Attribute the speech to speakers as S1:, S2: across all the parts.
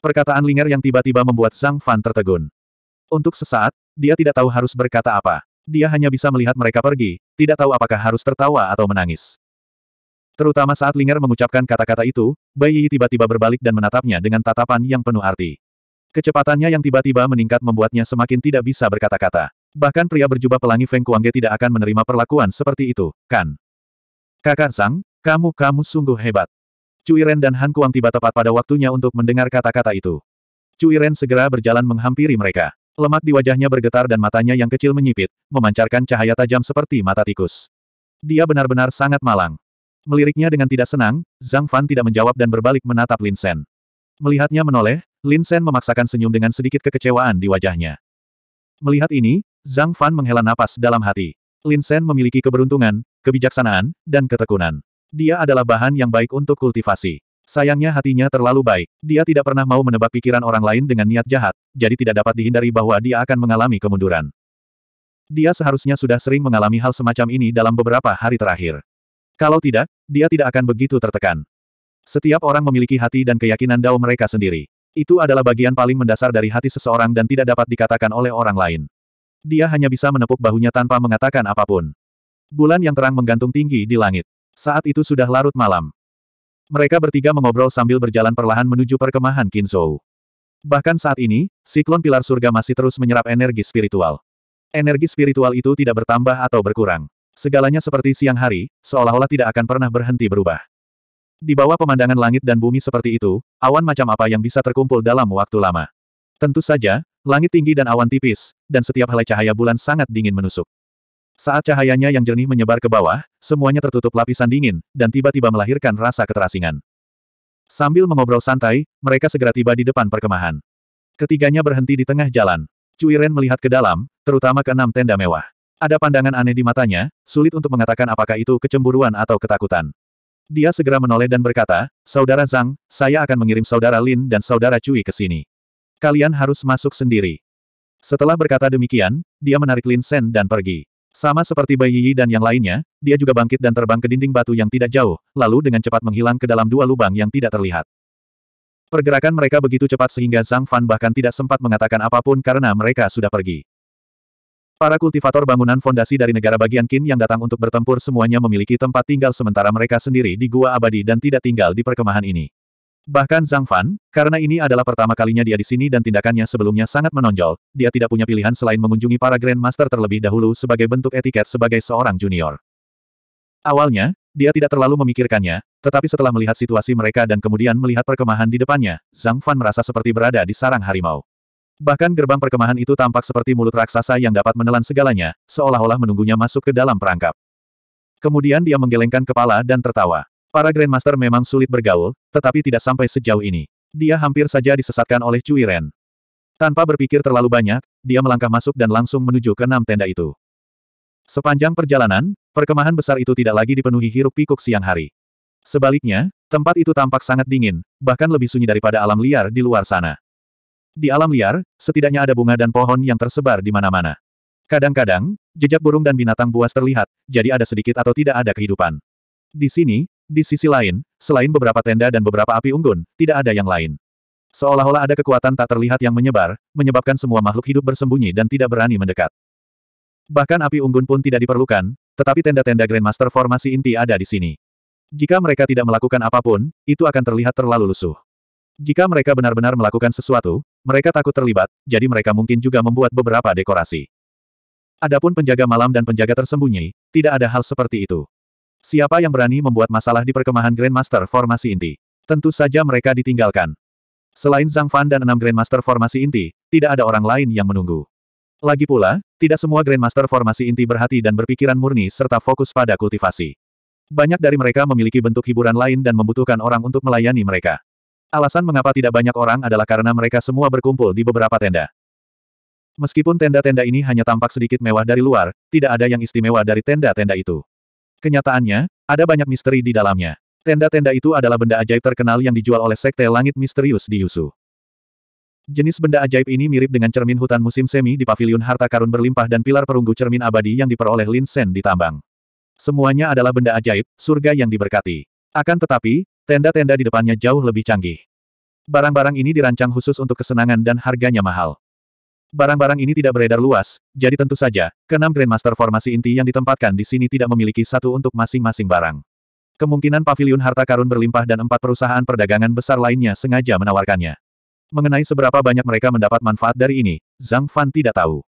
S1: Perkataan Linger yang tiba-tiba membuat Zhang Fan tertegun. Untuk sesaat, dia tidak tahu harus berkata apa. Dia hanya bisa melihat mereka pergi, tidak tahu apakah harus tertawa atau menangis. Terutama saat Linger mengucapkan kata-kata itu, Bai Yi tiba-tiba berbalik dan menatapnya dengan tatapan yang penuh arti. Kecepatannya yang tiba-tiba meningkat membuatnya semakin tidak bisa berkata-kata. Bahkan pria berjubah pelangi Feng Kuangge tidak akan menerima perlakuan seperti itu, kan? Kakak Sang, kamu-kamu sungguh hebat. Cui Ren dan Han Kuang tiba tepat pada waktunya untuk mendengar kata-kata itu. Cui Ren segera berjalan menghampiri mereka. Lemak di wajahnya bergetar dan matanya yang kecil menyipit, memancarkan cahaya tajam seperti mata tikus. Dia benar-benar sangat malang. Meliriknya dengan tidak senang, Zhang Fan tidak menjawab dan berbalik menatap Lin Sen. Melihatnya menoleh, Lin Sen memaksakan senyum dengan sedikit kekecewaan di wajahnya. Melihat ini, Zhang Fan menghela napas dalam hati. Lin Sen memiliki keberuntungan, kebijaksanaan, dan ketekunan. Dia adalah bahan yang baik untuk kultivasi. Sayangnya hatinya terlalu baik. Dia tidak pernah mau menebak pikiran orang lain dengan niat jahat, jadi tidak dapat dihindari bahwa dia akan mengalami kemunduran. Dia seharusnya sudah sering mengalami hal semacam ini dalam beberapa hari terakhir. Kalau tidak, dia tidak akan begitu tertekan. Setiap orang memiliki hati dan keyakinan dao mereka sendiri. Itu adalah bagian paling mendasar dari hati seseorang dan tidak dapat dikatakan oleh orang lain. Dia hanya bisa menepuk bahunya tanpa mengatakan apapun. Bulan yang terang menggantung tinggi di langit. Saat itu sudah larut malam. Mereka bertiga mengobrol sambil berjalan perlahan menuju perkemahan Kinzhou. Bahkan saat ini, siklon pilar surga masih terus menyerap energi spiritual. Energi spiritual itu tidak bertambah atau berkurang. Segalanya seperti siang hari, seolah-olah tidak akan pernah berhenti berubah. Di bawah pemandangan langit dan bumi seperti itu, awan macam apa yang bisa terkumpul dalam waktu lama? Tentu saja, langit tinggi dan awan tipis, dan setiap helai cahaya bulan sangat dingin menusuk. Saat cahayanya yang jernih menyebar ke bawah, semuanya tertutup lapisan dingin, dan tiba-tiba melahirkan rasa keterasingan. Sambil mengobrol santai, mereka segera tiba di depan perkemahan. Ketiganya berhenti di tengah jalan. Cui Ren melihat ke dalam, terutama ke enam tenda mewah. Ada pandangan aneh di matanya, sulit untuk mengatakan apakah itu kecemburuan atau ketakutan. Dia segera menoleh dan berkata, Saudara Zhang, saya akan mengirim Saudara Lin dan Saudara Cui ke sini. Kalian harus masuk sendiri. Setelah berkata demikian, dia menarik Lin Sen dan pergi. Sama seperti Bai Yi dan yang lainnya, dia juga bangkit dan terbang ke dinding batu yang tidak jauh, lalu dengan cepat menghilang ke dalam dua lubang yang tidak terlihat. Pergerakan mereka begitu cepat sehingga Zhang Fan bahkan tidak sempat mengatakan apapun karena mereka sudah pergi. Para kultivator bangunan fondasi dari negara bagian Qin yang datang untuk bertempur semuanya memiliki tempat tinggal sementara mereka sendiri di gua abadi dan tidak tinggal di perkemahan ini. Bahkan Zhang Fan, karena ini adalah pertama kalinya dia di sini dan tindakannya sebelumnya sangat menonjol, dia tidak punya pilihan selain mengunjungi para Grandmaster terlebih dahulu sebagai bentuk etiket sebagai seorang junior. Awalnya, dia tidak terlalu memikirkannya, tetapi setelah melihat situasi mereka dan kemudian melihat perkemahan di depannya, Zhang Fan merasa seperti berada di sarang harimau. Bahkan gerbang perkemahan itu tampak seperti mulut raksasa yang dapat menelan segalanya, seolah-olah menunggunya masuk ke dalam perangkap. Kemudian dia menggelengkan kepala dan tertawa. Para Grandmaster memang sulit bergaul, tetapi tidak sampai sejauh ini. Dia hampir saja disesatkan oleh Cui Ren. Tanpa berpikir terlalu banyak, dia melangkah masuk dan langsung menuju ke enam tenda itu. Sepanjang perjalanan, perkemahan besar itu tidak lagi dipenuhi hiruk-pikuk siang hari. Sebaliknya, tempat itu tampak sangat dingin, bahkan lebih sunyi daripada alam liar di luar sana. Di alam liar, setidaknya ada bunga dan pohon yang tersebar di mana-mana. Kadang-kadang, jejak burung dan binatang buas terlihat, jadi ada sedikit atau tidak ada kehidupan. Di sini, di sisi lain, selain beberapa tenda dan beberapa api unggun, tidak ada yang lain. Seolah-olah ada kekuatan tak terlihat yang menyebar, menyebabkan semua makhluk hidup bersembunyi dan tidak berani mendekat. Bahkan api unggun pun tidak diperlukan, tetapi tenda-tenda Grandmaster formasi inti ada di sini. Jika mereka tidak melakukan apapun, itu akan terlihat terlalu lusuh. Jika mereka benar-benar melakukan sesuatu, mereka takut terlibat, jadi mereka mungkin juga membuat beberapa dekorasi. Adapun penjaga malam dan penjaga tersembunyi, tidak ada hal seperti itu. Siapa yang berani membuat masalah di perkemahan Grandmaster formasi inti? Tentu saja mereka ditinggalkan. Selain Zhang Fan dan enam Grandmaster formasi inti, tidak ada orang lain yang menunggu. Lagi pula, tidak semua Grandmaster formasi inti berhati dan berpikiran murni serta fokus pada kultivasi. Banyak dari mereka memiliki bentuk hiburan lain dan membutuhkan orang untuk melayani mereka. Alasan mengapa tidak banyak orang adalah karena mereka semua berkumpul di beberapa tenda. Meskipun tenda-tenda ini hanya tampak sedikit mewah dari luar, tidak ada yang istimewa dari tenda-tenda itu. Kenyataannya, ada banyak misteri di dalamnya. Tenda-tenda itu adalah benda ajaib terkenal yang dijual oleh Sekte Langit Misterius di Yusu. Jenis benda ajaib ini mirip dengan cermin hutan musim semi di pavilion harta karun berlimpah dan pilar perunggu cermin abadi yang diperoleh Lin Sen di tambang. Semuanya adalah benda ajaib, surga yang diberkati. Akan tetapi, tenda-tenda di depannya jauh lebih canggih. Barang-barang ini dirancang khusus untuk kesenangan dan harganya mahal. Barang-barang ini tidak beredar luas, jadi tentu saja, keenam Grandmaster formasi inti yang ditempatkan di sini tidak memiliki satu untuk masing-masing barang. Kemungkinan pavilion harta karun berlimpah dan empat perusahaan perdagangan besar lainnya sengaja menawarkannya. Mengenai seberapa banyak mereka mendapat manfaat dari ini, Zhang Fan tidak tahu.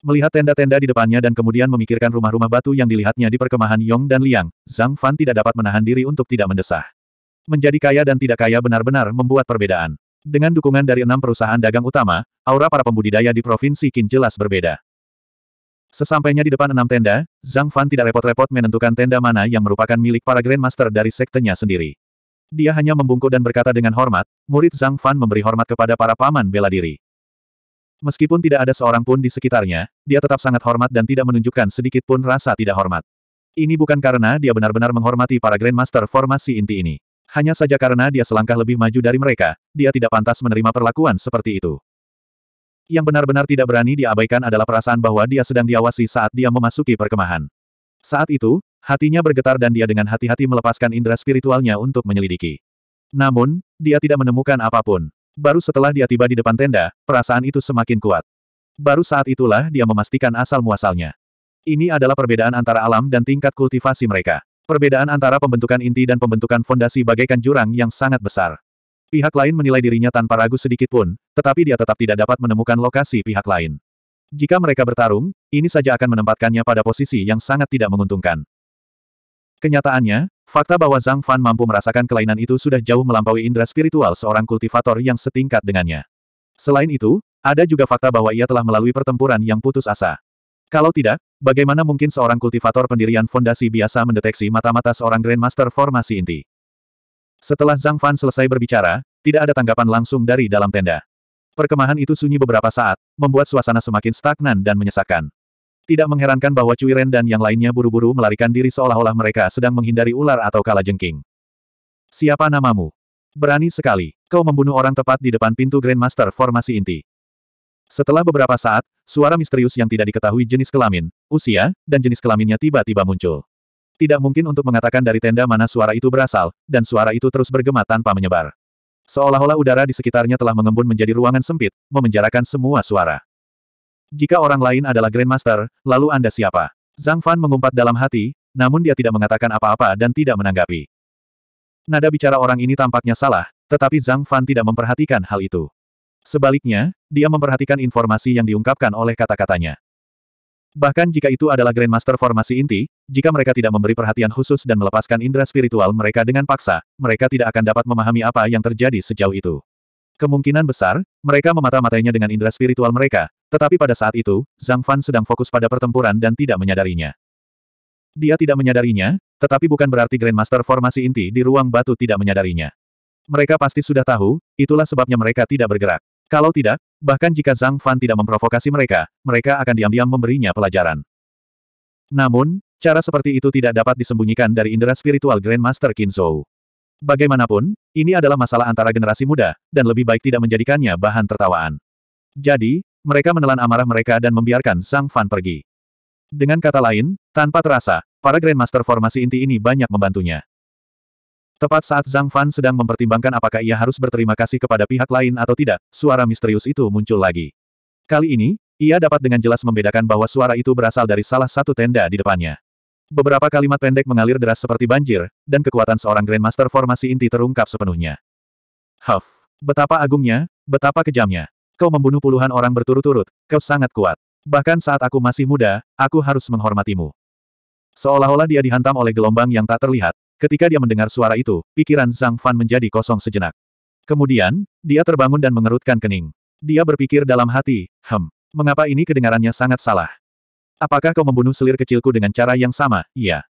S1: Melihat tenda-tenda di depannya dan kemudian memikirkan rumah-rumah batu yang dilihatnya di perkemahan Yong dan Liang, Zhang Fan tidak dapat menahan diri untuk tidak mendesah. Menjadi kaya dan tidak kaya benar-benar membuat perbedaan. Dengan dukungan dari enam perusahaan dagang utama, aura para pembudidaya di Provinsi Qin jelas berbeda. Sesampainya di depan enam tenda, Zhang Fan tidak repot-repot menentukan tenda mana yang merupakan milik para Grandmaster dari sektenya sendiri. Dia hanya membungkuk dan berkata dengan hormat, murid Zhang Fan memberi hormat kepada para paman bela diri. Meskipun tidak ada seorang pun di sekitarnya, dia tetap sangat hormat dan tidak menunjukkan sedikit pun rasa tidak hormat. Ini bukan karena dia benar-benar menghormati para Grandmaster formasi inti ini. Hanya saja karena dia selangkah lebih maju dari mereka, dia tidak pantas menerima perlakuan seperti itu. Yang benar-benar tidak berani diabaikan adalah perasaan bahwa dia sedang diawasi saat dia memasuki perkemahan. Saat itu, hatinya bergetar dan dia dengan hati-hati melepaskan indera spiritualnya untuk menyelidiki. Namun, dia tidak menemukan apapun. Baru setelah dia tiba di depan tenda, perasaan itu semakin kuat. Baru saat itulah dia memastikan asal-muasalnya. Ini adalah perbedaan antara alam dan tingkat kultivasi mereka. Perbedaan antara pembentukan inti dan pembentukan fondasi bagaikan jurang yang sangat besar. Pihak lain menilai dirinya tanpa ragu sedikit pun, tetapi dia tetap tidak dapat menemukan lokasi pihak lain. Jika mereka bertarung, ini saja akan menempatkannya pada posisi yang sangat tidak menguntungkan. Kenyataannya, fakta bahwa Zhang Fan mampu merasakan kelainan itu sudah jauh melampaui indera spiritual seorang kultivator yang setingkat dengannya. Selain itu, ada juga fakta bahwa ia telah melalui pertempuran yang putus asa. Kalau tidak, bagaimana mungkin seorang kultivator pendirian fondasi biasa mendeteksi mata-mata seorang Grandmaster formasi inti? Setelah Zhang Fan selesai berbicara, tidak ada tanggapan langsung dari dalam tenda. Perkemahan itu sunyi beberapa saat, membuat suasana semakin stagnan dan menyesakkan. Tidak mengherankan bahwa Cui Ren dan yang lainnya buru-buru melarikan diri seolah-olah mereka sedang menghindari ular atau kalajengking. Siapa namamu? Berani sekali, kau membunuh orang tepat di depan pintu Grandmaster formasi inti. Setelah beberapa saat, suara misterius yang tidak diketahui jenis kelamin, usia, dan jenis kelaminnya tiba-tiba muncul. Tidak mungkin untuk mengatakan dari tenda mana suara itu berasal, dan suara itu terus bergema tanpa menyebar. Seolah-olah udara di sekitarnya telah mengembun menjadi ruangan sempit, memenjarakan semua suara. Jika orang lain adalah Grandmaster, lalu Anda siapa? Zhang Fan mengumpat dalam hati, namun dia tidak mengatakan apa-apa dan tidak menanggapi. Nada bicara orang ini tampaknya salah, tetapi Zhang Fan tidak memperhatikan hal itu. Sebaliknya, dia memperhatikan informasi yang diungkapkan oleh kata-katanya. Bahkan jika itu adalah Grandmaster formasi inti, jika mereka tidak memberi perhatian khusus dan melepaskan indera spiritual mereka dengan paksa, mereka tidak akan dapat memahami apa yang terjadi sejauh itu. Kemungkinan besar, mereka memata-matainya dengan indera spiritual mereka, tetapi pada saat itu, Zhang Fan sedang fokus pada pertempuran dan tidak menyadarinya. Dia tidak menyadarinya, tetapi bukan berarti Grandmaster formasi inti di ruang batu tidak menyadarinya. Mereka pasti sudah tahu, itulah sebabnya mereka tidak bergerak. Kalau tidak, bahkan jika Zhang Fan tidak memprovokasi mereka, mereka akan diam-diam memberinya pelajaran. Namun, cara seperti itu tidak dapat disembunyikan dari indera spiritual Grandmaster Qin Zhou. Bagaimanapun, ini adalah masalah antara generasi muda, dan lebih baik tidak menjadikannya bahan tertawaan. Jadi, mereka menelan amarah mereka dan membiarkan Zhang Fan pergi. Dengan kata lain, tanpa terasa, para Grandmaster formasi inti ini banyak membantunya. Tepat saat Zhang Fan sedang mempertimbangkan apakah ia harus berterima kasih kepada pihak lain atau tidak, suara misterius itu muncul lagi. Kali ini, ia dapat dengan jelas membedakan bahwa suara itu berasal dari salah satu tenda di depannya. Beberapa kalimat pendek mengalir deras seperti banjir, dan kekuatan seorang Grandmaster formasi inti terungkap sepenuhnya. Huff! Betapa agungnya, betapa kejamnya. Kau membunuh puluhan orang berturut-turut, kau sangat kuat. Bahkan saat aku masih muda, aku harus menghormatimu. Seolah-olah dia dihantam oleh gelombang yang tak terlihat, Ketika dia mendengar suara itu, pikiran Zhang Fan menjadi kosong sejenak. Kemudian, dia terbangun dan mengerutkan kening. Dia berpikir dalam hati, hem, mengapa ini kedengarannya sangat salah? Apakah kau membunuh selir kecilku dengan cara yang sama? Iya.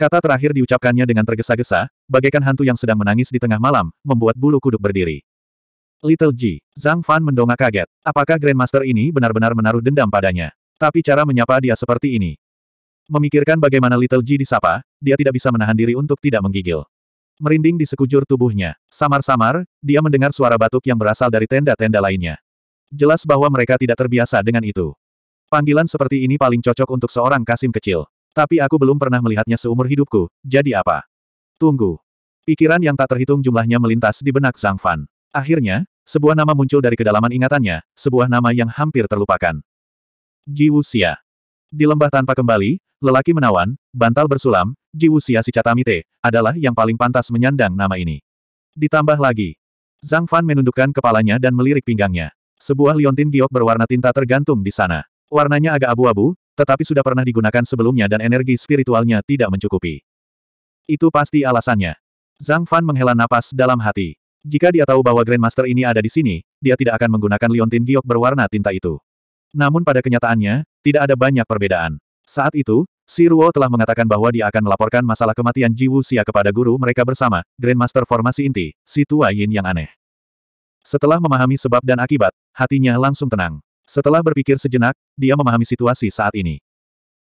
S1: Kata terakhir diucapkannya dengan tergesa-gesa, bagaikan hantu yang sedang menangis di tengah malam, membuat bulu kuduk berdiri. Little G, Zhang Fan mendongak kaget. Apakah Grandmaster ini benar-benar menaruh dendam padanya? Tapi cara menyapa dia seperti ini. Memikirkan bagaimana Little G disapa, dia tidak bisa menahan diri untuk tidak menggigil. Merinding di sekujur tubuhnya. Samar-samar, dia mendengar suara batuk yang berasal dari tenda-tenda lainnya. Jelas bahwa mereka tidak terbiasa dengan itu. Panggilan seperti ini paling cocok untuk seorang Kasim kecil. Tapi aku belum pernah melihatnya seumur hidupku, jadi apa? Tunggu. Pikiran yang tak terhitung jumlahnya melintas di benak Zhang Fan. Akhirnya, sebuah nama muncul dari kedalaman ingatannya, sebuah nama yang hampir terlupakan. Ji Wuxia. Di lembah tanpa kembali, lelaki menawan, bantal bersulam, Jiwu si Catamite, adalah yang paling pantas menyandang nama ini. Ditambah lagi, Zhang Fan menundukkan kepalanya dan melirik pinggangnya. Sebuah liontin giok berwarna tinta tergantung di sana. Warnanya agak abu-abu, tetapi sudah pernah digunakan sebelumnya dan energi spiritualnya tidak mencukupi. Itu pasti alasannya. Zhang Fan menghela napas dalam hati. Jika dia tahu bahwa Grandmaster ini ada di sini, dia tidak akan menggunakan liontin giok berwarna tinta itu. Namun pada kenyataannya, tidak ada banyak perbedaan. Saat itu, Si Ruo telah mengatakan bahwa dia akan melaporkan masalah kematian Ji Wuxia kepada guru mereka bersama, Grandmaster Formasi Inti, si Tua Yin yang aneh. Setelah memahami sebab dan akibat, hatinya langsung tenang. Setelah berpikir sejenak, dia memahami situasi saat ini.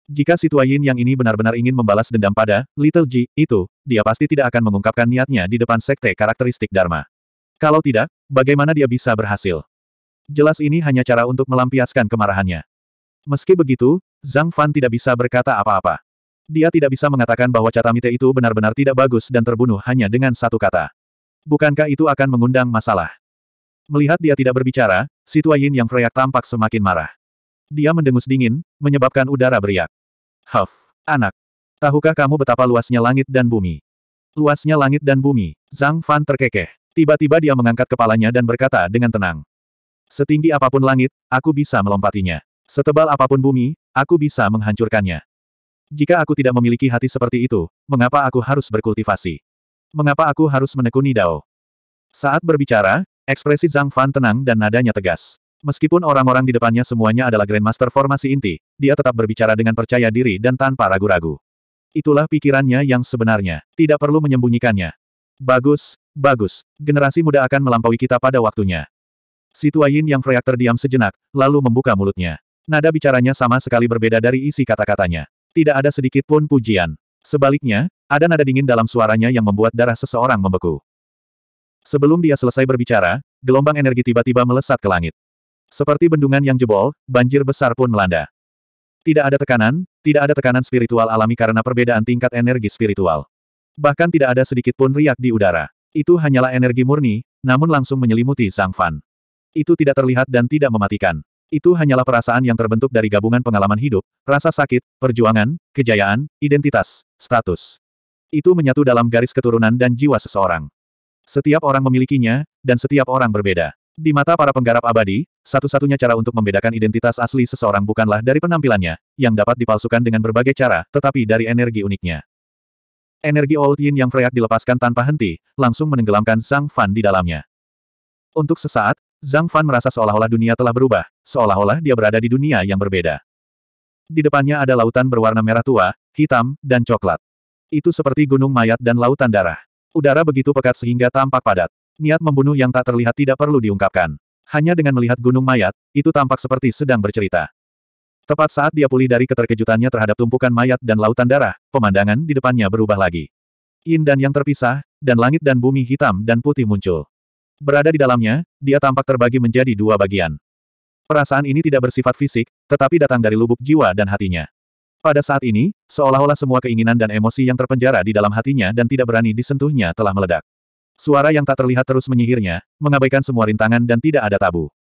S1: Jika si Tua Yin yang ini benar-benar ingin membalas dendam pada Little Ji, itu, dia pasti tidak akan mengungkapkan niatnya di depan sekte karakteristik Dharma. Kalau tidak, bagaimana dia bisa berhasil? Jelas ini hanya cara untuk melampiaskan kemarahannya. Meski begitu, Zhang Fan tidak bisa berkata apa-apa. Dia tidak bisa mengatakan bahwa Catamite itu benar-benar tidak bagus dan terbunuh hanya dengan satu kata. Bukankah itu akan mengundang masalah? Melihat dia tidak berbicara, si Yin yang reak tampak semakin marah. Dia mendengus dingin, menyebabkan udara beriak. Huff, anak. Tahukah kamu betapa luasnya langit dan bumi? Luasnya langit dan bumi, Zhang Fan terkekeh. Tiba-tiba dia mengangkat kepalanya dan berkata dengan tenang. Setinggi apapun langit, aku bisa melompatinya. Setebal apapun bumi, aku bisa menghancurkannya. Jika aku tidak memiliki hati seperti itu, mengapa aku harus berkultivasi? Mengapa aku harus menekuni Dao? Saat berbicara, ekspresi Zhang Fan tenang dan nadanya tegas. Meskipun orang-orang di depannya semuanya adalah Grandmaster formasi inti, dia tetap berbicara dengan percaya diri dan tanpa ragu-ragu. Itulah pikirannya yang sebenarnya. Tidak perlu menyembunyikannya. Bagus, bagus. Generasi muda akan melampaui kita pada waktunya. Si Tuayin yang freak terdiam sejenak, lalu membuka mulutnya. Nada bicaranya sama sekali berbeda dari isi kata-katanya. Tidak ada sedikit pun pujian. Sebaliknya, ada nada dingin dalam suaranya yang membuat darah seseorang membeku. Sebelum dia selesai berbicara, gelombang energi tiba-tiba melesat ke langit. Seperti bendungan yang jebol, banjir besar pun melanda. Tidak ada tekanan, tidak ada tekanan spiritual alami karena perbedaan tingkat energi spiritual. Bahkan tidak ada sedikit pun riak di udara. Itu hanyalah energi murni, namun langsung menyelimuti sang Fan. Itu tidak terlihat dan tidak mematikan. Itu hanyalah perasaan yang terbentuk dari gabungan pengalaman hidup, rasa sakit, perjuangan, kejayaan, identitas, status. Itu menyatu dalam garis keturunan dan jiwa seseorang. Setiap orang memilikinya, dan setiap orang berbeda. Di mata para penggarap abadi, satu-satunya cara untuk membedakan identitas asli seseorang bukanlah dari penampilannya, yang dapat dipalsukan dengan berbagai cara, tetapi dari energi uniknya. Energi Old Yin yang freak dilepaskan tanpa henti, langsung menenggelamkan Sang Fan di dalamnya. Untuk sesaat, Zhang Fan merasa seolah-olah dunia telah berubah, seolah-olah dia berada di dunia yang berbeda. Di depannya ada lautan berwarna merah tua, hitam, dan coklat. Itu seperti gunung mayat dan lautan darah. Udara begitu pekat sehingga tampak padat. Niat membunuh yang tak terlihat tidak perlu diungkapkan. Hanya dengan melihat gunung mayat, itu tampak seperti sedang bercerita. Tepat saat dia pulih dari keterkejutannya terhadap tumpukan mayat dan lautan darah, pemandangan di depannya berubah lagi. Yin dan yang terpisah, dan langit dan bumi hitam dan putih muncul. Berada di dalamnya, dia tampak terbagi menjadi dua bagian. Perasaan ini tidak bersifat fisik, tetapi datang dari lubuk jiwa dan hatinya. Pada saat ini, seolah-olah semua keinginan dan emosi yang terpenjara di dalam hatinya dan tidak berani disentuhnya telah meledak. Suara yang tak terlihat terus menyihirnya, mengabaikan semua rintangan dan tidak ada tabu.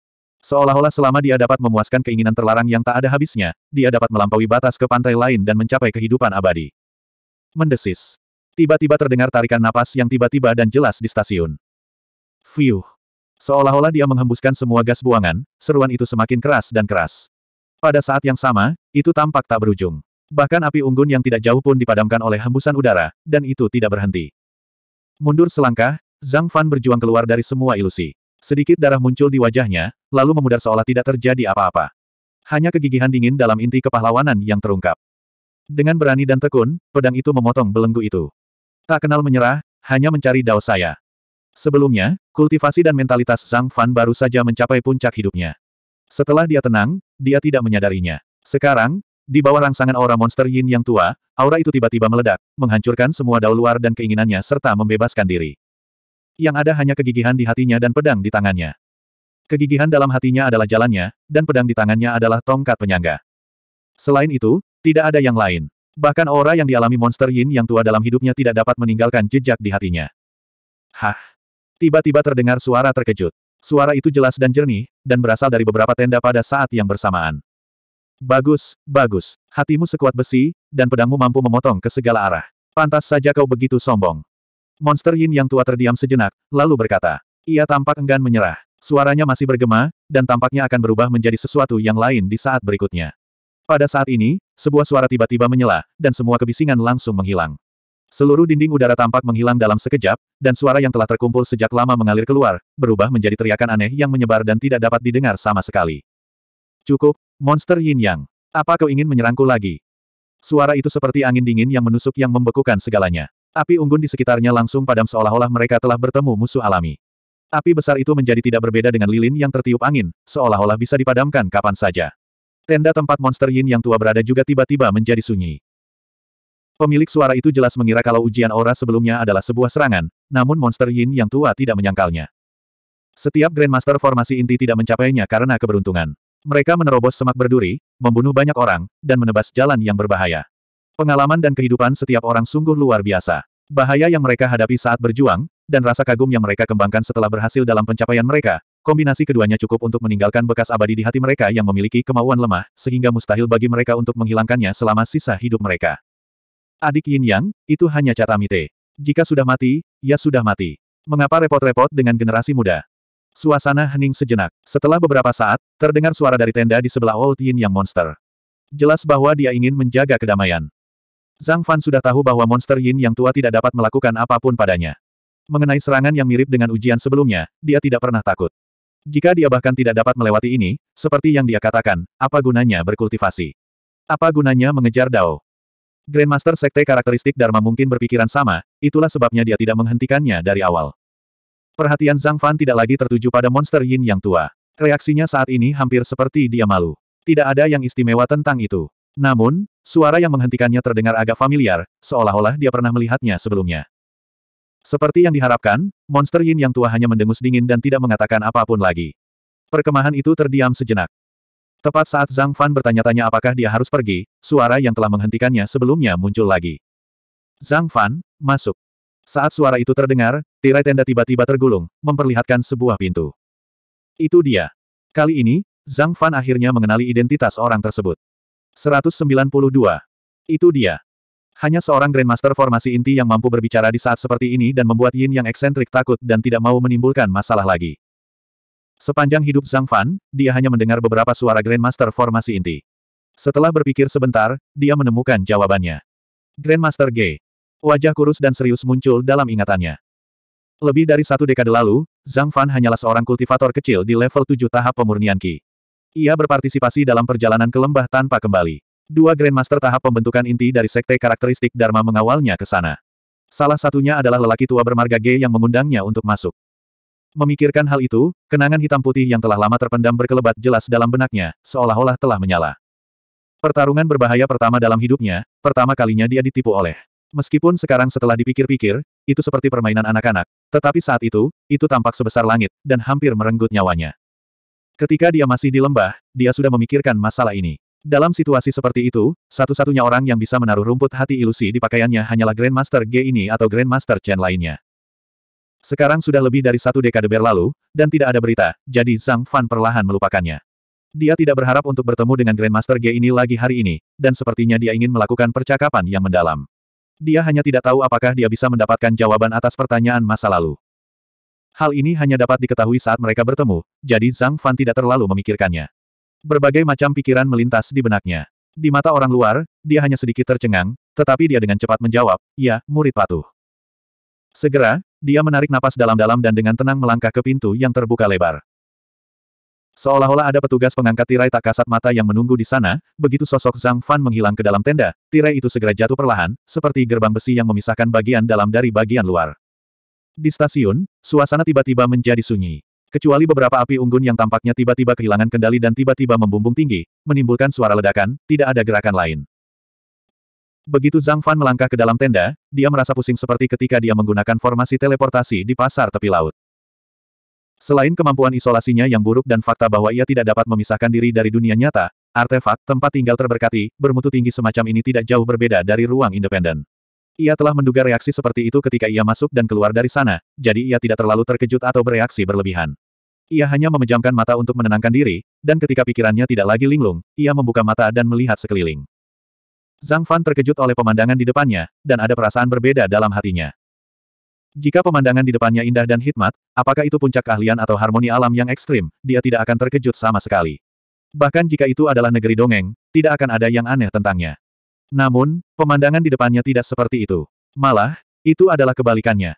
S1: Seolah-olah selama dia dapat memuaskan keinginan terlarang yang tak ada habisnya, dia dapat melampaui batas ke pantai lain dan mencapai kehidupan abadi. Mendesis. Tiba-tiba terdengar tarikan napas yang tiba-tiba dan jelas di stasiun. Fiuh. Seolah-olah dia menghembuskan semua gas buangan, seruan itu semakin keras dan keras. Pada saat yang sama, itu tampak tak berujung. Bahkan api unggun yang tidak jauh pun dipadamkan oleh hembusan udara, dan itu tidak berhenti. Mundur selangkah, Zhang Fan berjuang keluar dari semua ilusi. Sedikit darah muncul di wajahnya, lalu memudar seolah tidak terjadi apa-apa. Hanya kegigihan dingin dalam inti kepahlawanan yang terungkap. Dengan berani dan tekun, pedang itu memotong belenggu itu. Tak kenal menyerah, hanya mencari dao saya. Sebelumnya, kultivasi dan mentalitas Zhang Fan baru saja mencapai puncak hidupnya. Setelah dia tenang, dia tidak menyadarinya. Sekarang, di bawah rangsangan aura monster Yin yang tua, aura itu tiba-tiba meledak, menghancurkan semua daun luar dan keinginannya serta membebaskan diri. Yang ada hanya kegigihan di hatinya dan pedang di tangannya. Kegigihan dalam hatinya adalah jalannya, dan pedang di tangannya adalah tongkat penyangga. Selain itu, tidak ada yang lain. Bahkan aura yang dialami monster Yin yang tua dalam hidupnya tidak dapat meninggalkan jejak di hatinya. Hah! Tiba-tiba terdengar suara terkejut. Suara itu jelas dan jernih, dan berasal dari beberapa tenda pada saat yang bersamaan. Bagus, bagus. Hatimu sekuat besi, dan pedangmu mampu memotong ke segala arah. Pantas saja kau begitu sombong. Monster Yin yang tua terdiam sejenak, lalu berkata. Ia tampak enggan menyerah. Suaranya masih bergema, dan tampaknya akan berubah menjadi sesuatu yang lain di saat berikutnya. Pada saat ini, sebuah suara tiba-tiba menyela, dan semua kebisingan langsung menghilang. Seluruh dinding udara tampak menghilang dalam sekejap, dan suara yang telah terkumpul sejak lama mengalir keluar, berubah menjadi teriakan aneh yang menyebar dan tidak dapat didengar sama sekali. Cukup, monster yin yang. Apa kau ingin menyerangku lagi? Suara itu seperti angin dingin yang menusuk yang membekukan segalanya. Api unggun di sekitarnya langsung padam seolah-olah mereka telah bertemu musuh alami. Api besar itu menjadi tidak berbeda dengan lilin yang tertiup angin, seolah-olah bisa dipadamkan kapan saja. Tenda tempat monster Yin yang tua berada juga tiba-tiba menjadi sunyi. Pemilik suara itu jelas mengira kalau ujian aura sebelumnya adalah sebuah serangan, namun monster Yin yang tua tidak menyangkalnya. Setiap Grandmaster formasi inti tidak mencapainya karena keberuntungan. Mereka menerobos semak berduri, membunuh banyak orang, dan menebas jalan yang berbahaya. Pengalaman dan kehidupan setiap orang sungguh luar biasa. Bahaya yang mereka hadapi saat berjuang, dan rasa kagum yang mereka kembangkan setelah berhasil dalam pencapaian mereka, kombinasi keduanya cukup untuk meninggalkan bekas abadi di hati mereka yang memiliki kemauan lemah, sehingga mustahil bagi mereka untuk menghilangkannya selama sisa hidup mereka. Adik Yin Yang, itu hanya Catamite. Jika sudah mati, ya sudah mati. Mengapa repot-repot dengan generasi muda? Suasana hening sejenak. Setelah beberapa saat, terdengar suara dari tenda di sebelah Old Yin Yang Monster. Jelas bahwa dia ingin menjaga kedamaian. Zhang Fan sudah tahu bahwa monster Yin Yang tua tidak dapat melakukan apapun padanya. Mengenai serangan yang mirip dengan ujian sebelumnya, dia tidak pernah takut. Jika dia bahkan tidak dapat melewati ini, seperti yang dia katakan, apa gunanya berkultivasi? Apa gunanya mengejar Dao? Grandmaster Sekte karakteristik Dharma mungkin berpikiran sama, itulah sebabnya dia tidak menghentikannya dari awal. Perhatian Zhang Fan tidak lagi tertuju pada monster Yin yang tua. Reaksinya saat ini hampir seperti dia malu. Tidak ada yang istimewa tentang itu. Namun, suara yang menghentikannya terdengar agak familiar, seolah-olah dia pernah melihatnya sebelumnya. Seperti yang diharapkan, monster Yin yang tua hanya mendengus dingin dan tidak mengatakan apapun lagi. Perkemahan itu terdiam sejenak. Tepat saat Zhang Fan bertanya-tanya apakah dia harus pergi, suara yang telah menghentikannya sebelumnya muncul lagi. Zhang Fan, masuk. Saat suara itu terdengar, tirai tenda tiba-tiba tergulung, memperlihatkan sebuah pintu. Itu dia. Kali ini, Zhang Fan akhirnya mengenali identitas orang tersebut. 192. Itu dia. Hanya seorang Grandmaster formasi inti yang mampu berbicara di saat seperti ini dan membuat Yin yang eksentrik takut dan tidak mau menimbulkan masalah lagi. Sepanjang hidup Zhang Fan, dia hanya mendengar beberapa suara Grandmaster formasi inti. Setelah berpikir sebentar, dia menemukan jawabannya. Grandmaster G. Wajah kurus dan serius muncul dalam ingatannya. Lebih dari satu dekade lalu, Zhang Fan hanyalah seorang kultivator kecil di level 7 tahap pemurnian Qi. Ia berpartisipasi dalam perjalanan ke lembah tanpa kembali. Dua Grandmaster tahap pembentukan inti dari sekte karakteristik Dharma mengawalnya ke sana. Salah satunya adalah lelaki tua bermarga G yang mengundangnya untuk masuk. Memikirkan hal itu, kenangan hitam putih yang telah lama terpendam berkelebat jelas dalam benaknya, seolah-olah telah menyala. Pertarungan berbahaya pertama dalam hidupnya, pertama kalinya dia ditipu oleh. Meskipun sekarang setelah dipikir-pikir, itu seperti permainan anak-anak, tetapi saat itu, itu tampak sebesar langit, dan hampir merenggut nyawanya. Ketika dia masih di lembah, dia sudah memikirkan masalah ini. Dalam situasi seperti itu, satu-satunya orang yang bisa menaruh rumput hati ilusi di pakaiannya hanyalah Grandmaster G ini atau Grandmaster Chen lainnya. Sekarang sudah lebih dari satu dekade berlalu, dan tidak ada berita, jadi Zhang Fan perlahan melupakannya. Dia tidak berharap untuk bertemu dengan Grandmaster G ini lagi hari ini, dan sepertinya dia ingin melakukan percakapan yang mendalam. Dia hanya tidak tahu apakah dia bisa mendapatkan jawaban atas pertanyaan masa lalu. Hal ini hanya dapat diketahui saat mereka bertemu, jadi Zhang Fan tidak terlalu memikirkannya. Berbagai macam pikiran melintas di benaknya. Di mata orang luar, dia hanya sedikit tercengang, tetapi dia dengan cepat menjawab, ya, murid patuh. Segera, dia menarik napas dalam-dalam dan dengan tenang melangkah ke pintu yang terbuka lebar. Seolah-olah ada petugas pengangkat tirai tak kasat mata yang menunggu di sana, begitu sosok Zhang Fan menghilang ke dalam tenda, tirai itu segera jatuh perlahan, seperti gerbang besi yang memisahkan bagian dalam dari bagian luar. Di stasiun, suasana tiba-tiba menjadi sunyi. Kecuali beberapa api unggun yang tampaknya tiba-tiba kehilangan kendali dan tiba-tiba membumbung tinggi, menimbulkan suara ledakan, tidak ada gerakan lain. Begitu Zhang Fan melangkah ke dalam tenda, dia merasa pusing seperti ketika dia menggunakan formasi teleportasi di pasar tepi laut. Selain kemampuan isolasinya yang buruk dan fakta bahwa ia tidak dapat memisahkan diri dari dunia nyata, artefak tempat tinggal terberkati, bermutu tinggi semacam ini tidak jauh berbeda dari ruang independen. Ia telah menduga reaksi seperti itu ketika ia masuk dan keluar dari sana, jadi ia tidak terlalu terkejut atau bereaksi berlebihan. Ia hanya memejamkan mata untuk menenangkan diri, dan ketika pikirannya tidak lagi linglung, ia membuka mata dan melihat sekeliling. Zhang Fan terkejut oleh pemandangan di depannya, dan ada perasaan berbeda dalam hatinya. Jika pemandangan di depannya indah dan hikmat, apakah itu puncak keahlian atau harmoni alam yang ekstrim, dia tidak akan terkejut sama sekali. Bahkan jika itu adalah negeri dongeng, tidak akan ada yang aneh tentangnya. Namun, pemandangan di depannya tidak seperti itu. Malah, itu adalah kebalikannya.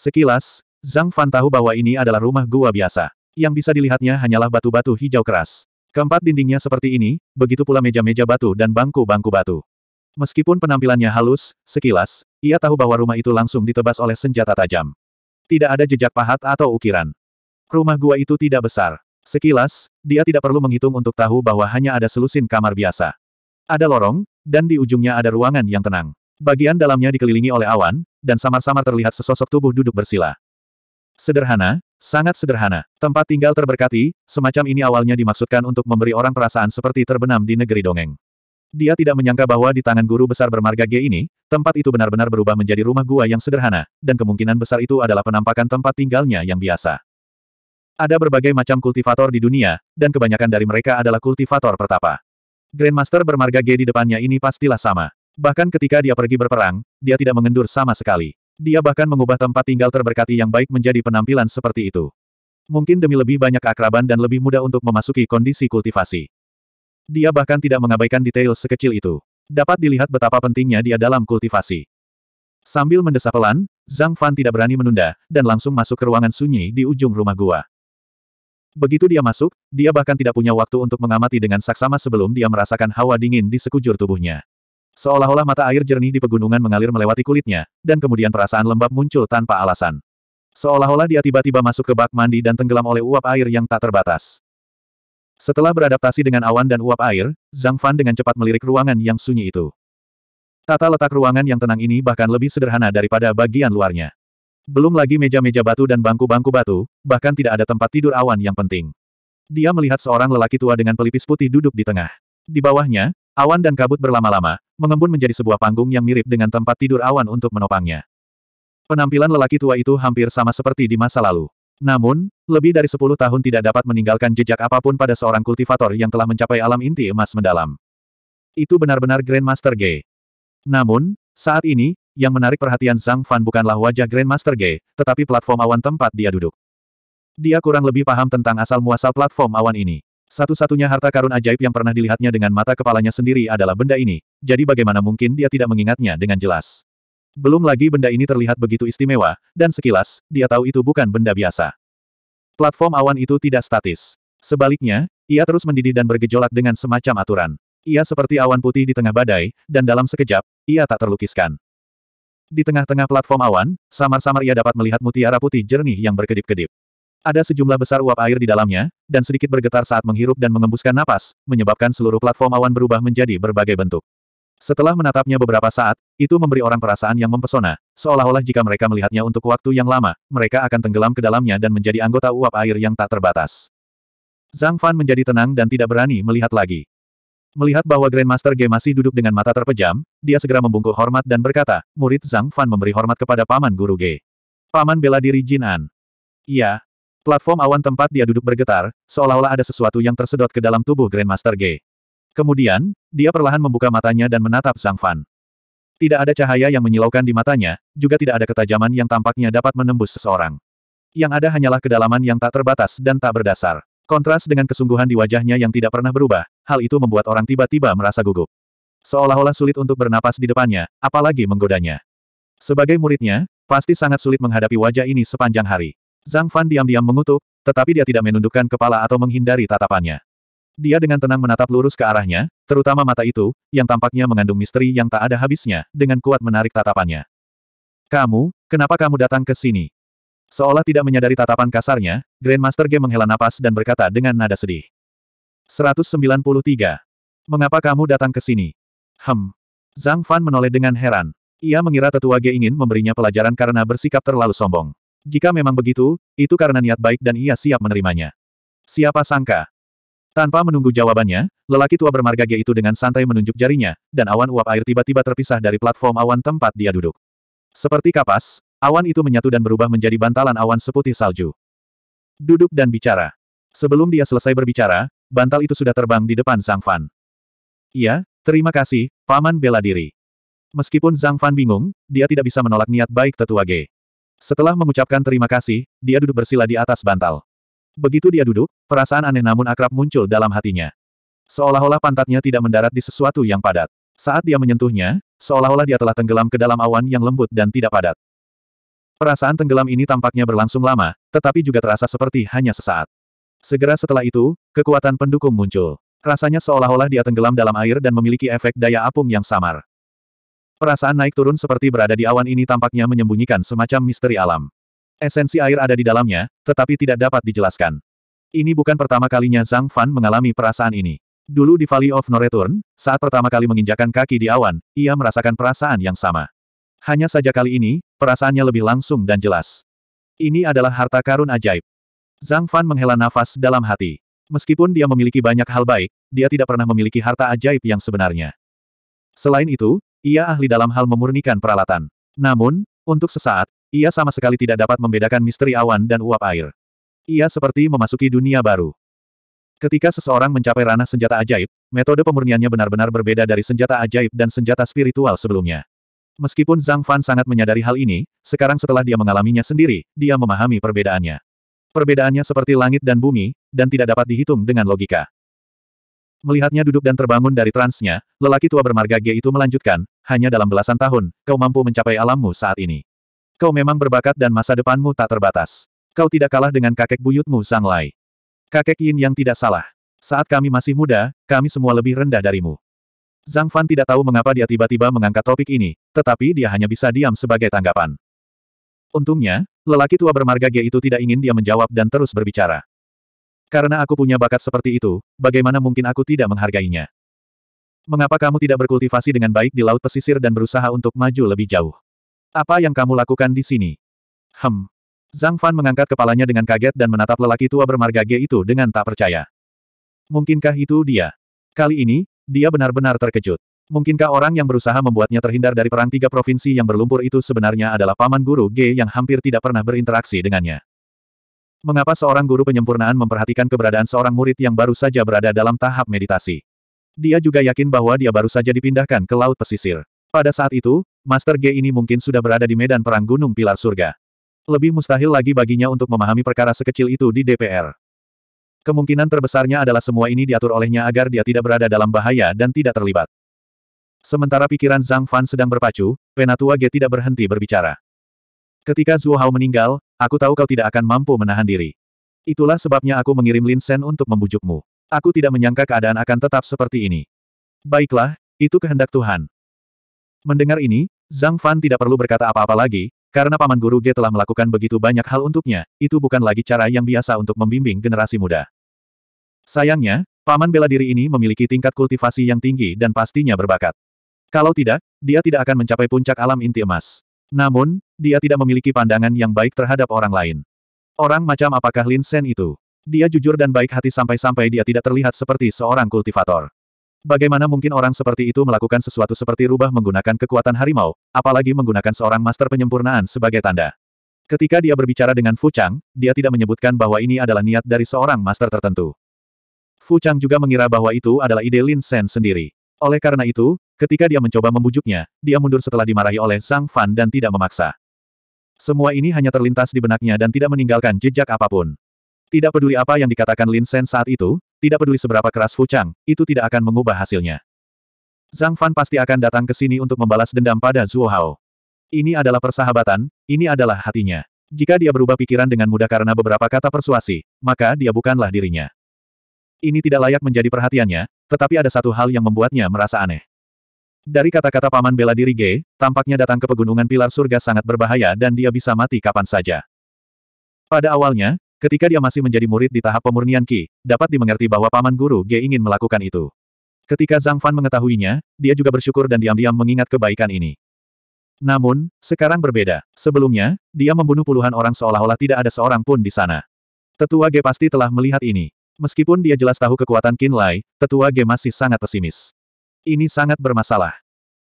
S1: Sekilas, Zhang Fan tahu bahwa ini adalah rumah gua biasa. Yang bisa dilihatnya hanyalah batu-batu hijau keras. Keempat dindingnya seperti ini, begitu pula meja-meja batu dan bangku-bangku batu. Meskipun penampilannya halus, sekilas, ia tahu bahwa rumah itu langsung ditebas oleh senjata tajam. Tidak ada jejak pahat atau ukiran. Rumah gua itu tidak besar. Sekilas, dia tidak perlu menghitung untuk tahu bahwa hanya ada selusin kamar biasa. Ada lorong, dan di ujungnya ada ruangan yang tenang. Bagian dalamnya dikelilingi oleh awan, dan samar-samar terlihat sesosok tubuh duduk bersila. Sederhana, sangat sederhana. Tempat tinggal terberkati, semacam ini awalnya dimaksudkan untuk memberi orang perasaan seperti terbenam di negeri dongeng. Dia tidak menyangka bahwa di tangan guru besar bermarga G ini, tempat itu benar-benar berubah menjadi rumah gua yang sederhana, dan kemungkinan besar itu adalah penampakan tempat tinggalnya yang biasa. Ada berbagai macam kultivator di dunia, dan kebanyakan dari mereka adalah kultivator pertapa. Grandmaster bermarga G di depannya ini pastilah sama. Bahkan ketika dia pergi berperang, dia tidak mengendur sama sekali. Dia bahkan mengubah tempat tinggal terberkati yang baik menjadi penampilan seperti itu. Mungkin demi lebih banyak akraban dan lebih mudah untuk memasuki kondisi kultivasi. Dia bahkan tidak mengabaikan detail sekecil itu. Dapat dilihat betapa pentingnya dia dalam kultivasi. Sambil mendesah pelan, Zhang Fan tidak berani menunda, dan langsung masuk ke ruangan sunyi di ujung rumah gua. Begitu dia masuk, dia bahkan tidak punya waktu untuk mengamati dengan saksama sebelum dia merasakan hawa dingin di sekujur tubuhnya. Seolah-olah mata air jernih di pegunungan mengalir melewati kulitnya, dan kemudian perasaan lembab muncul tanpa alasan. Seolah-olah dia tiba-tiba masuk ke bak mandi dan tenggelam oleh uap air yang tak terbatas. Setelah beradaptasi dengan awan dan uap air, Zhang Fan dengan cepat melirik ruangan yang sunyi itu. Tata letak ruangan yang tenang ini bahkan lebih sederhana daripada bagian luarnya. Belum lagi meja-meja batu dan bangku-bangku batu, bahkan tidak ada tempat tidur awan yang penting. Dia melihat seorang lelaki tua dengan pelipis putih duduk di tengah. Di bawahnya, awan dan kabut berlama-lama, mengembun menjadi sebuah panggung yang mirip dengan tempat tidur awan untuk menopangnya. Penampilan lelaki tua itu hampir sama seperti di masa lalu. Namun, lebih dari sepuluh tahun tidak dapat meninggalkan jejak apapun pada seorang kultivator yang telah mencapai alam inti emas mendalam. Itu benar-benar Grandmaster G. Namun, saat ini, yang menarik perhatian Zhang Fan bukanlah wajah Grandmaster G, tetapi platform awan tempat dia duduk. Dia kurang lebih paham tentang asal-muasal platform awan ini. Satu-satunya harta karun ajaib yang pernah dilihatnya dengan mata kepalanya sendiri adalah benda ini, jadi bagaimana mungkin dia tidak mengingatnya dengan jelas. Belum lagi benda ini terlihat begitu istimewa, dan sekilas, dia tahu itu bukan benda biasa. Platform awan itu tidak statis. Sebaliknya, ia terus mendidih dan bergejolak dengan semacam aturan. Ia seperti awan putih di tengah badai, dan dalam sekejap, ia tak terlukiskan. Di tengah-tengah platform awan, samar-samar ia dapat melihat mutiara putih jernih yang berkedip-kedip. Ada sejumlah besar uap air di dalamnya, dan sedikit bergetar saat menghirup dan mengembuskan napas, menyebabkan seluruh platform awan berubah menjadi berbagai bentuk. Setelah menatapnya beberapa saat, itu memberi orang perasaan yang mempesona, seolah-olah jika mereka melihatnya untuk waktu yang lama, mereka akan tenggelam ke dalamnya dan menjadi anggota uap air yang tak terbatas. Zhang Fan menjadi tenang dan tidak berani melihat lagi. Melihat bahwa Grandmaster G masih duduk dengan mata terpejam, dia segera membungkuk hormat dan berkata, murid Zhang Fan memberi hormat kepada Paman Guru G. Paman bela diri Jin An. Iya. Platform awan tempat dia duduk bergetar, seolah-olah ada sesuatu yang tersedot ke dalam tubuh Grandmaster G. Kemudian, dia perlahan membuka matanya dan menatap Zhang Fan. Tidak ada cahaya yang menyilaukan di matanya, juga tidak ada ketajaman yang tampaknya dapat menembus seseorang. Yang ada hanyalah kedalaman yang tak terbatas dan tak berdasar. Kontras dengan kesungguhan di wajahnya yang tidak pernah berubah, hal itu membuat orang tiba-tiba merasa gugup. Seolah-olah sulit untuk bernapas di depannya, apalagi menggodanya. Sebagai muridnya, pasti sangat sulit menghadapi wajah ini sepanjang hari. Zhang Fan diam-diam mengutuk, tetapi dia tidak menundukkan kepala atau menghindari tatapannya. Dia dengan tenang menatap lurus ke arahnya, terutama mata itu, yang tampaknya mengandung misteri yang tak ada habisnya, dengan kuat menarik tatapannya. Kamu, kenapa kamu datang ke sini? Seolah tidak menyadari tatapan kasarnya, Grandmaster G menghela napas dan berkata dengan nada sedih. 193. Mengapa kamu datang ke sini? Hem. Zhang Fan menoleh dengan heran. Ia mengira tetua G ingin memberinya pelajaran karena bersikap terlalu sombong. Jika memang begitu, itu karena niat baik dan ia siap menerimanya. Siapa sangka, tanpa menunggu jawabannya, lelaki tua bermarga G itu dengan santai menunjuk jarinya, dan awan uap air tiba-tiba terpisah dari platform awan tempat dia duduk. Seperti kapas, awan itu menyatu dan berubah menjadi bantalan awan seputih salju. Duduk dan bicara. Sebelum dia selesai berbicara, bantal itu sudah terbang di depan Zhang Fan. Iya, terima kasih, Paman bela diri. Meskipun Zhang Fan bingung, dia tidak bisa menolak niat baik tetua G. Setelah mengucapkan terima kasih, dia duduk bersila di atas bantal. Begitu dia duduk, perasaan aneh namun akrab muncul dalam hatinya. Seolah-olah pantatnya tidak mendarat di sesuatu yang padat. Saat dia menyentuhnya, seolah-olah dia telah tenggelam ke dalam awan yang lembut dan tidak padat. Perasaan tenggelam ini tampaknya berlangsung lama, tetapi juga terasa seperti hanya sesaat. Segera setelah itu, kekuatan pendukung muncul. Rasanya seolah-olah dia tenggelam dalam air dan memiliki efek daya apung yang samar. Perasaan naik turun seperti berada di awan ini tampaknya menyembunyikan semacam misteri alam. Esensi air ada di dalamnya, tetapi tidak dapat dijelaskan. Ini bukan pertama kalinya Zhang Fan mengalami perasaan ini. Dulu di Valley of No Return, saat pertama kali menginjakan kaki di awan, ia merasakan perasaan yang sama. Hanya saja kali ini, perasaannya lebih langsung dan jelas. Ini adalah harta karun ajaib. Zhang Fan menghela nafas dalam hati. Meskipun dia memiliki banyak hal baik, dia tidak pernah memiliki harta ajaib yang sebenarnya. Selain itu, ia ahli dalam hal memurnikan peralatan. Namun, untuk sesaat, ia sama sekali tidak dapat membedakan misteri awan dan uap air. Ia seperti memasuki dunia baru. Ketika seseorang mencapai ranah senjata ajaib, metode pemurniannya benar-benar berbeda dari senjata ajaib dan senjata spiritual sebelumnya. Meskipun Zhang Fan sangat menyadari hal ini, sekarang setelah dia mengalaminya sendiri, dia memahami perbedaannya. Perbedaannya seperti langit dan bumi, dan tidak dapat dihitung dengan logika. Melihatnya duduk dan terbangun dari transnya, lelaki tua bermarga G itu melanjutkan, hanya dalam belasan tahun, kau mampu mencapai alammu saat ini. Kau memang berbakat dan masa depanmu tak terbatas. Kau tidak kalah dengan kakek buyutmu Sang Lai. Kakek Yin yang tidak salah. Saat kami masih muda, kami semua lebih rendah darimu. Zhang Fan tidak tahu mengapa dia tiba-tiba mengangkat topik ini, tetapi dia hanya bisa diam sebagai tanggapan. Untungnya, lelaki tua bermarga G itu tidak ingin dia menjawab dan terus berbicara. Karena aku punya bakat seperti itu, bagaimana mungkin aku tidak menghargainya? Mengapa kamu tidak berkultivasi dengan baik di laut pesisir dan berusaha untuk maju lebih jauh? Apa yang kamu lakukan di sini? Hem. Zhang Fan mengangkat kepalanya dengan kaget dan menatap lelaki tua bermarga G itu dengan tak percaya. Mungkinkah itu dia? Kali ini, dia benar-benar terkejut. Mungkinkah orang yang berusaha membuatnya terhindar dari perang tiga provinsi yang berlumpur itu sebenarnya adalah paman guru G yang hampir tidak pernah berinteraksi dengannya? Mengapa seorang guru penyempurnaan memperhatikan keberadaan seorang murid yang baru saja berada dalam tahap meditasi? Dia juga yakin bahwa dia baru saja dipindahkan ke laut pesisir. Pada saat itu, Master G ini mungkin sudah berada di medan perang Gunung Pilar Surga. Lebih mustahil lagi baginya untuk memahami perkara sekecil itu di DPR. Kemungkinan terbesarnya adalah semua ini diatur olehnya agar dia tidak berada dalam bahaya dan tidak terlibat. Sementara pikiran Zhang Fan sedang berpacu, Penatua G tidak berhenti berbicara. Ketika Zhuo Hao meninggal, aku tahu kau tidak akan mampu menahan diri. Itulah sebabnya aku mengirim Lin Sen untuk membujukmu. Aku tidak menyangka keadaan akan tetap seperti ini. Baiklah, itu kehendak Tuhan. Mendengar ini, Zhang Fan tidak perlu berkata apa-apa lagi, karena Paman Guru Ge telah melakukan begitu banyak hal untuknya, itu bukan lagi cara yang biasa untuk membimbing generasi muda. Sayangnya, Paman bela diri ini memiliki tingkat kultivasi yang tinggi dan pastinya berbakat. Kalau tidak, dia tidak akan mencapai puncak alam inti emas. Namun, dia tidak memiliki pandangan yang baik terhadap orang lain. Orang macam apakah Lin Sen itu? Dia jujur dan baik hati sampai-sampai dia tidak terlihat seperti seorang kultivator. Bagaimana mungkin orang seperti itu melakukan sesuatu seperti rubah menggunakan kekuatan harimau, apalagi menggunakan seorang master penyempurnaan sebagai tanda. Ketika dia berbicara dengan Fu Chang, dia tidak menyebutkan bahwa ini adalah niat dari seorang master tertentu. Fu Chang juga mengira bahwa itu adalah ide Lin Sen sendiri. Oleh karena itu, ketika dia mencoba membujuknya, dia mundur setelah dimarahi oleh Sang Fan dan tidak memaksa. Semua ini hanya terlintas di benaknya dan tidak meninggalkan jejak apapun. Tidak peduli apa yang dikatakan Lin Sen saat itu, tidak peduli seberapa keras Fu Chang, itu tidak akan mengubah hasilnya. Zhang Fan pasti akan datang ke sini untuk membalas dendam pada Zuo Hao. Ini adalah persahabatan, ini adalah hatinya. Jika dia berubah pikiran dengan mudah karena beberapa kata persuasi, maka dia bukanlah dirinya. Ini tidak layak menjadi perhatiannya, tetapi ada satu hal yang membuatnya merasa aneh. Dari kata-kata paman bela diri G, tampaknya datang ke pegunungan pilar surga sangat berbahaya dan dia bisa mati kapan saja. Pada awalnya, Ketika dia masih menjadi murid di tahap pemurnian Qi, dapat dimengerti bahwa paman guru Ge ingin melakukan itu. Ketika Zhang Fan mengetahuinya, dia juga bersyukur dan diam-diam mengingat kebaikan ini. Namun, sekarang berbeda. Sebelumnya, dia membunuh puluhan orang seolah-olah tidak ada seorang pun di sana. Tetua Ge pasti telah melihat ini. Meskipun dia jelas tahu kekuatan Qin Lai, Tetua Ge masih sangat pesimis. Ini sangat bermasalah.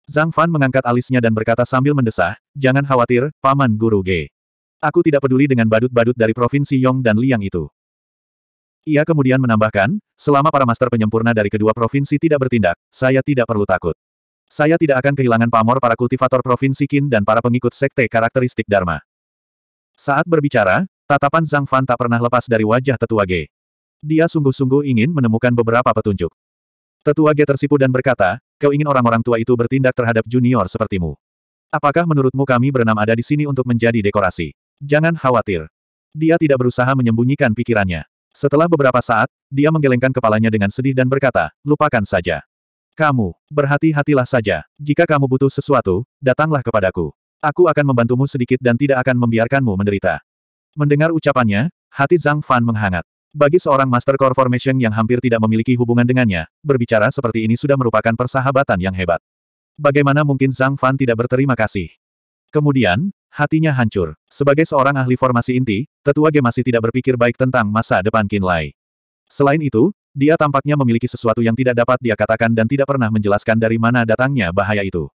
S1: Zhang Fan mengangkat alisnya dan berkata sambil mendesah, jangan khawatir, Paman Guru Ge." Aku tidak peduli dengan badut-badut dari Provinsi Yong dan Liang itu. Ia kemudian menambahkan, selama para master penyempurna dari kedua provinsi tidak bertindak, saya tidak perlu takut. Saya tidak akan kehilangan pamor para kultivator provinsi Qin dan para pengikut sekte karakteristik Dharma. Saat berbicara, tatapan Zhang Fan tak pernah lepas dari wajah tetua Ge. Dia sungguh-sungguh ingin menemukan beberapa petunjuk. Tetua Ge tersipu dan berkata, kau ingin orang-orang tua itu bertindak terhadap junior sepertimu. Apakah menurutmu kami berenam ada di sini untuk menjadi dekorasi? Jangan khawatir. Dia tidak berusaha menyembunyikan pikirannya. Setelah beberapa saat, dia menggelengkan kepalanya dengan sedih dan berkata, lupakan saja. Kamu, berhati-hatilah saja. Jika kamu butuh sesuatu, datanglah kepadaku. Aku akan membantumu sedikit dan tidak akan membiarkanmu menderita. Mendengar ucapannya, hati Zhang Fan menghangat. Bagi seorang Master Core Formation yang hampir tidak memiliki hubungan dengannya, berbicara seperti ini sudah merupakan persahabatan yang hebat. Bagaimana mungkin Zhang Fan tidak berterima kasih? Kemudian, hatinya hancur. Sebagai seorang ahli formasi inti, tetua G masih tidak berpikir baik tentang masa depan Kinlay. Selain itu, dia tampaknya memiliki sesuatu yang tidak dapat dia katakan dan tidak pernah menjelaskan dari mana datangnya bahaya itu.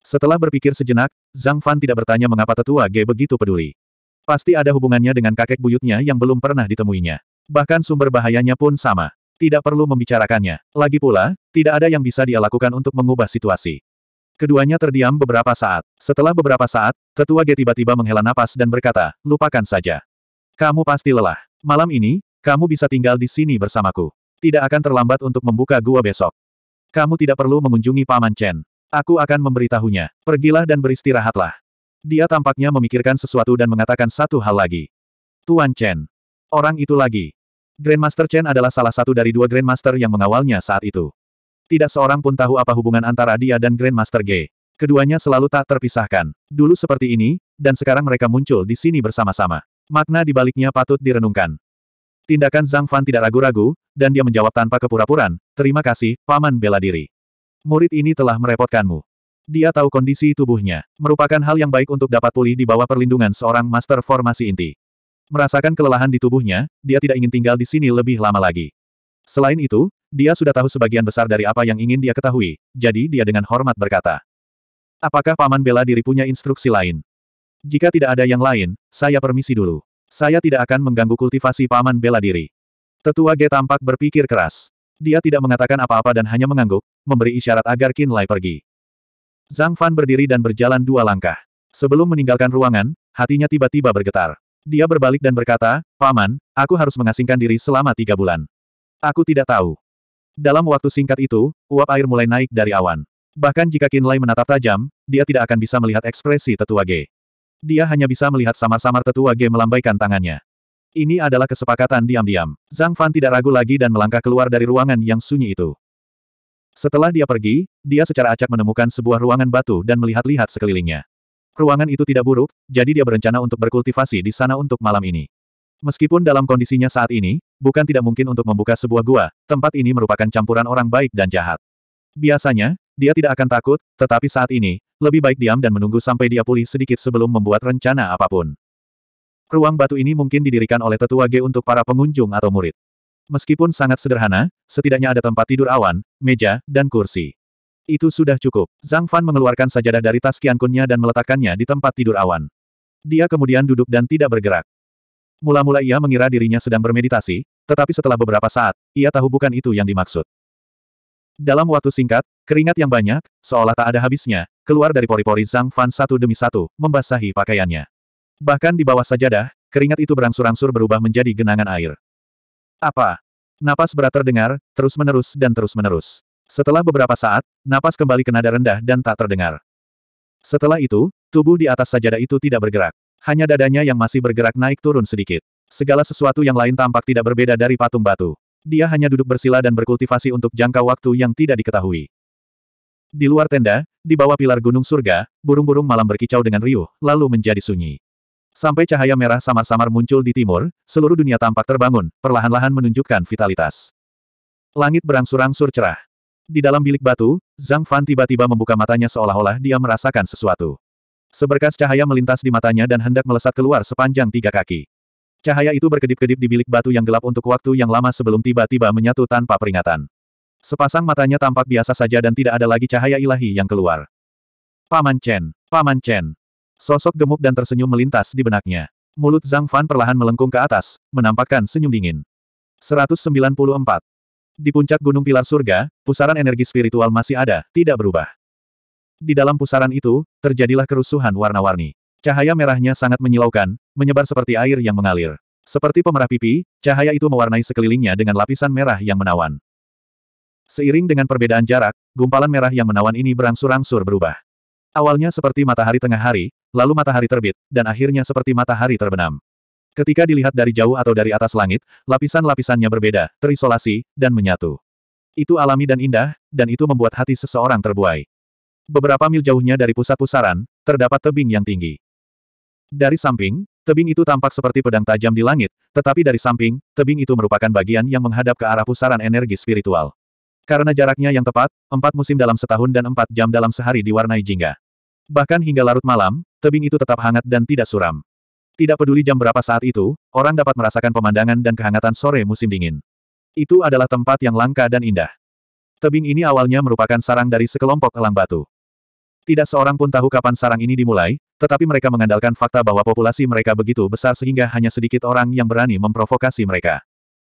S1: Setelah berpikir sejenak, Zhang Fan tidak bertanya mengapa tetua G begitu peduli. Pasti ada hubungannya dengan kakek buyutnya yang belum pernah ditemuinya. Bahkan sumber bahayanya pun sama. Tidak perlu membicarakannya. Lagi pula, tidak ada yang bisa dia lakukan untuk mengubah situasi. Keduanya terdiam beberapa saat. Setelah beberapa saat, tetua G tiba-tiba menghela napas dan berkata, lupakan saja. Kamu pasti lelah. Malam ini, kamu bisa tinggal di sini bersamaku. Tidak akan terlambat untuk membuka gua besok. Kamu tidak perlu mengunjungi Paman Chen. Aku akan memberitahunya. Pergilah dan beristirahatlah. Dia tampaknya memikirkan sesuatu dan mengatakan satu hal lagi. Tuan Chen. Orang itu lagi. Grandmaster Chen adalah salah satu dari dua Grandmaster yang mengawalnya saat itu. Tidak seorang pun tahu apa hubungan antara dia dan Grandmaster G. Keduanya selalu tak terpisahkan. Dulu seperti ini, dan sekarang mereka muncul di sini bersama-sama. Makna dibaliknya patut direnungkan. Tindakan Zhang Fan tidak ragu-ragu, dan dia menjawab tanpa kepura-puraan, terima kasih, Paman bela diri. Murid ini telah merepotkanmu. Dia tahu kondisi tubuhnya. Merupakan hal yang baik untuk dapat pulih di bawah perlindungan seorang master formasi inti. Merasakan kelelahan di tubuhnya, dia tidak ingin tinggal di sini lebih lama lagi. Selain itu, dia sudah tahu sebagian besar dari apa yang ingin dia ketahui, jadi dia dengan hormat berkata. Apakah Paman bela diri punya instruksi lain? Jika tidak ada yang lain, saya permisi dulu. Saya tidak akan mengganggu kultivasi Paman bela diri. Tetua G tampak berpikir keras. Dia tidak mengatakan apa-apa dan hanya mengangguk, memberi isyarat agar Qin Lai pergi. Zhang Fan berdiri dan berjalan dua langkah. Sebelum meninggalkan ruangan, hatinya tiba-tiba bergetar. Dia berbalik dan berkata, Paman, aku harus mengasingkan diri selama tiga bulan. Aku tidak tahu. Dalam waktu singkat itu, uap air mulai naik dari awan. Bahkan jika Kinlay menatap tajam, dia tidak akan bisa melihat ekspresi tetua G. Dia hanya bisa melihat samar-samar tetua G melambaikan tangannya. Ini adalah kesepakatan diam-diam. Zhang Fan tidak ragu lagi dan melangkah keluar dari ruangan yang sunyi itu. Setelah dia pergi, dia secara acak menemukan sebuah ruangan batu dan melihat-lihat sekelilingnya. Ruangan itu tidak buruk, jadi dia berencana untuk berkultivasi di sana untuk malam ini. Meskipun dalam kondisinya saat ini, bukan tidak mungkin untuk membuka sebuah gua, tempat ini merupakan campuran orang baik dan jahat. Biasanya, dia tidak akan takut, tetapi saat ini, lebih baik diam dan menunggu sampai dia pulih sedikit sebelum membuat rencana apapun. Ruang batu ini mungkin didirikan oleh tetua G untuk para pengunjung atau murid. Meskipun sangat sederhana, setidaknya ada tempat tidur awan, meja, dan kursi. Itu sudah cukup. Zhang Fan mengeluarkan sajadah dari tas kiankunnya dan meletakkannya di tempat tidur awan. Dia kemudian duduk dan tidak bergerak. Mula-mula ia mengira dirinya sedang bermeditasi, tetapi setelah beberapa saat, ia tahu bukan itu yang dimaksud. Dalam waktu singkat, keringat yang banyak, seolah tak ada habisnya, keluar dari pori-pori Zhang Fan satu demi satu, membasahi pakaiannya. Bahkan di bawah sajadah, keringat itu berangsur-angsur berubah menjadi genangan air. Apa? Napas berat terdengar, terus-menerus dan terus-menerus. Setelah beberapa saat, napas kembali ke nada rendah dan tak terdengar. Setelah itu, tubuh di atas sajadah itu tidak bergerak. Hanya dadanya yang masih bergerak naik turun sedikit. Segala sesuatu yang lain tampak tidak berbeda dari patung batu. Dia hanya duduk bersila dan berkultivasi untuk jangka waktu yang tidak diketahui. Di luar tenda, di bawah pilar gunung surga, burung-burung malam berkicau dengan riuh, lalu menjadi sunyi. Sampai cahaya merah samar-samar muncul di timur, seluruh dunia tampak terbangun, perlahan-lahan menunjukkan vitalitas. Langit berangsur-angsur cerah. Di dalam bilik batu, Zhang Fan tiba-tiba membuka matanya seolah-olah dia merasakan sesuatu. Seberkas cahaya melintas di matanya dan hendak melesat keluar sepanjang tiga kaki. Cahaya itu berkedip-kedip di bilik batu yang gelap untuk waktu yang lama sebelum tiba-tiba menyatu tanpa peringatan. Sepasang matanya tampak biasa saja dan tidak ada lagi cahaya ilahi yang keluar. Paman Chen, Paman Chen. Sosok gemuk dan tersenyum melintas di benaknya. Mulut Zhang Fan perlahan melengkung ke atas, menampakkan senyum dingin. 194. Di puncak Gunung Pilar Surga, pusaran energi spiritual masih ada, tidak berubah. Di dalam pusaran itu, terjadilah kerusuhan warna-warni. Cahaya merahnya sangat menyilaukan, menyebar seperti air yang mengalir. Seperti pemerah pipi, cahaya itu mewarnai sekelilingnya dengan lapisan merah yang menawan. Seiring dengan perbedaan jarak, gumpalan merah yang menawan ini berangsur-angsur berubah. Awalnya seperti matahari tengah hari, lalu matahari terbit, dan akhirnya seperti matahari terbenam. Ketika dilihat dari jauh atau dari atas langit, lapisan-lapisannya berbeda, terisolasi, dan menyatu. Itu alami dan indah, dan itu membuat hati seseorang terbuai beberapa mil jauhnya dari pusat pusaran, terdapat tebing yang tinggi. Dari samping, tebing itu tampak seperti pedang tajam di langit, tetapi dari samping, tebing itu merupakan bagian yang menghadap ke arah pusaran energi spiritual. Karena jaraknya yang tepat, empat musim dalam setahun dan empat jam dalam sehari diwarnai jingga. Bahkan hingga larut malam, tebing itu tetap hangat dan tidak suram. Tidak peduli jam berapa saat itu, orang dapat merasakan pemandangan dan kehangatan sore musim dingin. Itu adalah tempat yang langka dan indah. Tebing ini awalnya merupakan sarang dari sekelompok elang batu. Tidak seorang pun tahu kapan sarang ini dimulai, tetapi mereka mengandalkan fakta bahwa populasi mereka begitu besar sehingga hanya sedikit orang yang berani memprovokasi mereka.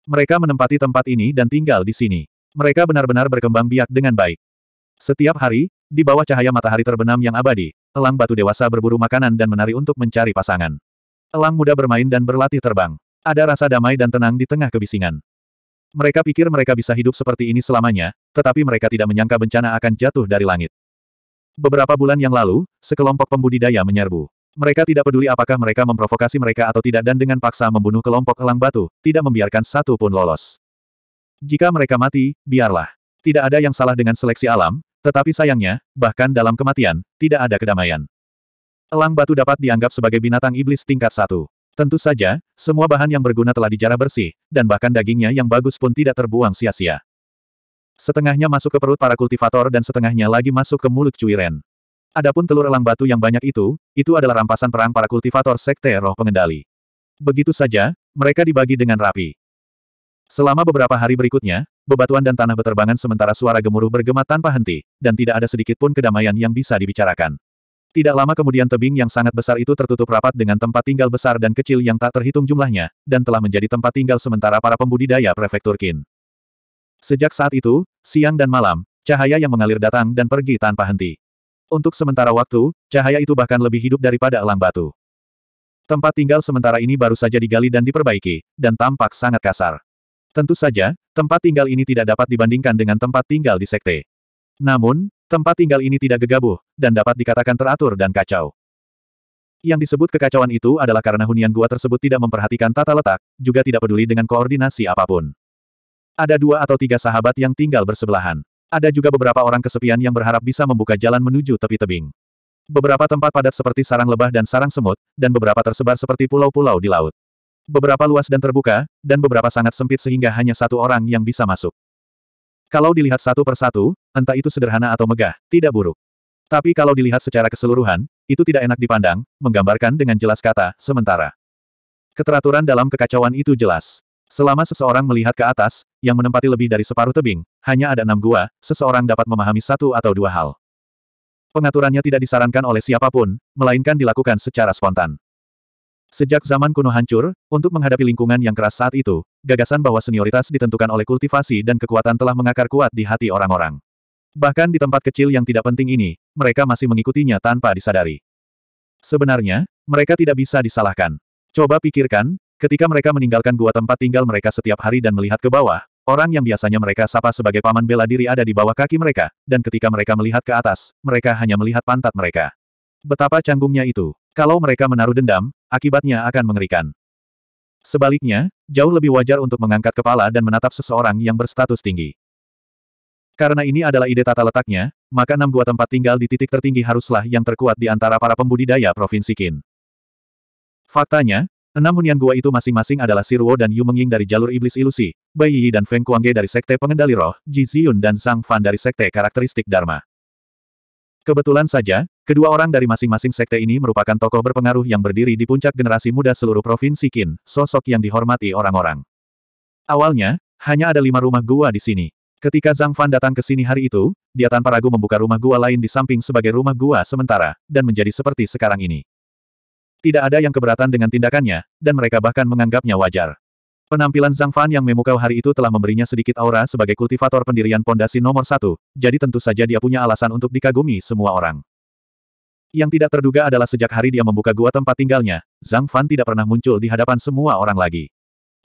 S1: Mereka menempati tempat ini dan tinggal di sini. Mereka benar-benar berkembang biak dengan baik. Setiap hari, di bawah cahaya matahari terbenam yang abadi, elang batu dewasa berburu makanan dan menari untuk mencari pasangan. Elang muda bermain dan berlatih terbang. Ada rasa damai dan tenang di tengah kebisingan. Mereka pikir mereka bisa hidup seperti ini selamanya, tetapi mereka tidak menyangka bencana akan jatuh dari langit. Beberapa bulan yang lalu, sekelompok pembudidaya menyerbu. Mereka tidak peduli apakah mereka memprovokasi mereka atau tidak dan dengan paksa membunuh kelompok elang batu, tidak membiarkan satu pun lolos. Jika mereka mati, biarlah. Tidak ada yang salah dengan seleksi alam, tetapi sayangnya, bahkan dalam kematian, tidak ada kedamaian. Elang batu dapat dianggap sebagai binatang iblis tingkat satu. Tentu saja, semua bahan yang berguna telah dijarah bersih, dan bahkan dagingnya yang bagus pun tidak terbuang sia-sia. Setengahnya masuk ke perut para kultivator dan setengahnya lagi masuk ke mulut Cuiren. Adapun telur elang batu yang banyak itu, itu adalah rampasan perang para kultivator sekte roh pengendali. Begitu saja, mereka dibagi dengan rapi. Selama beberapa hari berikutnya, bebatuan dan tanah beterbangan sementara suara gemuruh bergema tanpa henti, dan tidak ada sedikit pun kedamaian yang bisa dibicarakan. Tidak lama kemudian tebing yang sangat besar itu tertutup rapat dengan tempat tinggal besar dan kecil yang tak terhitung jumlahnya, dan telah menjadi tempat tinggal sementara para pembudidaya prefektur Qin. Sejak saat itu, siang dan malam, cahaya yang mengalir datang dan pergi tanpa henti. Untuk sementara waktu, cahaya itu bahkan lebih hidup daripada elang batu. Tempat tinggal sementara ini baru saja digali dan diperbaiki, dan tampak sangat kasar. Tentu saja, tempat tinggal ini tidak dapat dibandingkan dengan tempat tinggal di sekte. Namun, tempat tinggal ini tidak gegabah, dan dapat dikatakan teratur dan kacau. Yang disebut kekacauan itu adalah karena hunian gua tersebut tidak memperhatikan tata letak, juga tidak peduli dengan koordinasi apapun. Ada dua atau tiga sahabat yang tinggal bersebelahan. Ada juga beberapa orang kesepian yang berharap bisa membuka jalan menuju tepi tebing. Beberapa tempat padat seperti sarang lebah dan sarang semut, dan beberapa tersebar seperti pulau-pulau di laut. Beberapa luas dan terbuka, dan beberapa sangat sempit sehingga hanya satu orang yang bisa masuk. Kalau dilihat satu persatu, entah itu sederhana atau megah, tidak buruk. Tapi kalau dilihat secara keseluruhan, itu tidak enak dipandang, menggambarkan dengan jelas kata, sementara. Keteraturan dalam kekacauan itu jelas. Selama seseorang melihat ke atas, yang menempati lebih dari separuh tebing, hanya ada enam gua, seseorang dapat memahami satu atau dua hal. Pengaturannya tidak disarankan oleh siapapun, melainkan dilakukan secara spontan. Sejak zaman kuno hancur, untuk menghadapi lingkungan yang keras saat itu, gagasan bahwa senioritas ditentukan oleh kultivasi dan kekuatan telah mengakar kuat di hati orang-orang. Bahkan di tempat kecil yang tidak penting ini, mereka masih mengikutinya tanpa disadari. Sebenarnya, mereka tidak bisa disalahkan. Coba pikirkan, Ketika mereka meninggalkan gua tempat tinggal mereka setiap hari dan melihat ke bawah, orang yang biasanya mereka sapa sebagai paman bela diri ada di bawah kaki mereka, dan ketika mereka melihat ke atas, mereka hanya melihat pantat mereka. Betapa canggungnya itu. Kalau mereka menaruh dendam, akibatnya akan mengerikan. Sebaliknya, jauh lebih wajar untuk mengangkat kepala dan menatap seseorang yang berstatus tinggi. Karena ini adalah ide tata letaknya, maka enam gua tempat tinggal di titik tertinggi haruslah yang terkuat di antara para pembudidaya Provinsi Qin. Faktanya, Enam hunian gua itu masing-masing adalah Siruo dan Yu Mengying dari jalur iblis ilusi, Bai Yi dan Feng Kuangge dari sekte pengendali roh, Ji Ziyun dan Sang Fan dari sekte karakteristik Dharma. Kebetulan saja, kedua orang dari masing-masing sekte ini merupakan tokoh berpengaruh yang berdiri di puncak generasi muda seluruh provinsi Qin, sosok yang dihormati orang-orang. Awalnya, hanya ada lima rumah gua di sini. Ketika Zhang Fan datang ke sini hari itu, dia tanpa ragu membuka rumah gua lain di samping sebagai rumah gua sementara, dan menjadi seperti sekarang ini. Tidak ada yang keberatan dengan tindakannya, dan mereka bahkan menganggapnya wajar. Penampilan Zhang Fan yang memukau hari itu telah memberinya sedikit aura sebagai kultivator pendirian pondasi nomor satu, jadi tentu saja dia punya alasan untuk dikagumi semua orang. Yang tidak terduga adalah sejak hari dia membuka gua tempat tinggalnya, Zhang Fan tidak pernah muncul di hadapan semua orang lagi.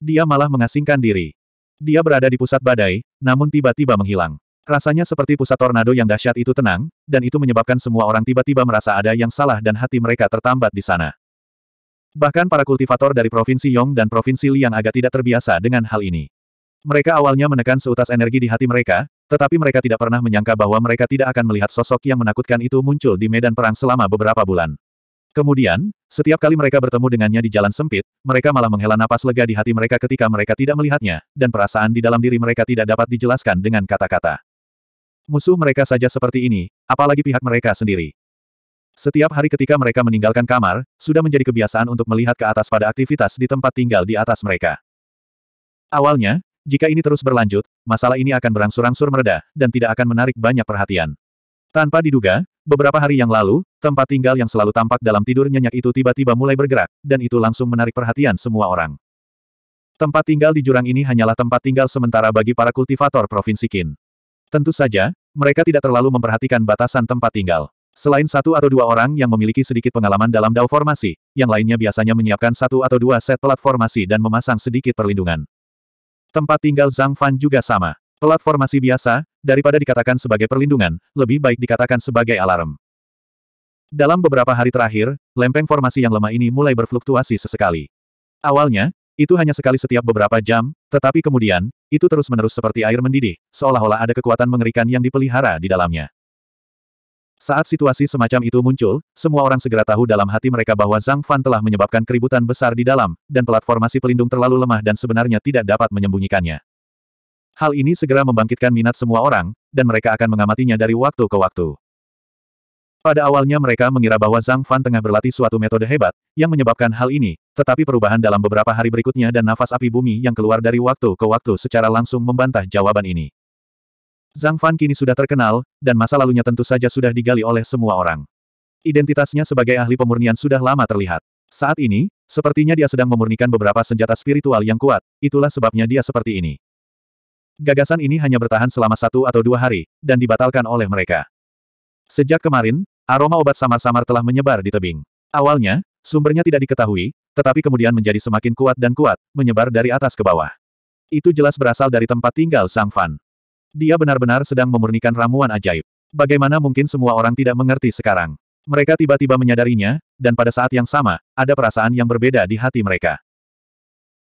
S1: Dia malah mengasingkan diri. Dia berada di pusat badai, namun tiba-tiba menghilang. Rasanya seperti pusat tornado yang dahsyat itu tenang, dan itu menyebabkan semua orang tiba-tiba merasa ada yang salah dan hati mereka tertambat di sana. Bahkan para kultivator dari Provinsi Yong dan Provinsi Liang agak tidak terbiasa dengan hal ini. Mereka awalnya menekan seutas energi di hati mereka, tetapi mereka tidak pernah menyangka bahwa mereka tidak akan melihat sosok yang menakutkan itu muncul di medan perang selama beberapa bulan. Kemudian, setiap kali mereka bertemu dengannya di jalan sempit, mereka malah menghela napas lega di hati mereka ketika mereka tidak melihatnya, dan perasaan di dalam diri mereka tidak dapat dijelaskan dengan kata-kata. Musuh mereka saja seperti ini, apalagi pihak mereka sendiri. Setiap hari ketika mereka meninggalkan kamar, sudah menjadi kebiasaan untuk melihat ke atas pada aktivitas di tempat tinggal di atas mereka. Awalnya, jika ini terus berlanjut, masalah ini akan berangsur-angsur mereda, dan tidak akan menarik banyak perhatian. Tanpa diduga, beberapa hari yang lalu, tempat tinggal yang selalu tampak dalam tidur nyenyak itu tiba-tiba mulai bergerak, dan itu langsung menarik perhatian semua orang. Tempat tinggal di jurang ini hanyalah tempat tinggal sementara bagi para kultivator Provinsi Qin. Tentu saja, mereka tidak terlalu memperhatikan batasan tempat tinggal. Selain satu atau dua orang yang memiliki sedikit pengalaman dalam dao formasi, yang lainnya biasanya menyiapkan satu atau dua set pelat formasi dan memasang sedikit perlindungan. Tempat tinggal Zhang Fan juga sama. Pelat formasi biasa, daripada dikatakan sebagai perlindungan, lebih baik dikatakan sebagai alarm. Dalam beberapa hari terakhir, lempeng formasi yang lemah ini mulai berfluktuasi sesekali. Awalnya, itu hanya sekali setiap beberapa jam, tetapi kemudian, itu terus-menerus seperti air mendidih, seolah-olah ada kekuatan mengerikan yang dipelihara di dalamnya. Saat situasi semacam itu muncul, semua orang segera tahu dalam hati mereka bahwa Zhang Fan telah menyebabkan keributan besar di dalam, dan platformasi pelindung terlalu lemah dan sebenarnya tidak dapat menyembunyikannya. Hal ini segera membangkitkan minat semua orang, dan mereka akan mengamatinya dari waktu ke waktu. Pada awalnya mereka mengira bahwa Zhang Fan tengah berlatih suatu metode hebat, yang menyebabkan hal ini, tetapi perubahan dalam beberapa hari berikutnya dan nafas api bumi yang keluar dari waktu ke waktu secara langsung membantah jawaban ini. Zhang Fan kini sudah terkenal, dan masa lalunya tentu saja sudah digali oleh semua orang. Identitasnya sebagai ahli pemurnian sudah lama terlihat. Saat ini, sepertinya dia sedang memurnikan beberapa senjata spiritual yang kuat, itulah sebabnya dia seperti ini. Gagasan ini hanya bertahan selama satu atau dua hari, dan dibatalkan oleh mereka. Sejak kemarin, aroma obat samar-samar telah menyebar di tebing. Awalnya, sumbernya tidak diketahui, tetapi kemudian menjadi semakin kuat dan kuat, menyebar dari atas ke bawah. Itu jelas berasal dari tempat tinggal Sang Fan. Dia benar-benar sedang memurnikan ramuan ajaib. Bagaimana mungkin semua orang tidak mengerti sekarang? Mereka tiba-tiba menyadarinya, dan pada saat yang sama, ada perasaan yang berbeda di hati mereka.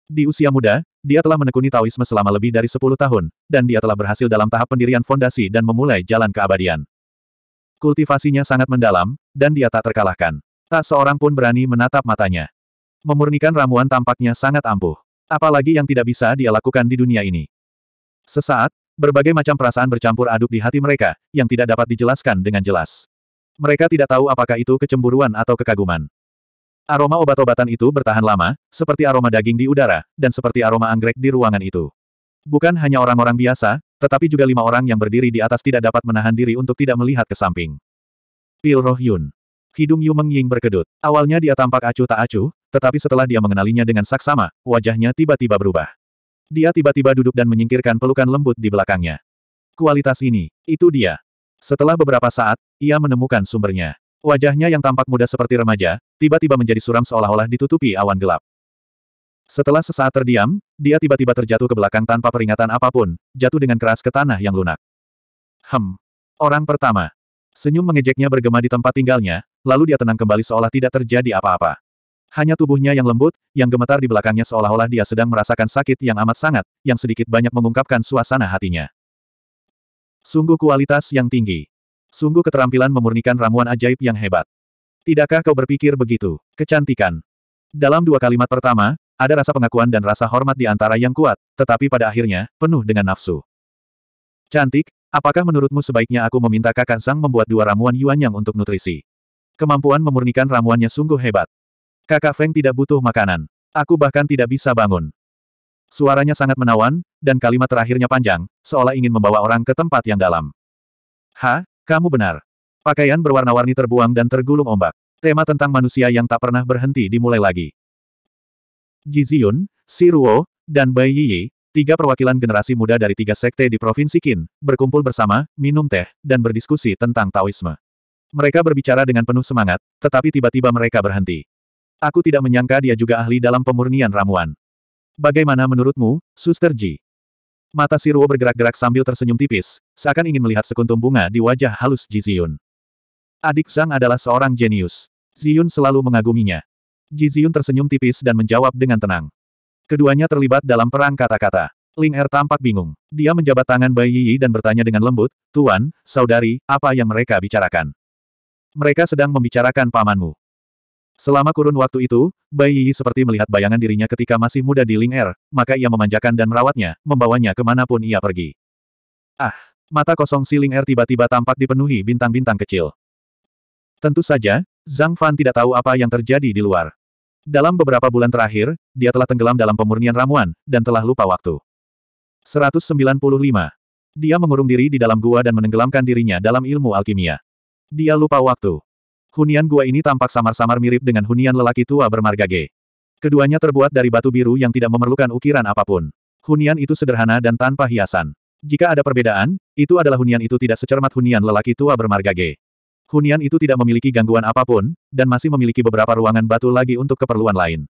S1: Di usia muda, dia telah menekuni Taoisme selama lebih dari 10 tahun, dan dia telah berhasil dalam tahap pendirian fondasi dan memulai jalan keabadian. Kultivasinya sangat mendalam, dan dia tak terkalahkan. Tak seorang pun berani menatap matanya. Memurnikan ramuan tampaknya sangat ampuh. Apalagi yang tidak bisa dia lakukan di dunia ini. Sesaat, Berbagai macam perasaan bercampur aduk di hati mereka, yang tidak dapat dijelaskan dengan jelas. Mereka tidak tahu apakah itu kecemburuan atau kekaguman. Aroma obat-obatan itu bertahan lama, seperti aroma daging di udara, dan seperti aroma anggrek di ruangan itu. Bukan hanya orang-orang biasa, tetapi juga lima orang yang berdiri di atas tidak dapat menahan diri untuk tidak melihat ke samping. Pil Roh Yun. Hidung Yu Meng Ying berkedut. Awalnya dia tampak acuh tak acuh, tetapi setelah dia mengenalinya dengan saksama, wajahnya tiba-tiba berubah. Dia tiba-tiba duduk dan menyingkirkan pelukan lembut di belakangnya. Kualitas ini, itu dia. Setelah beberapa saat, ia menemukan sumbernya. Wajahnya yang tampak muda seperti remaja, tiba-tiba menjadi suram seolah-olah ditutupi awan gelap. Setelah sesaat terdiam, dia tiba-tiba terjatuh ke belakang tanpa peringatan apapun, jatuh dengan keras ke tanah yang lunak. Hem. Orang pertama. Senyum mengejeknya bergema di tempat tinggalnya, lalu dia tenang kembali seolah tidak terjadi apa-apa. Hanya tubuhnya yang lembut, yang gemetar di belakangnya seolah-olah dia sedang merasakan sakit yang amat sangat, yang sedikit banyak mengungkapkan suasana hatinya. Sungguh kualitas yang tinggi. Sungguh keterampilan memurnikan ramuan ajaib yang hebat. Tidakkah kau berpikir begitu? Kecantikan. Dalam dua kalimat pertama, ada rasa pengakuan dan rasa hormat di antara yang kuat, tetapi pada akhirnya, penuh dengan nafsu. Cantik, apakah menurutmu sebaiknya aku meminta kakak Sang membuat dua ramuan yuan yang untuk nutrisi? Kemampuan memurnikan ramuannya sungguh hebat. Kakak Feng tidak butuh makanan. Aku bahkan tidak bisa bangun. Suaranya sangat menawan, dan kalimat terakhirnya panjang, seolah ingin membawa orang ke tempat yang dalam. Ha, kamu benar. Pakaian berwarna-warni terbuang dan tergulung ombak. Tema tentang manusia yang tak pernah berhenti dimulai lagi. Ji Ziyun, Si Ruo, dan Bai Yiyi, tiga perwakilan generasi muda dari tiga sekte di Provinsi Qin, berkumpul bersama, minum teh, dan berdiskusi tentang Taoisme. Mereka berbicara dengan penuh semangat, tetapi tiba-tiba mereka berhenti. Aku tidak menyangka dia juga ahli dalam pemurnian ramuan. Bagaimana menurutmu, Suster Ji? Mata Siruo bergerak-gerak sambil tersenyum tipis, seakan ingin melihat sekuntum bunga di wajah halus Ji Ziyun. Adik Zhang adalah seorang jenius. Ziyun selalu mengaguminya. Ji Ziyun tersenyum tipis dan menjawab dengan tenang. Keduanya terlibat dalam perang kata-kata. Ling Er tampak bingung. Dia menjabat tangan Bai Yi dan bertanya dengan lembut, Tuan, saudari, apa yang mereka bicarakan? Mereka sedang membicarakan pamanmu. Selama kurun waktu itu, Bai Yi seperti melihat bayangan dirinya ketika masih muda di Ling Er, maka ia memanjakan dan merawatnya, membawanya kemanapun ia pergi. Ah! Mata kosong si Ling Er tiba-tiba tampak dipenuhi bintang-bintang kecil. Tentu saja, Zhang Fan tidak tahu apa yang terjadi di luar. Dalam beberapa bulan terakhir, dia telah tenggelam dalam pemurnian ramuan, dan telah lupa waktu. 195. Dia mengurung diri di dalam gua dan menenggelamkan dirinya dalam ilmu alkimia. Dia lupa waktu. Hunian gua ini tampak samar-samar mirip dengan hunian lelaki tua bermarga G. Keduanya terbuat dari batu biru yang tidak memerlukan ukiran apapun. Hunian itu sederhana dan tanpa hiasan. Jika ada perbedaan, itu adalah hunian itu tidak secermat hunian lelaki tua bermarga G. Hunian itu tidak memiliki gangguan apapun, dan masih memiliki beberapa ruangan batu lagi untuk keperluan lain.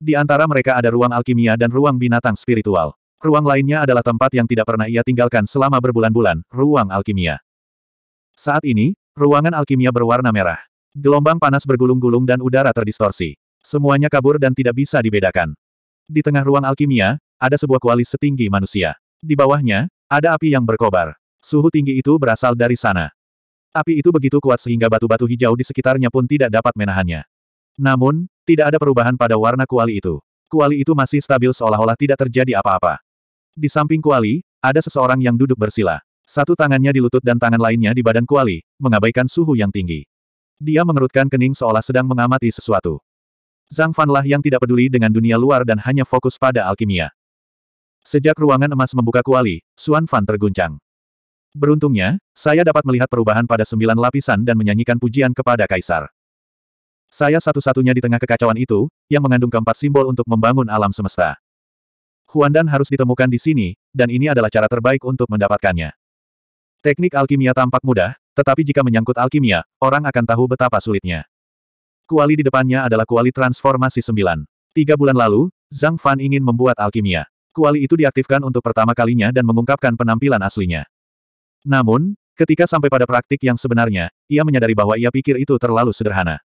S1: Di antara mereka ada ruang alkimia dan ruang binatang spiritual. Ruang lainnya adalah tempat yang tidak pernah ia tinggalkan selama berbulan-bulan, ruang alkimia. Saat ini, Ruangan alkimia berwarna merah. Gelombang panas bergulung-gulung dan udara terdistorsi. Semuanya kabur dan tidak bisa dibedakan. Di tengah ruang alkimia, ada sebuah kuali setinggi manusia. Di bawahnya, ada api yang berkobar. Suhu tinggi itu berasal dari sana. Api itu begitu kuat sehingga batu-batu hijau di sekitarnya pun tidak dapat menahannya. Namun, tidak ada perubahan pada warna kuali itu. Kuali itu masih stabil seolah-olah tidak terjadi apa-apa. Di samping kuali, ada seseorang yang duduk bersila. Satu tangannya di lutut dan tangan lainnya di badan kuali, mengabaikan suhu yang tinggi. Dia mengerutkan kening seolah sedang mengamati sesuatu. Zhang Fanlah yang tidak peduli dengan dunia luar dan hanya fokus pada alkimia. Sejak ruangan emas membuka kuali, Xuan Fan terguncang. Beruntungnya, saya dapat melihat perubahan pada sembilan lapisan dan menyanyikan pujian kepada Kaisar. Saya satu-satunya di tengah kekacauan itu, yang mengandung keempat simbol untuk membangun alam semesta. Huandan harus ditemukan di sini, dan ini adalah cara terbaik untuk mendapatkannya. Teknik alkimia tampak mudah, tetapi jika menyangkut alkimia, orang akan tahu betapa sulitnya. Kuali di depannya adalah kuali transformasi sembilan. Tiga bulan lalu, Zhang Fan ingin membuat alkimia. Kuali itu diaktifkan untuk pertama kalinya dan mengungkapkan penampilan aslinya. Namun, ketika sampai pada praktik yang sebenarnya, ia menyadari bahwa ia pikir itu terlalu sederhana.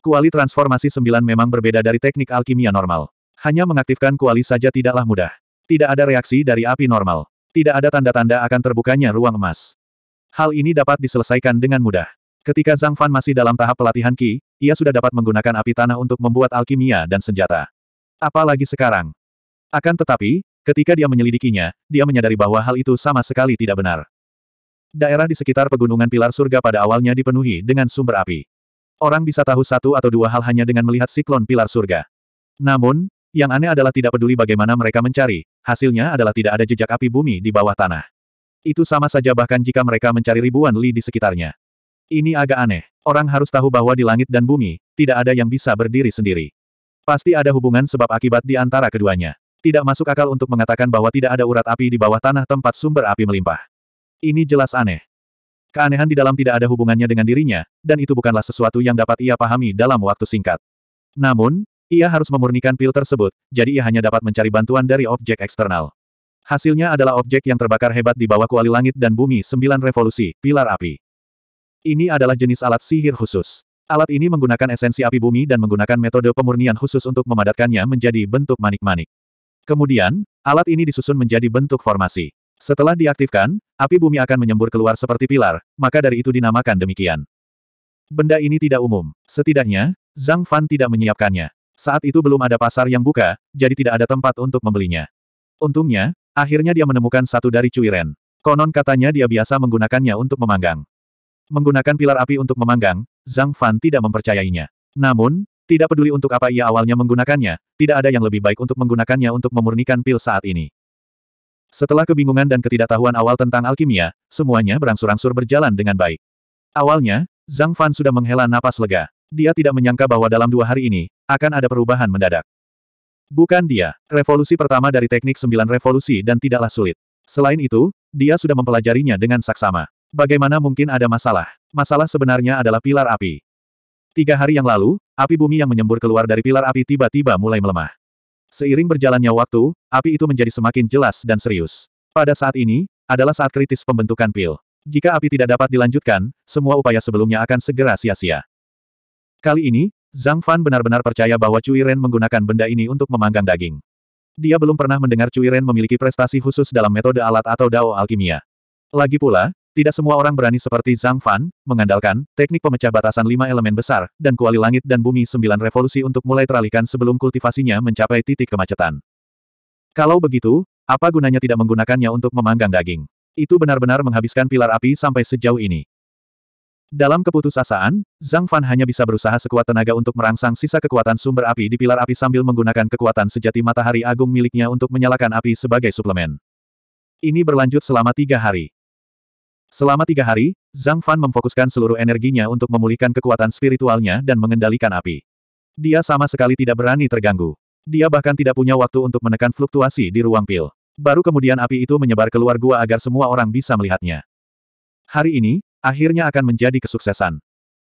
S1: Kuali transformasi sembilan memang berbeda dari teknik alkimia normal. Hanya mengaktifkan kuali saja tidaklah mudah. Tidak ada reaksi dari api normal. Tidak ada tanda-tanda akan terbukanya ruang emas. Hal ini dapat diselesaikan dengan mudah. Ketika Zhang Fan masih dalam tahap pelatihan Qi, ia sudah dapat menggunakan api tanah untuk membuat alkimia dan senjata. Apalagi sekarang. Akan tetapi, ketika dia menyelidikinya, dia menyadari bahwa hal itu sama sekali tidak benar. Daerah di sekitar pegunungan pilar surga pada awalnya dipenuhi dengan sumber api. Orang bisa tahu satu atau dua hal hanya dengan melihat siklon pilar surga. Namun, yang aneh adalah tidak peduli bagaimana mereka mencari, hasilnya adalah tidak ada jejak api bumi di bawah tanah. Itu sama saja bahkan jika mereka mencari ribuan li di sekitarnya. Ini agak aneh. Orang harus tahu bahwa di langit dan bumi, tidak ada yang bisa berdiri sendiri. Pasti ada hubungan sebab akibat di antara keduanya. Tidak masuk akal untuk mengatakan bahwa tidak ada urat api di bawah tanah tempat sumber api melimpah. Ini jelas aneh. Keanehan di dalam tidak ada hubungannya dengan dirinya, dan itu bukanlah sesuatu yang dapat ia pahami dalam waktu singkat. Namun, ia harus memurnikan pil tersebut, jadi ia hanya dapat mencari bantuan dari objek eksternal. Hasilnya adalah objek yang terbakar hebat di bawah kuali langit dan bumi sembilan revolusi, pilar api. Ini adalah jenis alat sihir khusus. Alat ini menggunakan esensi api bumi dan menggunakan metode pemurnian khusus untuk memadatkannya menjadi bentuk manik-manik. Kemudian, alat ini disusun menjadi bentuk formasi. Setelah diaktifkan, api bumi akan menyembur keluar seperti pilar, maka dari itu dinamakan demikian. Benda ini tidak umum. Setidaknya, Zhang Fan tidak menyiapkannya. Saat itu belum ada pasar yang buka, jadi tidak ada tempat untuk membelinya. Untungnya, Akhirnya dia menemukan satu dari cuiren. Konon katanya dia biasa menggunakannya untuk memanggang. Menggunakan pilar api untuk memanggang, Zhang Fan tidak mempercayainya. Namun, tidak peduli untuk apa ia awalnya menggunakannya, tidak ada yang lebih baik untuk menggunakannya untuk memurnikan pil saat ini. Setelah kebingungan dan ketidaktahuan awal tentang alkimia, semuanya berangsur-angsur berjalan dengan baik. Awalnya, Zhang Fan sudah menghela napas lega. Dia tidak menyangka bahwa dalam dua hari ini, akan ada perubahan mendadak. Bukan dia. Revolusi pertama dari teknik sembilan revolusi dan tidaklah sulit. Selain itu, dia sudah mempelajarinya dengan saksama. Bagaimana mungkin ada masalah? Masalah sebenarnya adalah pilar api. Tiga hari yang lalu, api bumi yang menyembur keluar dari pilar api tiba-tiba mulai melemah. Seiring berjalannya waktu, api itu menjadi semakin jelas dan serius. Pada saat ini, adalah saat kritis pembentukan pil. Jika api tidak dapat dilanjutkan, semua upaya sebelumnya akan segera sia-sia. Kali ini, Zhang Fan benar-benar percaya bahwa Cui Ren menggunakan benda ini untuk memanggang daging. Dia belum pernah mendengar Cui Ren memiliki prestasi khusus dalam metode alat atau dao alkimia. Lagi pula, tidak semua orang berani seperti Zhang Fan, mengandalkan teknik pemecah batasan lima elemen besar, dan kuali langit dan bumi sembilan revolusi untuk mulai teralihkan sebelum kultivasinya mencapai titik kemacetan. Kalau begitu, apa gunanya tidak menggunakannya untuk memanggang daging? Itu benar-benar menghabiskan pilar api sampai sejauh ini. Dalam keputusasaan, Zhang Fan hanya bisa berusaha sekuat tenaga untuk merangsang sisa kekuatan sumber api di pilar api sambil menggunakan kekuatan sejati matahari agung miliknya untuk menyalakan api sebagai suplemen. Ini berlanjut selama tiga hari. Selama tiga hari, Zhang Fan memfokuskan seluruh energinya untuk memulihkan kekuatan spiritualnya dan mengendalikan api. Dia sama sekali tidak berani terganggu. Dia bahkan tidak punya waktu untuk menekan fluktuasi di ruang pil. Baru kemudian api itu menyebar keluar gua agar semua orang bisa melihatnya. Hari ini, akhirnya akan menjadi kesuksesan.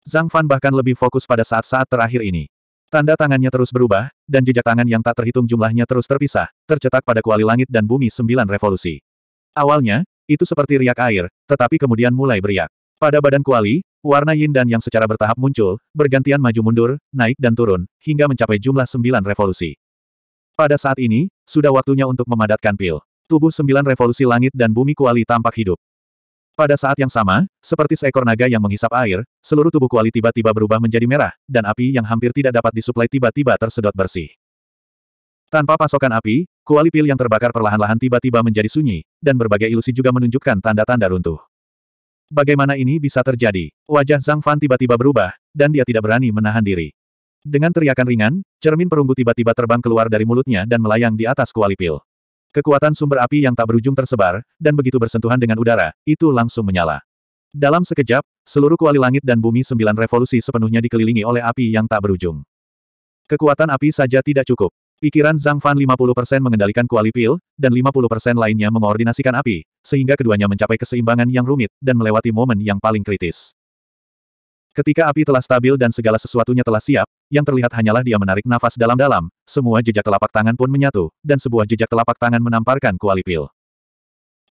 S1: Zhang Fan bahkan lebih fokus pada saat-saat terakhir ini. Tanda tangannya terus berubah, dan jejak tangan yang tak terhitung jumlahnya terus terpisah, tercetak pada kuali langit dan bumi sembilan revolusi. Awalnya, itu seperti riak air, tetapi kemudian mulai beriak. Pada badan kuali, warna yin dan yang secara bertahap muncul, bergantian maju mundur, naik dan turun, hingga mencapai jumlah sembilan revolusi. Pada saat ini, sudah waktunya untuk memadatkan pil. Tubuh sembilan revolusi langit dan bumi kuali tampak hidup. Pada saat yang sama, seperti seekor naga yang menghisap air, seluruh tubuh kuali tiba-tiba berubah menjadi merah, dan api yang hampir tidak dapat disuplai tiba-tiba tersedot bersih. Tanpa pasokan api, kuali pil yang terbakar perlahan-lahan tiba-tiba menjadi sunyi, dan berbagai ilusi juga menunjukkan tanda-tanda runtuh. Bagaimana ini bisa terjadi? Wajah Zhang Fan tiba-tiba berubah, dan dia tidak berani menahan diri. Dengan teriakan ringan, cermin perunggu tiba-tiba terbang keluar dari mulutnya dan melayang di atas kuali pil. Kekuatan sumber api yang tak berujung tersebar, dan begitu bersentuhan dengan udara, itu langsung menyala. Dalam sekejap, seluruh kuali langit dan bumi sembilan revolusi sepenuhnya dikelilingi oleh api yang tak berujung. Kekuatan api saja tidak cukup. Pikiran Zhang Fan 50% mengendalikan kuali pil, dan 50% lainnya mengoordinasikan api, sehingga keduanya mencapai keseimbangan yang rumit, dan melewati momen yang paling kritis. Ketika api telah stabil dan segala sesuatunya telah siap, yang terlihat hanyalah dia menarik nafas dalam-dalam, semua jejak telapak tangan pun menyatu, dan sebuah jejak telapak tangan menamparkan kuali pil.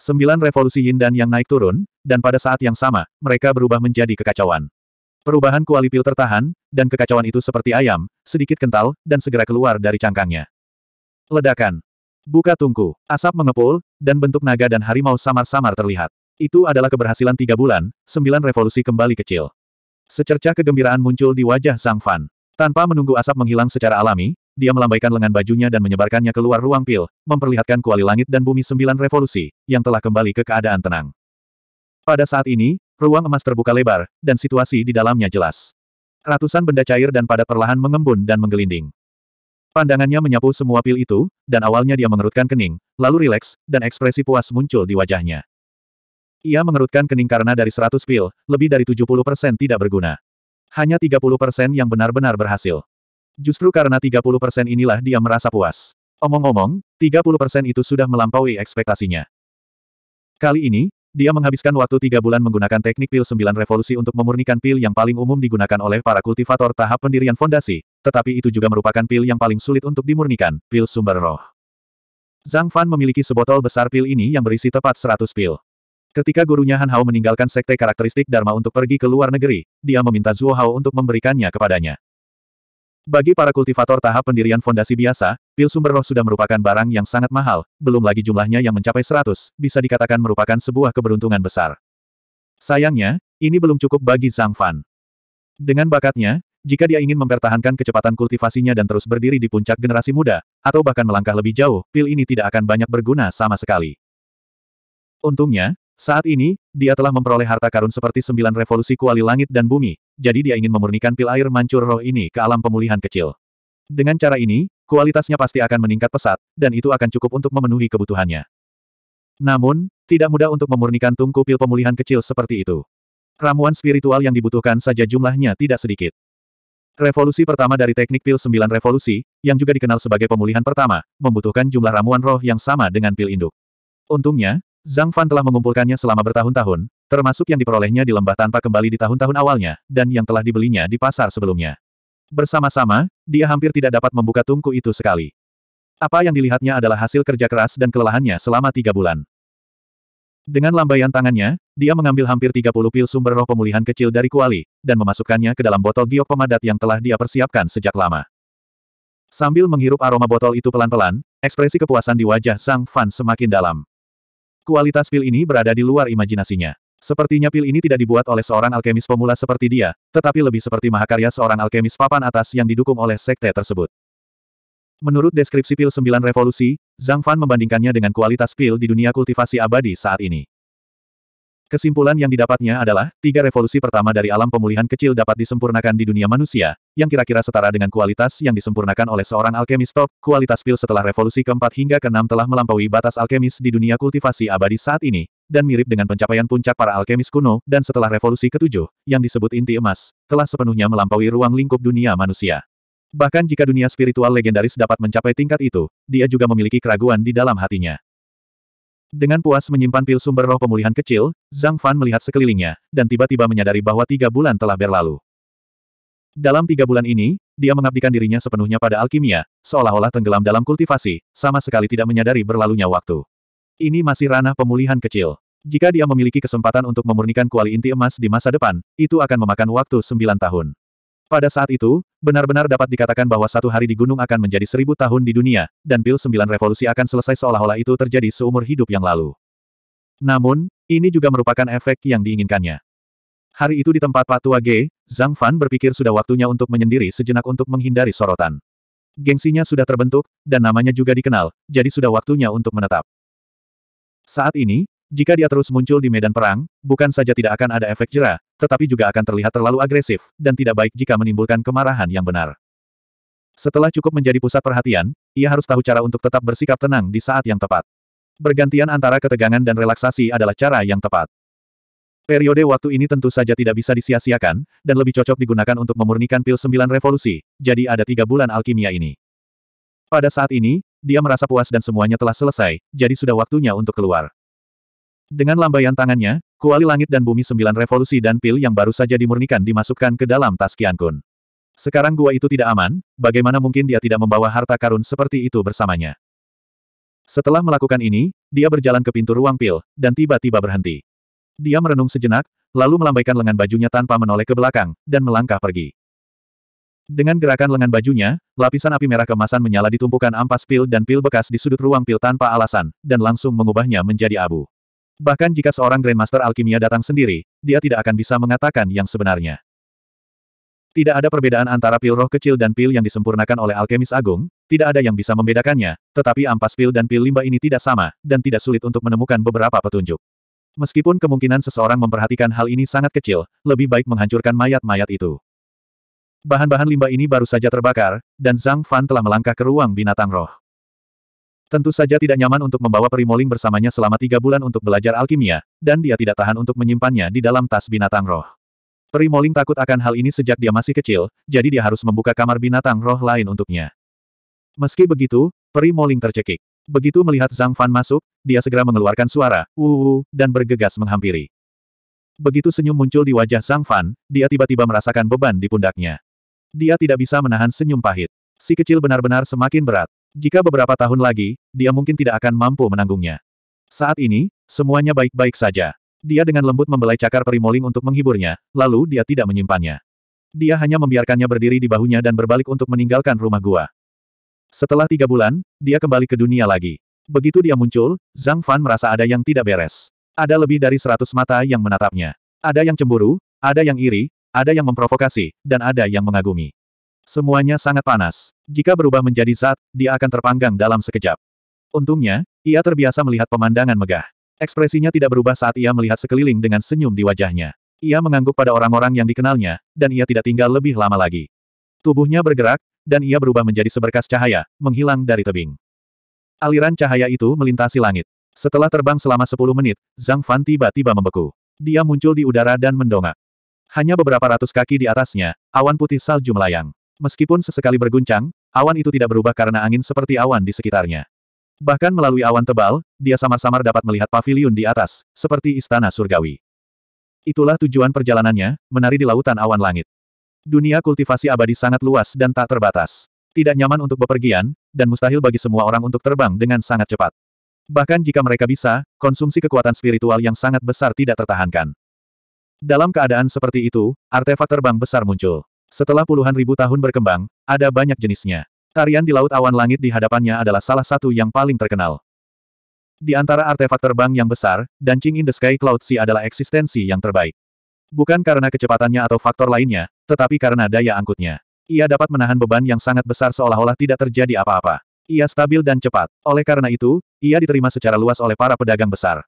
S1: Sembilan revolusi yin dan yang naik turun, dan pada saat yang sama, mereka berubah menjadi kekacauan. Perubahan kuali pil tertahan, dan kekacauan itu seperti ayam, sedikit kental, dan segera keluar dari cangkangnya. Ledakan. Buka tungku, asap mengepul, dan bentuk naga dan harimau samar-samar terlihat. Itu adalah keberhasilan tiga bulan, sembilan revolusi kembali kecil. Secercah kegembiraan muncul di wajah Sang Fan. Tanpa menunggu asap menghilang secara alami, dia melambaikan lengan bajunya dan menyebarkannya keluar ruang pil, memperlihatkan kuali langit dan bumi sembilan revolusi, yang telah kembali ke keadaan tenang. Pada saat ini, ruang emas terbuka lebar, dan situasi di dalamnya jelas. Ratusan benda cair dan padat perlahan mengembun dan menggelinding. Pandangannya menyapu semua pil itu, dan awalnya dia mengerutkan kening, lalu rileks, dan ekspresi puas muncul di wajahnya. Ia mengerutkan kening karena dari 100 pil, lebih dari 70% tidak berguna. Hanya 30% yang benar-benar berhasil. Justru karena 30% inilah dia merasa puas. Omong-omong, 30% itu sudah melampaui ekspektasinya. Kali ini, dia menghabiskan waktu tiga bulan menggunakan teknik pil 9 revolusi untuk memurnikan pil yang paling umum digunakan oleh para kultivator tahap pendirian fondasi, tetapi itu juga merupakan pil yang paling sulit untuk dimurnikan, pil sumber roh. Zhang Fan memiliki sebotol besar pil ini yang berisi tepat 100 pil. Ketika gurunya Han Hao meninggalkan sekte karakteristik Dharma untuk pergi ke luar negeri, dia meminta Zhuo Hao untuk memberikannya kepadanya. Bagi para kultivator tahap pendirian fondasi biasa, pil sumber roh sudah merupakan barang yang sangat mahal, belum lagi jumlahnya yang mencapai 100, bisa dikatakan merupakan sebuah keberuntungan besar. Sayangnya, ini belum cukup bagi Zhang Fan. Dengan bakatnya, jika dia ingin mempertahankan kecepatan kultivasinya dan terus berdiri di puncak generasi muda, atau bahkan melangkah lebih jauh, pil ini tidak akan banyak berguna sama sekali. Untungnya, saat ini, dia telah memperoleh harta karun seperti sembilan revolusi kuali langit dan bumi, jadi dia ingin memurnikan pil air mancur roh ini ke alam pemulihan kecil. Dengan cara ini, kualitasnya pasti akan meningkat pesat, dan itu akan cukup untuk memenuhi kebutuhannya. Namun, tidak mudah untuk memurnikan tungku pil pemulihan kecil seperti itu. Ramuan spiritual yang dibutuhkan saja jumlahnya tidak sedikit. Revolusi pertama dari teknik pil sembilan revolusi, yang juga dikenal sebagai pemulihan pertama, membutuhkan jumlah ramuan roh yang sama dengan pil induk. Untungnya, Zhang Fan telah mengumpulkannya selama bertahun-tahun, termasuk yang diperolehnya di lembah tanpa kembali di tahun-tahun awalnya, dan yang telah dibelinya di pasar sebelumnya. Bersama-sama, dia hampir tidak dapat membuka tungku itu sekali. Apa yang dilihatnya adalah hasil kerja keras dan kelelahannya selama tiga bulan. Dengan lambaian tangannya, dia mengambil hampir 30 pil sumber roh pemulihan kecil dari kuali, dan memasukkannya ke dalam botol giok pemadat yang telah dia persiapkan sejak lama. Sambil menghirup aroma botol itu pelan-pelan, ekspresi kepuasan di wajah Zhang Fan semakin dalam. Kualitas pil ini berada di luar imajinasinya. Sepertinya pil ini tidak dibuat oleh seorang alkemis pemula seperti dia, tetapi lebih seperti mahakarya seorang alkemis papan atas yang didukung oleh sekte tersebut. Menurut deskripsi pil 9 revolusi, Zhang Fan membandingkannya dengan kualitas pil di dunia kultivasi abadi saat ini. Kesimpulan yang didapatnya adalah, tiga revolusi pertama dari alam pemulihan kecil dapat disempurnakan di dunia manusia, yang kira-kira setara dengan kualitas yang disempurnakan oleh seorang alkemis top, kualitas pil setelah revolusi keempat hingga keenam telah melampaui batas alkemis di dunia kultivasi abadi saat ini, dan mirip dengan pencapaian puncak para alkemis kuno, dan setelah revolusi ketujuh, yang disebut inti emas, telah sepenuhnya melampaui ruang lingkup dunia manusia. Bahkan jika dunia spiritual legendaris dapat mencapai tingkat itu, dia juga memiliki keraguan di dalam hatinya. Dengan puas menyimpan pil sumber roh pemulihan kecil, Zhang Fan melihat sekelilingnya, dan tiba-tiba menyadari bahwa tiga bulan telah berlalu. Dalam tiga bulan ini, dia mengabdikan dirinya sepenuhnya pada alkimia, seolah-olah tenggelam dalam kultivasi, sama sekali tidak menyadari berlalunya waktu. Ini masih ranah pemulihan kecil. Jika dia memiliki kesempatan untuk memurnikan kuali inti emas di masa depan, itu akan memakan waktu sembilan tahun. Pada saat itu, benar-benar dapat dikatakan bahwa satu hari di gunung akan menjadi seribu tahun di dunia, dan pil sembilan revolusi akan selesai seolah-olah itu terjadi seumur hidup yang lalu. Namun, ini juga merupakan efek yang diinginkannya. Hari itu di tempat Pak Tua G, Zhang Fan berpikir sudah waktunya untuk menyendiri sejenak untuk menghindari sorotan. Gengsinya sudah terbentuk, dan namanya juga dikenal, jadi sudah waktunya untuk menetap. Saat ini, jika dia terus muncul di medan perang, bukan saja tidak akan ada efek jerah tetapi juga akan terlihat terlalu agresif, dan tidak baik jika menimbulkan kemarahan yang benar. Setelah cukup menjadi pusat perhatian, ia harus tahu cara untuk tetap bersikap tenang di saat yang tepat. Bergantian antara ketegangan dan relaksasi adalah cara yang tepat. Periode waktu ini tentu saja tidak bisa disia-siakan, dan lebih cocok digunakan untuk memurnikan pil sembilan revolusi, jadi ada tiga bulan alkimia ini. Pada saat ini, dia merasa puas dan semuanya telah selesai, jadi sudah waktunya untuk keluar. Dengan lambaian tangannya, Kuali langit dan bumi sembilan revolusi dan pil yang baru saja dimurnikan dimasukkan ke dalam tas Kian Kun. Sekarang gua itu tidak aman, bagaimana mungkin dia tidak membawa harta karun seperti itu bersamanya. Setelah melakukan ini, dia berjalan ke pintu ruang pil, dan tiba-tiba berhenti. Dia merenung sejenak, lalu melambaikan lengan bajunya tanpa menoleh ke belakang, dan melangkah pergi. Dengan gerakan lengan bajunya, lapisan api merah kemasan menyala ditumpukan ampas pil dan pil bekas di sudut ruang pil tanpa alasan, dan langsung mengubahnya menjadi abu. Bahkan jika seorang Grandmaster Alkimia datang sendiri, dia tidak akan bisa mengatakan yang sebenarnya. Tidak ada perbedaan antara pil roh kecil dan pil yang disempurnakan oleh alkemis agung, tidak ada yang bisa membedakannya, tetapi ampas pil dan pil limbah ini tidak sama, dan tidak sulit untuk menemukan beberapa petunjuk. Meskipun kemungkinan seseorang memperhatikan hal ini sangat kecil, lebih baik menghancurkan mayat-mayat itu. Bahan-bahan limbah ini baru saja terbakar, dan Zhang Fan telah melangkah ke ruang binatang roh. Tentu saja tidak nyaman untuk membawa perimoling bersamanya selama tiga bulan untuk belajar alkimia, dan dia tidak tahan untuk menyimpannya di dalam tas binatang roh. Perimoling takut akan hal ini sejak dia masih kecil, jadi dia harus membuka kamar binatang roh lain untuknya. Meski begitu, Perimoling tercekik. Begitu melihat Zhang Fan masuk, dia segera mengeluarkan suara, wuuu, dan bergegas menghampiri. Begitu senyum muncul di wajah Zhang Fan, dia tiba-tiba merasakan beban di pundaknya. Dia tidak bisa menahan senyum pahit. Si kecil benar-benar semakin berat. Jika beberapa tahun lagi, dia mungkin tidak akan mampu menanggungnya. Saat ini, semuanya baik-baik saja. Dia dengan lembut membelai cakar perimoling untuk menghiburnya, lalu dia tidak menyimpannya. Dia hanya membiarkannya berdiri di bahunya dan berbalik untuk meninggalkan rumah gua. Setelah tiga bulan, dia kembali ke dunia lagi. Begitu dia muncul, Zhang Fan merasa ada yang tidak beres. Ada lebih dari seratus mata yang menatapnya. Ada yang cemburu, ada yang iri, ada yang memprovokasi, dan ada yang mengagumi. Semuanya sangat panas. Jika berubah menjadi zat, dia akan terpanggang dalam sekejap. Untungnya, ia terbiasa melihat pemandangan megah. Ekspresinya tidak berubah saat ia melihat sekeliling dengan senyum di wajahnya. Ia mengangguk pada orang-orang yang dikenalnya, dan ia tidak tinggal lebih lama lagi. Tubuhnya bergerak, dan ia berubah menjadi seberkas cahaya, menghilang dari tebing. Aliran cahaya itu melintasi langit. Setelah terbang selama 10 menit, Zhang Fan tiba-tiba membeku. Dia muncul di udara dan mendongak. Hanya beberapa ratus kaki di atasnya, awan putih salju melayang. Meskipun sesekali berguncang, awan itu tidak berubah karena angin seperti awan di sekitarnya. Bahkan melalui awan tebal, dia samar-samar dapat melihat paviliun di atas, seperti istana surgawi. Itulah tujuan perjalanannya, menari di lautan awan langit. Dunia kultivasi abadi sangat luas dan tak terbatas. Tidak nyaman untuk bepergian, dan mustahil bagi semua orang untuk terbang dengan sangat cepat. Bahkan jika mereka bisa, konsumsi kekuatan spiritual yang sangat besar tidak tertahankan. Dalam keadaan seperti itu, artefak terbang besar muncul. Setelah puluhan ribu tahun berkembang, ada banyak jenisnya. Tarian di Laut Awan Langit di hadapannya adalah salah satu yang paling terkenal. Di antara artefak terbang yang besar, Dancing in the Sky Cloud Sea adalah eksistensi yang terbaik. Bukan karena kecepatannya atau faktor lainnya, tetapi karena daya angkutnya. Ia dapat menahan beban yang sangat besar seolah-olah tidak terjadi apa-apa. Ia stabil dan cepat. Oleh karena itu, ia diterima secara luas oleh para pedagang besar.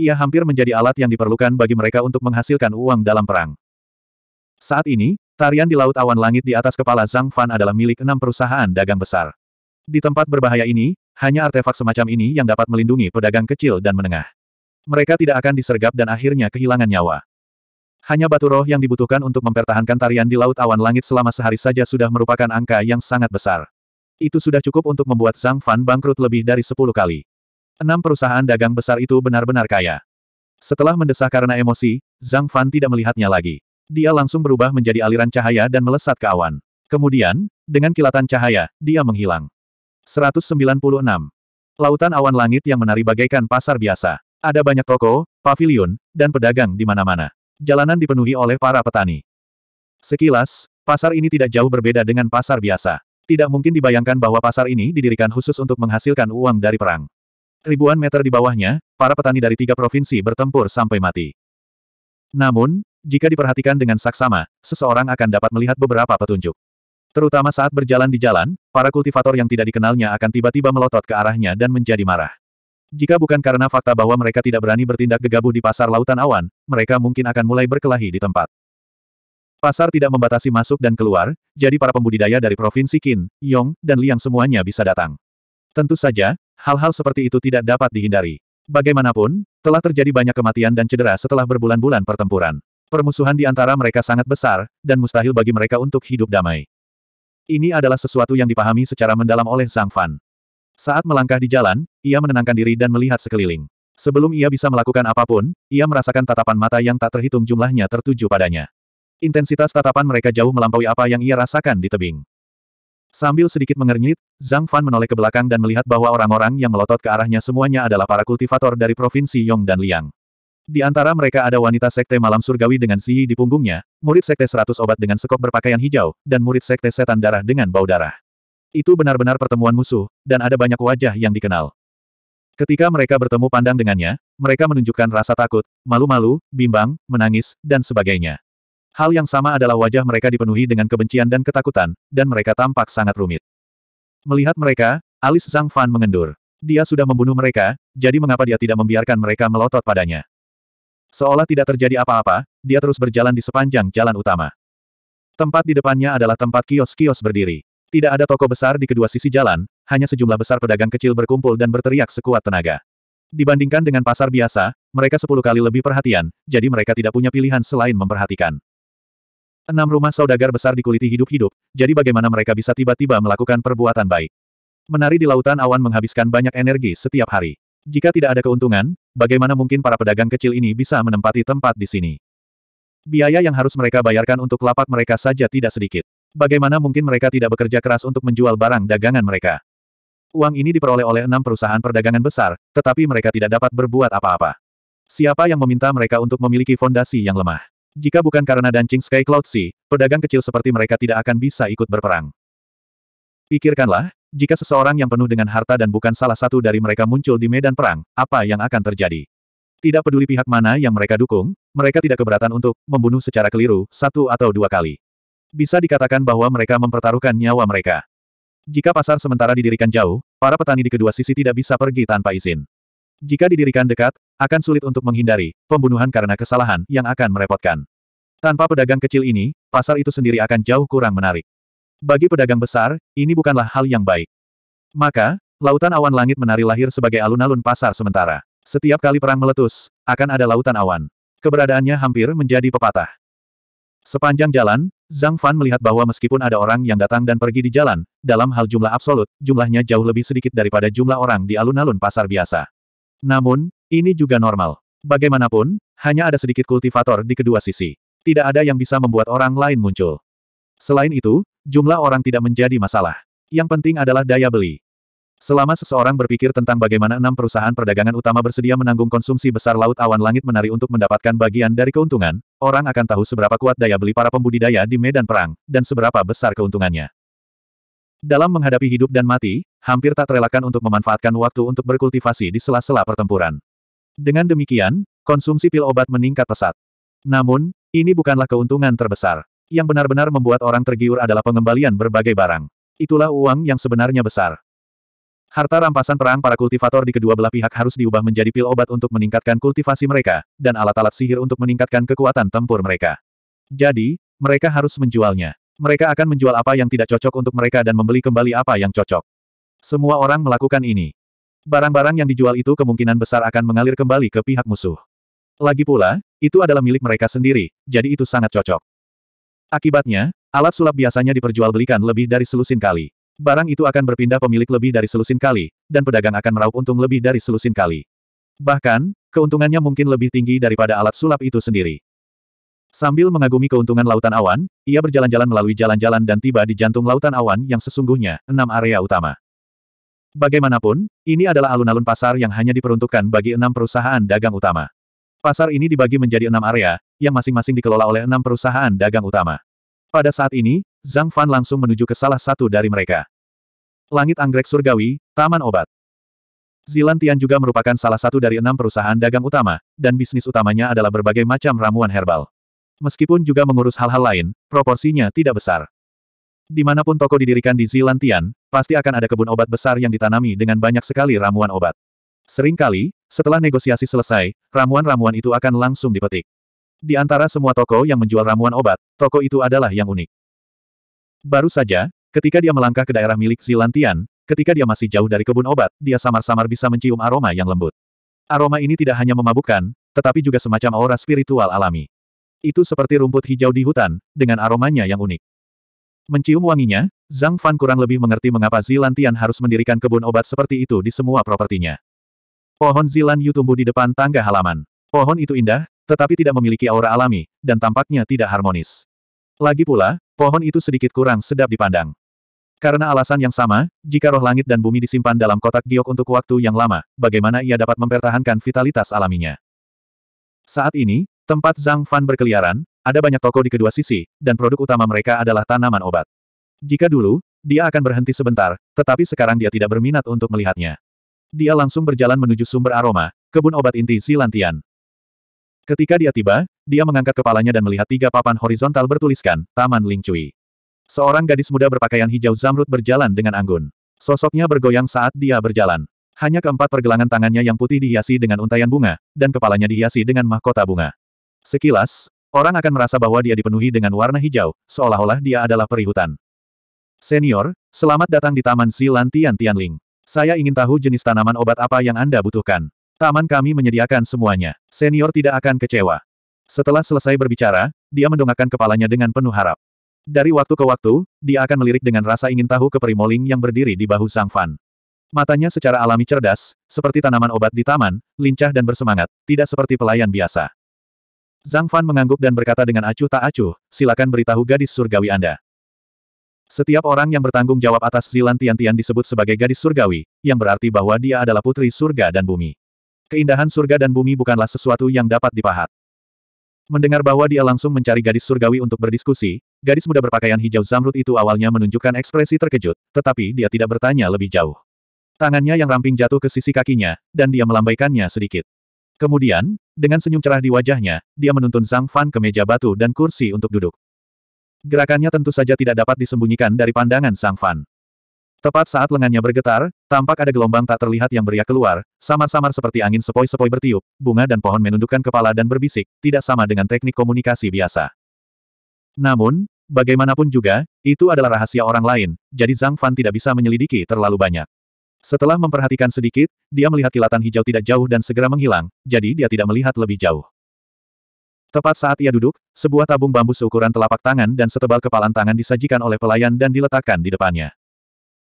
S1: Ia hampir menjadi alat yang diperlukan bagi mereka untuk menghasilkan uang dalam perang. Saat ini, Tarian di Laut Awan Langit di atas kepala Zhang Fan adalah milik enam perusahaan dagang besar. Di tempat berbahaya ini, hanya artefak semacam ini yang dapat melindungi pedagang kecil dan menengah. Mereka tidak akan disergap dan akhirnya kehilangan nyawa. Hanya batu roh yang dibutuhkan untuk mempertahankan tarian di Laut Awan Langit selama sehari saja sudah merupakan angka yang sangat besar. Itu sudah cukup untuk membuat Zhang Fan bangkrut lebih dari sepuluh kali. Enam perusahaan dagang besar itu benar-benar kaya. Setelah mendesah karena emosi, Zhang Fan tidak melihatnya lagi. Dia langsung berubah menjadi aliran cahaya dan melesat ke awan. Kemudian, dengan kilatan cahaya, dia menghilang. 196. Lautan awan langit yang menari bagaikan pasar biasa. Ada banyak toko, pavilion, dan pedagang di mana-mana. Jalanan dipenuhi oleh para petani. Sekilas, pasar ini tidak jauh berbeda dengan pasar biasa. Tidak mungkin dibayangkan bahwa pasar ini didirikan khusus untuk menghasilkan uang dari perang. Ribuan meter di bawahnya, para petani dari tiga provinsi bertempur sampai mati. Namun, jika diperhatikan dengan saksama, seseorang akan dapat melihat beberapa petunjuk. Terutama saat berjalan di jalan, para kultivator yang tidak dikenalnya akan tiba-tiba melotot ke arahnya dan menjadi marah. Jika bukan karena fakta bahwa mereka tidak berani bertindak gegabah di pasar lautan awan, mereka mungkin akan mulai berkelahi di tempat. Pasar tidak membatasi masuk dan keluar, jadi para pembudidaya dari provinsi Qin, Yong, dan Liang semuanya bisa datang. Tentu saja, hal-hal seperti itu tidak dapat dihindari. Bagaimanapun, telah terjadi banyak kematian dan cedera setelah berbulan-bulan pertempuran. Permusuhan di antara mereka sangat besar, dan mustahil bagi mereka untuk hidup damai. Ini adalah sesuatu yang dipahami secara mendalam oleh Zhang Fan. Saat melangkah di jalan, ia menenangkan diri dan melihat sekeliling. Sebelum ia bisa melakukan apapun, ia merasakan tatapan mata yang tak terhitung jumlahnya tertuju padanya. Intensitas tatapan mereka jauh melampaui apa yang ia rasakan di tebing. Sambil sedikit mengernyit, Zhang Fan menoleh ke belakang dan melihat bahwa orang-orang yang melotot ke arahnya semuanya adalah para kultivator dari Provinsi Yong dan Liang. Di antara mereka ada wanita sekte malam surgawi dengan sihi di punggungnya, murid sekte seratus obat dengan sekop berpakaian hijau, dan murid sekte setan darah dengan bau darah. Itu benar-benar pertemuan musuh, dan ada banyak wajah yang dikenal. Ketika mereka bertemu pandang dengannya, mereka menunjukkan rasa takut, malu-malu, bimbang, menangis, dan sebagainya. Hal yang sama adalah wajah mereka dipenuhi dengan kebencian dan ketakutan, dan mereka tampak sangat rumit. Melihat mereka, alis Zhang Fan mengendur. Dia sudah membunuh mereka, jadi mengapa dia tidak membiarkan mereka melotot padanya? Seolah tidak terjadi apa-apa, dia terus berjalan di sepanjang jalan utama. Tempat di depannya adalah tempat kios-kios berdiri. Tidak ada toko besar di kedua sisi jalan, hanya sejumlah besar pedagang kecil berkumpul dan berteriak sekuat tenaga. Dibandingkan dengan pasar biasa, mereka sepuluh kali lebih perhatian, jadi mereka tidak punya pilihan selain memperhatikan. Enam rumah saudagar besar dikuliti hidup-hidup, jadi bagaimana mereka bisa tiba-tiba melakukan perbuatan baik. Menari di lautan awan menghabiskan banyak energi setiap hari. Jika tidak ada keuntungan, bagaimana mungkin para pedagang kecil ini bisa menempati tempat di sini? Biaya yang harus mereka bayarkan untuk lapak mereka saja tidak sedikit. Bagaimana mungkin mereka tidak bekerja keras untuk menjual barang dagangan mereka? Uang ini diperoleh oleh enam perusahaan perdagangan besar, tetapi mereka tidak dapat berbuat apa-apa. Siapa yang meminta mereka untuk memiliki fondasi yang lemah? Jika bukan karena Dancing Sky Cloud Sea, pedagang kecil seperti mereka tidak akan bisa ikut berperang. Pikirkanlah, jika seseorang yang penuh dengan harta dan bukan salah satu dari mereka muncul di medan perang, apa yang akan terjadi? Tidak peduli pihak mana yang mereka dukung, mereka tidak keberatan untuk membunuh secara keliru satu atau dua kali. Bisa dikatakan bahwa mereka mempertaruhkan nyawa mereka. Jika pasar sementara didirikan jauh, para petani di kedua sisi tidak bisa pergi tanpa izin. Jika didirikan dekat, akan sulit untuk menghindari pembunuhan karena kesalahan yang akan merepotkan. Tanpa pedagang kecil ini, pasar itu sendiri akan jauh kurang menarik. Bagi pedagang besar, ini bukanlah hal yang baik. Maka, lautan awan langit menari lahir sebagai alun-alun pasar sementara. Setiap kali perang meletus, akan ada lautan awan. Keberadaannya hampir menjadi pepatah. Sepanjang jalan, Zhang Fan melihat bahwa meskipun ada orang yang datang dan pergi di jalan, dalam hal jumlah absolut, jumlahnya jauh lebih sedikit daripada jumlah orang di alun-alun pasar biasa. Namun, ini juga normal. Bagaimanapun, hanya ada sedikit kultivator di kedua sisi. Tidak ada yang bisa membuat orang lain muncul. Selain itu, jumlah orang tidak menjadi masalah. Yang penting adalah daya beli. Selama seseorang berpikir tentang bagaimana enam perusahaan perdagangan utama bersedia menanggung konsumsi besar laut awan langit menari untuk mendapatkan bagian dari keuntungan, orang akan tahu seberapa kuat daya beli para pembudidaya di medan perang, dan seberapa besar keuntungannya. Dalam menghadapi hidup dan mati, hampir tak terelakkan untuk memanfaatkan waktu untuk berkultivasi di sela-sela pertempuran. Dengan demikian, konsumsi pil obat meningkat pesat. Namun, ini bukanlah keuntungan terbesar. Yang benar-benar membuat orang tergiur adalah pengembalian berbagai barang. Itulah uang yang sebenarnya besar. Harta rampasan perang para kultivator di kedua belah pihak harus diubah menjadi pil obat untuk meningkatkan kultivasi mereka, dan alat-alat sihir untuk meningkatkan kekuatan tempur mereka. Jadi, mereka harus menjualnya. Mereka akan menjual apa yang tidak cocok untuk mereka dan membeli kembali apa yang cocok. Semua orang melakukan ini. Barang-barang yang dijual itu kemungkinan besar akan mengalir kembali ke pihak musuh. Lagi pula, itu adalah milik mereka sendiri, jadi itu sangat cocok. Akibatnya, alat sulap biasanya diperjualbelikan lebih dari selusin kali. Barang itu akan berpindah pemilik lebih dari selusin kali, dan pedagang akan meraup untung lebih dari selusin kali. Bahkan, keuntungannya mungkin lebih tinggi daripada alat sulap itu sendiri. Sambil mengagumi keuntungan lautan awan, ia berjalan-jalan melalui jalan-jalan dan tiba di jantung lautan awan yang sesungguhnya, enam area utama. Bagaimanapun, ini adalah alun-alun pasar yang hanya diperuntukkan bagi enam perusahaan dagang utama. Pasar ini dibagi menjadi enam area, yang masing-masing dikelola oleh enam perusahaan dagang utama. Pada saat ini, Zhang Fan langsung menuju ke salah satu dari mereka. Langit Anggrek Surgawi, Taman Obat. Zilan Tian juga merupakan salah satu dari enam perusahaan dagang utama, dan bisnis utamanya adalah berbagai macam ramuan herbal. Meskipun juga mengurus hal-hal lain, proporsinya tidak besar. Dimanapun toko didirikan di Zilan Tian, pasti akan ada kebun obat besar yang ditanami dengan banyak sekali ramuan obat. Seringkali, setelah negosiasi selesai, ramuan-ramuan itu akan langsung dipetik. Di antara semua toko yang menjual ramuan obat, toko itu adalah yang unik. Baru saja, ketika dia melangkah ke daerah milik Zilantian, ketika dia masih jauh dari kebun obat, dia samar-samar bisa mencium aroma yang lembut. Aroma ini tidak hanya memabukkan, tetapi juga semacam aura spiritual alami. Itu seperti rumput hijau di hutan, dengan aromanya yang unik. Mencium wanginya, Zhang Fan kurang lebih mengerti mengapa Zilantian harus mendirikan kebun obat seperti itu di semua propertinya. Pohon zilan Yu tumbuh di depan tangga halaman. Pohon itu indah, tetapi tidak memiliki aura alami, dan tampaknya tidak harmonis. Lagi pula, pohon itu sedikit kurang sedap dipandang. Karena alasan yang sama, jika roh langit dan bumi disimpan dalam kotak giok untuk waktu yang lama, bagaimana ia dapat mempertahankan vitalitas alaminya? Saat ini, tempat Zhang Fan berkeliaran, ada banyak toko di kedua sisi, dan produk utama mereka adalah tanaman obat. Jika dulu, dia akan berhenti sebentar, tetapi sekarang dia tidak berminat untuk melihatnya. Dia langsung berjalan menuju sumber aroma, kebun obat inti Silantian. Ketika dia tiba, dia mengangkat kepalanya dan melihat tiga papan horizontal bertuliskan, Taman Ling Seorang gadis muda berpakaian hijau zamrud berjalan dengan anggun. Sosoknya bergoyang saat dia berjalan. Hanya keempat pergelangan tangannya yang putih dihiasi dengan untaian bunga, dan kepalanya dihiasi dengan mahkota bunga. Sekilas, orang akan merasa bahwa dia dipenuhi dengan warna hijau, seolah-olah dia adalah peri hutan. Senior, selamat datang di Taman Silan Tian Tianling. Saya ingin tahu jenis tanaman obat apa yang Anda butuhkan. Taman kami menyediakan semuanya. Senior tidak akan kecewa. Setelah selesai berbicara, dia mendongakkan kepalanya dengan penuh harap. Dari waktu ke waktu, dia akan melirik dengan rasa ingin tahu ke Primoling yang berdiri di bahu Sang Fan. Matanya secara alami cerdas, seperti tanaman obat di taman, lincah dan bersemangat, tidak seperti pelayan biasa. Zhang Fan mengangguk dan berkata dengan acuh tak acuh, silakan beritahu gadis surgawi Anda. Setiap orang yang bertanggung jawab atas Zilan Tian-Tian disebut sebagai gadis surgawi, yang berarti bahwa dia adalah putri surga dan bumi. Keindahan surga dan bumi bukanlah sesuatu yang dapat dipahat. Mendengar bahwa dia langsung mencari gadis surgawi untuk berdiskusi, gadis muda berpakaian hijau zamrud itu awalnya menunjukkan ekspresi terkejut, tetapi dia tidak bertanya lebih jauh. Tangannya yang ramping jatuh ke sisi kakinya, dan dia melambaikannya sedikit. Kemudian, dengan senyum cerah di wajahnya, dia menuntun Zhang Fan ke meja batu dan kursi untuk duduk. Gerakannya tentu saja tidak dapat disembunyikan dari pandangan Sang Fan. Tepat saat lengannya bergetar, tampak ada gelombang tak terlihat yang beriak keluar, samar-samar seperti angin sepoi-sepoi bertiup, bunga dan pohon menundukkan kepala dan berbisik, tidak sama dengan teknik komunikasi biasa. Namun, bagaimanapun juga, itu adalah rahasia orang lain, jadi Zhang Fan tidak bisa menyelidiki terlalu banyak. Setelah memperhatikan sedikit, dia melihat kilatan hijau tidak jauh dan segera menghilang, jadi dia tidak melihat lebih jauh. Tepat saat ia duduk, sebuah tabung bambu seukuran telapak tangan dan setebal kepalan tangan disajikan oleh pelayan dan diletakkan di depannya.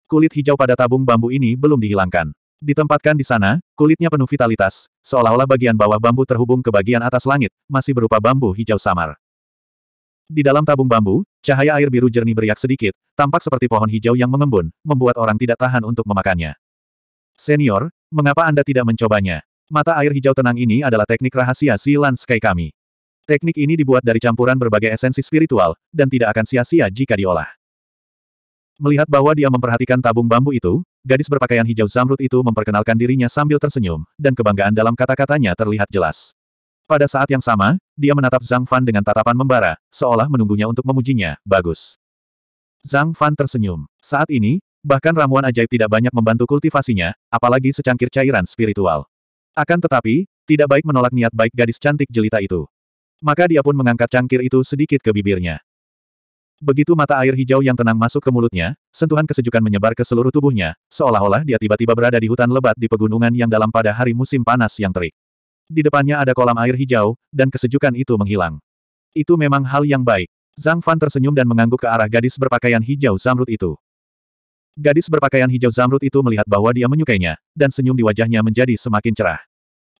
S1: Kulit hijau pada tabung bambu ini belum dihilangkan. Ditempatkan di sana, kulitnya penuh vitalitas, seolah-olah bagian bawah bambu terhubung ke bagian atas langit, masih berupa bambu hijau samar. Di dalam tabung bambu, cahaya air biru jernih beriak sedikit, tampak seperti pohon hijau yang mengembun, membuat orang tidak tahan untuk memakannya. Senior, mengapa Anda tidak mencobanya? Mata air hijau tenang ini adalah teknik rahasia si kami. Teknik ini dibuat dari campuran berbagai esensi spiritual, dan tidak akan sia-sia jika diolah. Melihat bahwa dia memperhatikan tabung bambu itu, gadis berpakaian hijau zamrud itu memperkenalkan dirinya sambil tersenyum, dan kebanggaan dalam kata-katanya terlihat jelas. Pada saat yang sama, dia menatap Zhang Fan dengan tatapan membara, seolah menunggunya untuk memujinya, bagus. Zhang Fan tersenyum. Saat ini, bahkan ramuan ajaib tidak banyak membantu kultivasinya, apalagi secangkir cairan spiritual. Akan tetapi, tidak baik menolak niat baik gadis cantik jelita itu. Maka dia pun mengangkat cangkir itu sedikit ke bibirnya. Begitu mata air hijau yang tenang masuk ke mulutnya, sentuhan kesejukan menyebar ke seluruh tubuhnya, seolah-olah dia tiba-tiba berada di hutan lebat di pegunungan yang dalam pada hari musim panas yang terik. Di depannya ada kolam air hijau, dan kesejukan itu menghilang. Itu memang hal yang baik. Zhang Fan tersenyum dan mengangguk ke arah gadis berpakaian hijau zamrud itu. Gadis berpakaian hijau zamrud itu melihat bahwa dia menyukainya, dan senyum di wajahnya menjadi semakin cerah.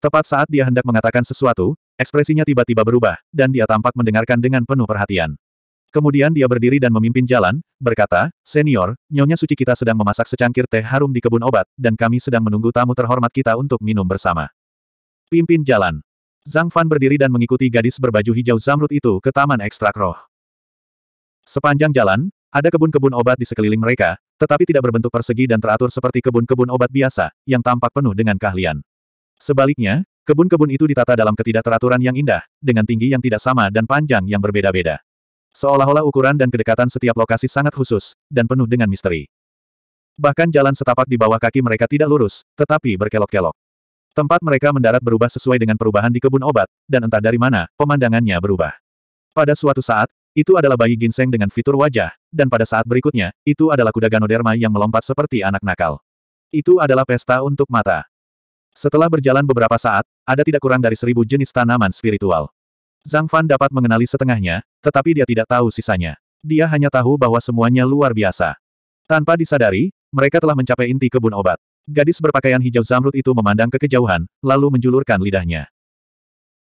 S1: Tepat saat dia hendak mengatakan sesuatu, Ekspresinya tiba-tiba berubah, dan dia tampak mendengarkan dengan penuh perhatian. Kemudian dia berdiri dan memimpin jalan, berkata, Senior, Nyonya Suci kita sedang memasak secangkir teh harum di kebun obat, dan kami sedang menunggu tamu terhormat kita untuk minum bersama. Pimpin jalan. Zhang Fan berdiri dan mengikuti gadis berbaju hijau zamrud itu ke taman ekstrak roh. Sepanjang jalan, ada kebun-kebun obat di sekeliling mereka, tetapi tidak berbentuk persegi dan teratur seperti kebun-kebun obat biasa, yang tampak penuh dengan keahlian. Sebaliknya, Kebun-kebun itu ditata dalam ketidakteraturan yang indah, dengan tinggi yang tidak sama dan panjang yang berbeda-beda. Seolah-olah ukuran dan kedekatan setiap lokasi sangat khusus, dan penuh dengan misteri. Bahkan jalan setapak di bawah kaki mereka tidak lurus, tetapi berkelok-kelok. Tempat mereka mendarat berubah sesuai dengan perubahan di kebun obat, dan entah dari mana, pemandangannya berubah. Pada suatu saat, itu adalah bayi ginseng dengan fitur wajah, dan pada saat berikutnya, itu adalah kuda ganoderma yang melompat seperti anak nakal. Itu adalah pesta untuk mata. Setelah berjalan beberapa saat, ada tidak kurang dari seribu jenis tanaman spiritual. Zhang Fan dapat mengenali setengahnya, tetapi dia tidak tahu sisanya. Dia hanya tahu bahwa semuanya luar biasa. Tanpa disadari, mereka telah mencapai inti kebun obat. Gadis berpakaian hijau zamrud itu memandang ke kejauhan, lalu menjulurkan lidahnya.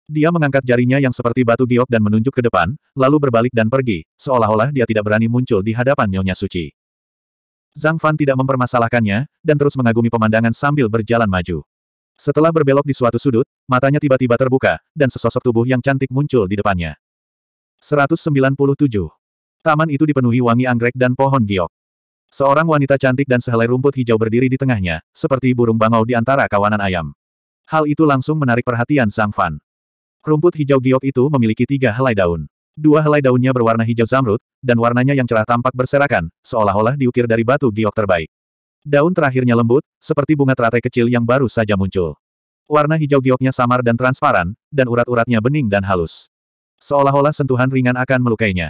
S1: Dia mengangkat jarinya yang seperti batu giok dan menunjuk ke depan, lalu berbalik dan pergi, seolah-olah dia tidak berani muncul di hadapan Nyonya Suci. Zhang Fan tidak mempermasalahkannya, dan terus mengagumi pemandangan sambil berjalan maju. Setelah berbelok di suatu sudut, matanya tiba-tiba terbuka, dan sesosok tubuh yang cantik muncul di depannya. 197. Taman itu dipenuhi wangi anggrek dan pohon giok. Seorang wanita cantik dan sehelai rumput hijau berdiri di tengahnya, seperti burung bangau di antara kawanan ayam. Hal itu langsung menarik perhatian sang Fan. Rumput hijau giok itu memiliki tiga helai daun. Dua helai daunnya berwarna hijau zamrud, dan warnanya yang cerah tampak berserakan, seolah-olah diukir dari batu giok terbaik. Daun terakhirnya lembut, seperti bunga teratai kecil yang baru saja muncul. Warna hijau gioknya samar dan transparan, dan urat-uratnya bening dan halus. Seolah-olah sentuhan ringan akan melukainya.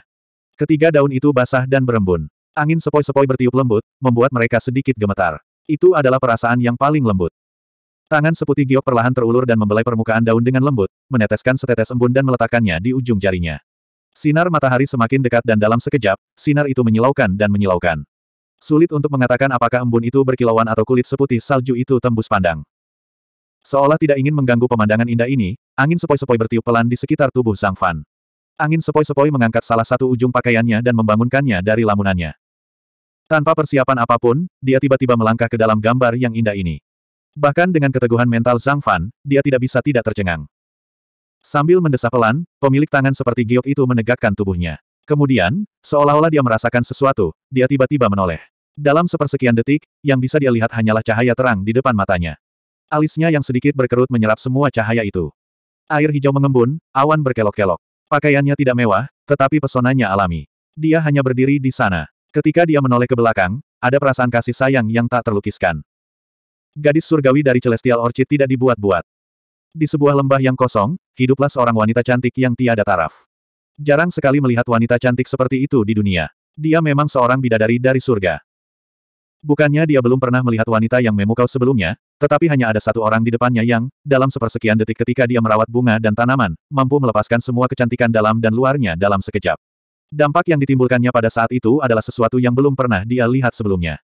S1: Ketiga daun itu basah dan berembun. Angin sepoi-sepoi bertiup lembut, membuat mereka sedikit gemetar. Itu adalah perasaan yang paling lembut. Tangan seputih giok perlahan terulur dan membelai permukaan daun dengan lembut, meneteskan setetes embun dan meletakkannya di ujung jarinya. Sinar matahari semakin dekat dan dalam sekejap, sinar itu menyilaukan dan menyilaukan. Sulit untuk mengatakan apakah embun itu berkilauan atau kulit seputih salju itu tembus pandang. Seolah tidak ingin mengganggu pemandangan indah ini, angin sepoi-sepoi bertiup pelan di sekitar tubuh Zhang Fan. Angin sepoi-sepoi mengangkat salah satu ujung pakaiannya dan membangunkannya dari lamunannya. Tanpa persiapan apapun, dia tiba-tiba melangkah ke dalam gambar yang indah ini. Bahkan dengan keteguhan mental Zhang Fan, dia tidak bisa tidak tercengang. Sambil mendesah pelan, pemilik tangan seperti giok itu menegakkan tubuhnya. Kemudian, seolah-olah dia merasakan sesuatu, dia tiba-tiba menoleh. Dalam sepersekian detik, yang bisa dia lihat hanyalah cahaya terang di depan matanya. Alisnya yang sedikit berkerut menyerap semua cahaya itu. Air hijau mengembun, awan berkelok-kelok. Pakaiannya tidak mewah, tetapi pesonanya alami. Dia hanya berdiri di sana. Ketika dia menoleh ke belakang, ada perasaan kasih sayang yang tak terlukiskan. Gadis surgawi dari Celestial Orchid tidak dibuat-buat. Di sebuah lembah yang kosong, hiduplah seorang wanita cantik yang tiada taraf. Jarang sekali melihat wanita cantik seperti itu di dunia. Dia memang seorang bidadari dari surga. Bukannya dia belum pernah melihat wanita yang memukau sebelumnya, tetapi hanya ada satu orang di depannya yang, dalam sepersekian detik ketika dia merawat bunga dan tanaman, mampu melepaskan semua kecantikan dalam dan luarnya dalam sekejap. Dampak yang ditimbulkannya pada saat itu adalah sesuatu yang belum pernah dia lihat sebelumnya.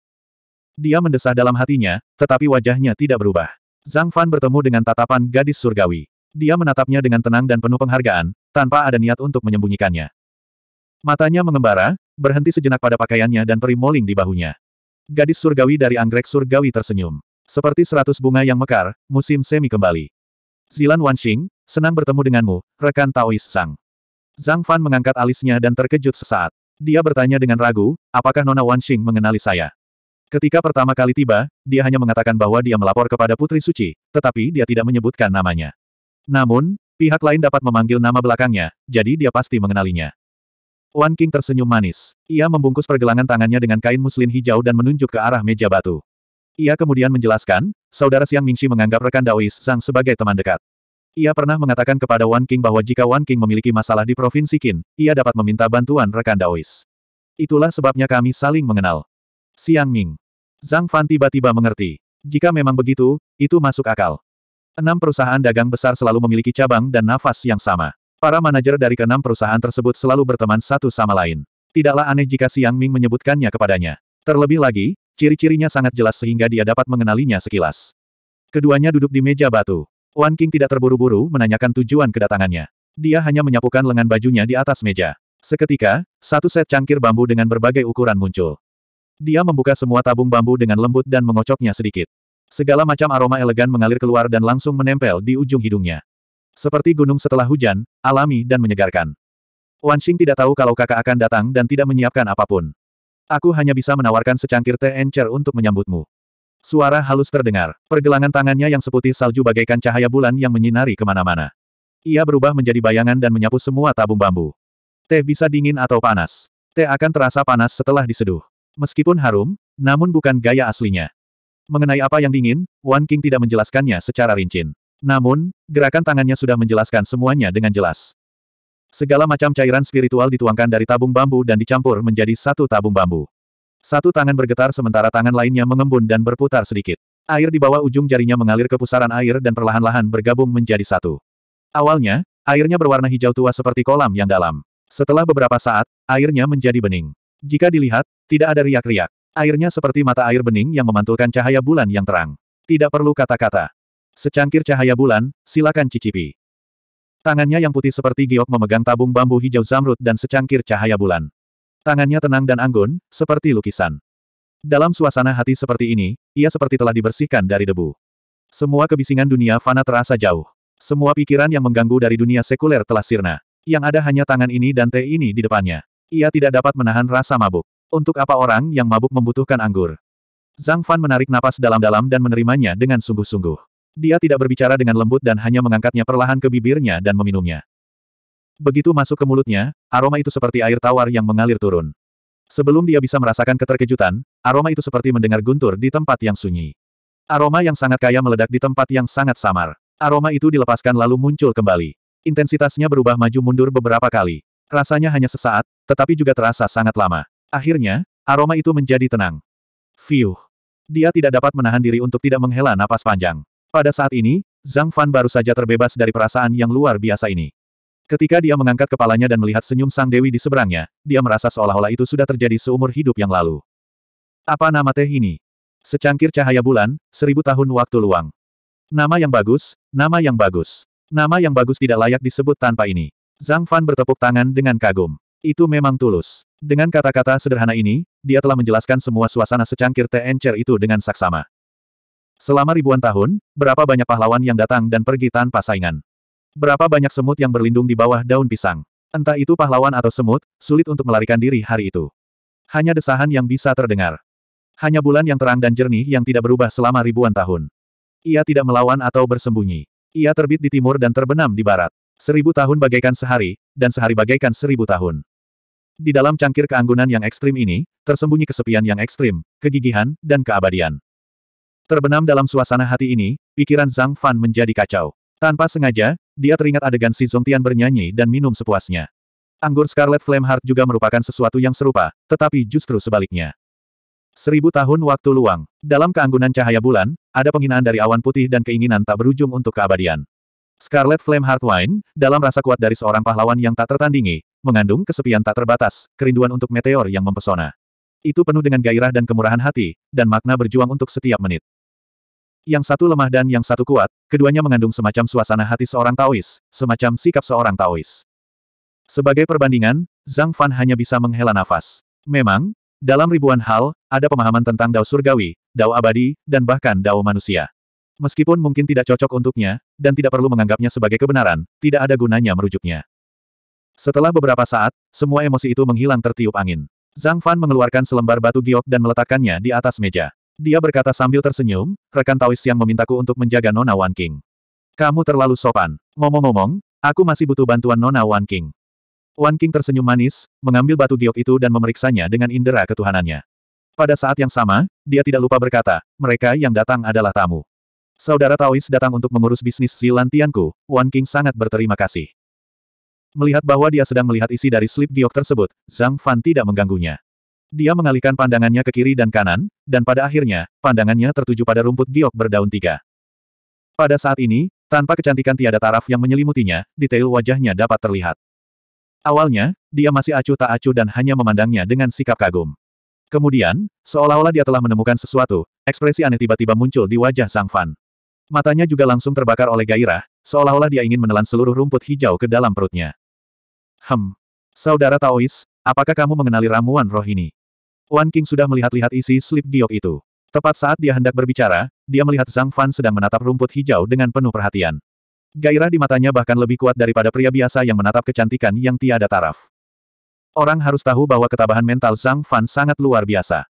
S1: Dia mendesah dalam hatinya, tetapi wajahnya tidak berubah. Zhang Fan bertemu dengan tatapan gadis surgawi. Dia menatapnya dengan tenang dan penuh penghargaan, tanpa ada niat untuk menyembunyikannya. Matanya mengembara, berhenti sejenak pada pakaiannya dan peri di bahunya. Gadis surgawi dari anggrek surgawi tersenyum. Seperti seratus bunga yang mekar, musim semi kembali. Zilan Wanxing, senang bertemu denganmu, rekan Taois Sang. Zhang Fan mengangkat alisnya dan terkejut sesaat. Dia bertanya dengan ragu, apakah Nona Wanxing mengenali saya? Ketika pertama kali tiba, dia hanya mengatakan bahwa dia melapor kepada Putri Suci, tetapi dia tidak menyebutkan namanya. Namun, pihak lain dapat memanggil nama belakangnya, jadi dia pasti mengenalinya. Wan King tersenyum manis. Ia membungkus pergelangan tangannya dengan kain muslin hijau dan menunjuk ke arah meja batu. Ia kemudian menjelaskan, saudara Siang Mingxi menganggap rekan Daois Zhang sebagai teman dekat. Ia pernah mengatakan kepada Wan King bahwa jika Wan King memiliki masalah di Provinsi Qin, ia dapat meminta bantuan rekan Daois. Itulah sebabnya kami saling mengenal. Siang Ming. Zhang Fan tiba-tiba mengerti. Jika memang begitu, itu masuk akal. Enam perusahaan dagang besar selalu memiliki cabang dan nafas yang sama. Para manajer dari keenam perusahaan tersebut selalu berteman satu sama lain. Tidaklah aneh jika Siang Ming menyebutkannya kepadanya. Terlebih lagi, ciri-cirinya sangat jelas sehingga dia dapat mengenalinya sekilas. Keduanya duduk di meja batu. Wan King tidak terburu-buru menanyakan tujuan kedatangannya. Dia hanya menyapukan lengan bajunya di atas meja. Seketika, satu set cangkir bambu dengan berbagai ukuran muncul. Dia membuka semua tabung bambu dengan lembut dan mengocoknya sedikit. Segala macam aroma elegan mengalir keluar dan langsung menempel di ujung hidungnya. Seperti gunung setelah hujan, alami dan menyegarkan. Wan Xing tidak tahu kalau kakak akan datang dan tidak menyiapkan apapun. Aku hanya bisa menawarkan secangkir teh encer untuk menyambutmu. Suara halus terdengar. Pergelangan tangannya yang seputih salju bagaikan cahaya bulan yang menyinari kemana-mana. Ia berubah menjadi bayangan dan menyapu semua tabung bambu. Teh bisa dingin atau panas. Teh akan terasa panas setelah diseduh. Meskipun harum, namun bukan gaya aslinya. Mengenai apa yang dingin, Wan King tidak menjelaskannya secara rinci. Namun, gerakan tangannya sudah menjelaskan semuanya dengan jelas. Segala macam cairan spiritual dituangkan dari tabung bambu dan dicampur menjadi satu tabung bambu. Satu tangan bergetar sementara tangan lainnya mengembun dan berputar sedikit. Air di bawah ujung jarinya mengalir ke pusaran air dan perlahan-lahan bergabung menjadi satu. Awalnya, airnya berwarna hijau tua seperti kolam yang dalam. Setelah beberapa saat, airnya menjadi bening. Jika dilihat, tidak ada riak-riak. Airnya seperti mata air bening yang memantulkan cahaya bulan yang terang. Tidak perlu kata-kata. Secangkir cahaya bulan, silakan cicipi. Tangannya yang putih seperti giok memegang tabung bambu hijau zamrud dan secangkir cahaya bulan. Tangannya tenang dan anggun, seperti lukisan. Dalam suasana hati seperti ini, ia seperti telah dibersihkan dari debu. Semua kebisingan dunia fana terasa jauh. Semua pikiran yang mengganggu dari dunia sekuler telah sirna. Yang ada hanya tangan ini dan teh ini di depannya. Ia tidak dapat menahan rasa mabuk. Untuk apa orang yang mabuk membutuhkan anggur? Zhang Fan menarik napas dalam-dalam dan menerimanya dengan sungguh-sungguh. Dia tidak berbicara dengan lembut dan hanya mengangkatnya perlahan ke bibirnya dan meminumnya. Begitu masuk ke mulutnya, aroma itu seperti air tawar yang mengalir turun. Sebelum dia bisa merasakan keterkejutan, aroma itu seperti mendengar guntur di tempat yang sunyi. Aroma yang sangat kaya meledak di tempat yang sangat samar. Aroma itu dilepaskan lalu muncul kembali. Intensitasnya berubah maju mundur beberapa kali. Rasanya hanya sesaat, tetapi juga terasa sangat lama. Akhirnya, aroma itu menjadi tenang. Fiuh. Dia tidak dapat menahan diri untuk tidak menghela napas panjang. Pada saat ini, Zhang Fan baru saja terbebas dari perasaan yang luar biasa ini. Ketika dia mengangkat kepalanya dan melihat senyum Sang Dewi di seberangnya, dia merasa seolah-olah itu sudah terjadi seumur hidup yang lalu. Apa nama teh ini? Secangkir cahaya bulan, seribu tahun waktu luang. Nama yang bagus, nama yang bagus. Nama yang bagus tidak layak disebut tanpa ini. Zhang Fan bertepuk tangan dengan kagum. Itu memang tulus. Dengan kata-kata sederhana ini, dia telah menjelaskan semua suasana secangkir teh encer itu dengan saksama. Selama ribuan tahun, berapa banyak pahlawan yang datang dan pergi tanpa saingan. Berapa banyak semut yang berlindung di bawah daun pisang. Entah itu pahlawan atau semut, sulit untuk melarikan diri hari itu. Hanya desahan yang bisa terdengar. Hanya bulan yang terang dan jernih yang tidak berubah selama ribuan tahun. Ia tidak melawan atau bersembunyi. Ia terbit di timur dan terbenam di barat. Seribu tahun bagaikan sehari, dan sehari bagaikan seribu tahun. Di dalam cangkir keanggunan yang ekstrim ini, tersembunyi kesepian yang ekstrim, kegigihan, dan keabadian. Terbenam dalam suasana hati ini, pikiran Zhang Fan menjadi kacau. Tanpa sengaja, dia teringat adegan si Zongtian bernyanyi dan minum sepuasnya. Anggur Scarlet Flameheart juga merupakan sesuatu yang serupa, tetapi justru sebaliknya. Seribu tahun waktu luang. Dalam keanggunan cahaya bulan, ada penghinaan dari awan putih dan keinginan tak berujung untuk keabadian. Scarlet Flame Heart Wine, dalam rasa kuat dari seorang pahlawan yang tak tertandingi, mengandung kesepian tak terbatas, kerinduan untuk meteor yang mempesona. Itu penuh dengan gairah dan kemurahan hati, dan makna berjuang untuk setiap menit yang satu lemah dan yang satu kuat, keduanya mengandung semacam suasana hati seorang Taois, semacam sikap seorang Taois. Sebagai perbandingan, Zhang Fan hanya bisa menghela nafas. Memang, dalam ribuan hal, ada pemahaman tentang dao surgawi, dao abadi, dan bahkan dao manusia. Meskipun mungkin tidak cocok untuknya, dan tidak perlu menganggapnya sebagai kebenaran, tidak ada gunanya merujuknya. Setelah beberapa saat, semua emosi itu menghilang tertiup angin. Zhang Fan mengeluarkan selembar batu giok dan meletakkannya di atas meja. Dia berkata sambil tersenyum, rekan Taois yang memintaku untuk menjaga Nona Wan King. Kamu terlalu sopan. Ngomong-ngomong, aku masih butuh bantuan Nona Wan King. Wan King tersenyum manis, mengambil batu giok itu dan memeriksanya dengan indera ketuhanannya. Pada saat yang sama, dia tidak lupa berkata, mereka yang datang adalah tamu. Saudara Taois datang untuk mengurus bisnis si lantianku, Wan King sangat berterima kasih. Melihat bahwa dia sedang melihat isi dari slip giok tersebut, Zhang Fan tidak mengganggunya. Dia mengalihkan pandangannya ke kiri dan kanan, dan pada akhirnya, pandangannya tertuju pada rumput giok berdaun tiga. Pada saat ini, tanpa kecantikan tiada taraf yang menyelimutinya, detail wajahnya dapat terlihat. Awalnya, dia masih acuh tak acuh dan hanya memandangnya dengan sikap kagum. Kemudian, seolah-olah dia telah menemukan sesuatu, ekspresi aneh tiba-tiba muncul di wajah Sang Fan. Matanya juga langsung terbakar oleh gairah, seolah-olah dia ingin menelan seluruh rumput hijau ke dalam perutnya. Hem. Saudara Taois, apakah kamu mengenali ramuan roh ini? Wan King sudah melihat-lihat isi slip giok itu. Tepat saat dia hendak berbicara, dia melihat Zhang Fan sedang menatap rumput hijau dengan penuh perhatian. Gairah di matanya bahkan lebih kuat daripada pria biasa yang menatap kecantikan yang tiada taraf. Orang harus tahu bahwa ketabahan mental Zhang Fan sangat luar biasa.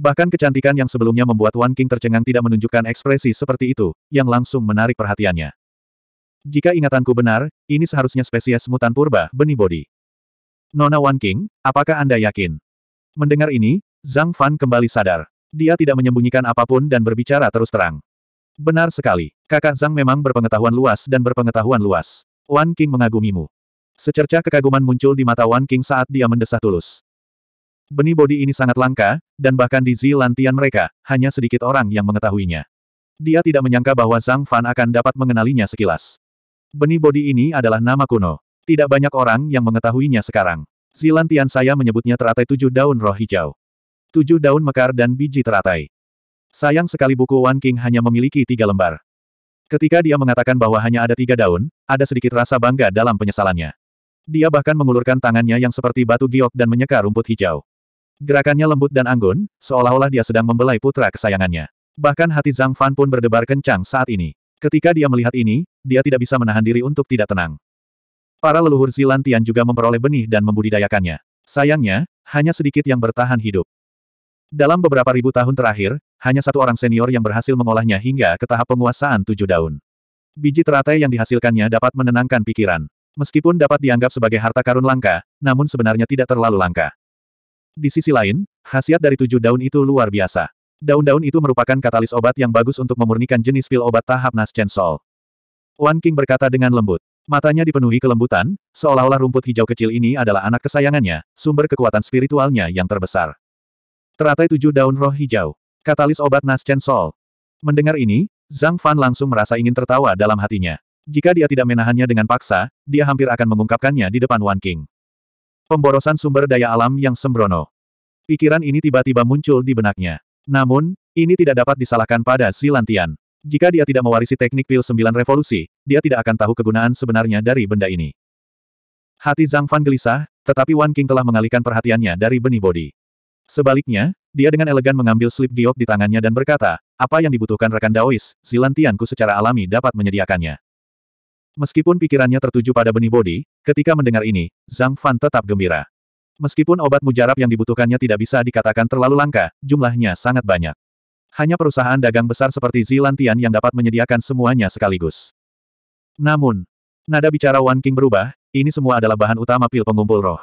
S1: Bahkan kecantikan yang sebelumnya membuat Wan King tercengang tidak menunjukkan ekspresi seperti itu, yang langsung menarik perhatiannya. Jika ingatanku benar, ini seharusnya spesies mutan purba, benih bodi. Nona Wan King, apakah Anda yakin? Mendengar ini, Zhang Fan kembali sadar. Dia tidak menyembunyikan apapun dan berbicara terus terang. Benar sekali, kakak Zhang memang berpengetahuan luas dan berpengetahuan luas. Wan King mengagumimu. Secerca kekaguman muncul di mata Wan King saat dia mendesah tulus. Benih bodi ini sangat langka, dan bahkan di Zi Lantian mereka, hanya sedikit orang yang mengetahuinya. Dia tidak menyangka bahwa Zhang Fan akan dapat mengenalinya sekilas. Benih bodi ini adalah nama kuno. Tidak banyak orang yang mengetahuinya sekarang. Zilan Tian saya menyebutnya teratai tujuh daun roh hijau. Tujuh daun mekar dan biji teratai. Sayang sekali buku Wan King hanya memiliki tiga lembar. Ketika dia mengatakan bahwa hanya ada tiga daun, ada sedikit rasa bangga dalam penyesalannya. Dia bahkan mengulurkan tangannya yang seperti batu giok dan menyeka rumput hijau. Gerakannya lembut dan anggun, seolah-olah dia sedang membelai putra kesayangannya. Bahkan hati Zhang Fan pun berdebar kencang saat ini. Ketika dia melihat ini, dia tidak bisa menahan diri untuk tidak tenang. Para leluhur Zilantian juga memperoleh benih dan membudidayakannya. Sayangnya, hanya sedikit yang bertahan hidup. Dalam beberapa ribu tahun terakhir, hanya satu orang senior yang berhasil mengolahnya hingga ke tahap penguasaan tujuh daun. Biji teratai yang dihasilkannya dapat menenangkan pikiran. Meskipun dapat dianggap sebagai harta karun langka, namun sebenarnya tidak terlalu langka. Di sisi lain, khasiat dari tujuh daun itu luar biasa. Daun-daun itu merupakan katalis obat yang bagus untuk memurnikan jenis pil obat tahap Naschen Sol. Wan King berkata dengan lembut. Matanya dipenuhi kelembutan, seolah-olah rumput hijau kecil ini adalah anak kesayangannya, sumber kekuatan spiritualnya yang terbesar. Teratai tujuh daun roh hijau. Katalis obat Naschen Sol. Mendengar ini, Zhang Fan langsung merasa ingin tertawa dalam hatinya. Jika dia tidak menahannya dengan paksa, dia hampir akan mengungkapkannya di depan Wan King. Pemborosan sumber daya alam yang sembrono. Pikiran ini tiba-tiba muncul di benaknya. Namun, ini tidak dapat disalahkan pada Silantian. Jika dia tidak mewarisi teknik pil sembilan revolusi, dia tidak akan tahu kegunaan sebenarnya dari benda ini. Hati Zhang Fan gelisah, tetapi Wan King telah mengalihkan perhatiannya dari benih bodi. Sebaliknya, dia dengan elegan mengambil slip giok di tangannya dan berkata, apa yang dibutuhkan rekan Daois, Zilantianku secara alami dapat menyediakannya. Meskipun pikirannya tertuju pada benih bodi, ketika mendengar ini, Zhang Fan tetap gembira. Meskipun obat mujarab yang dibutuhkannya tidak bisa dikatakan terlalu langka, jumlahnya sangat banyak. Hanya perusahaan dagang besar seperti Zilantian yang dapat menyediakan semuanya sekaligus. Namun, nada bicara Wan King berubah, ini semua adalah bahan utama pil pengumpul roh.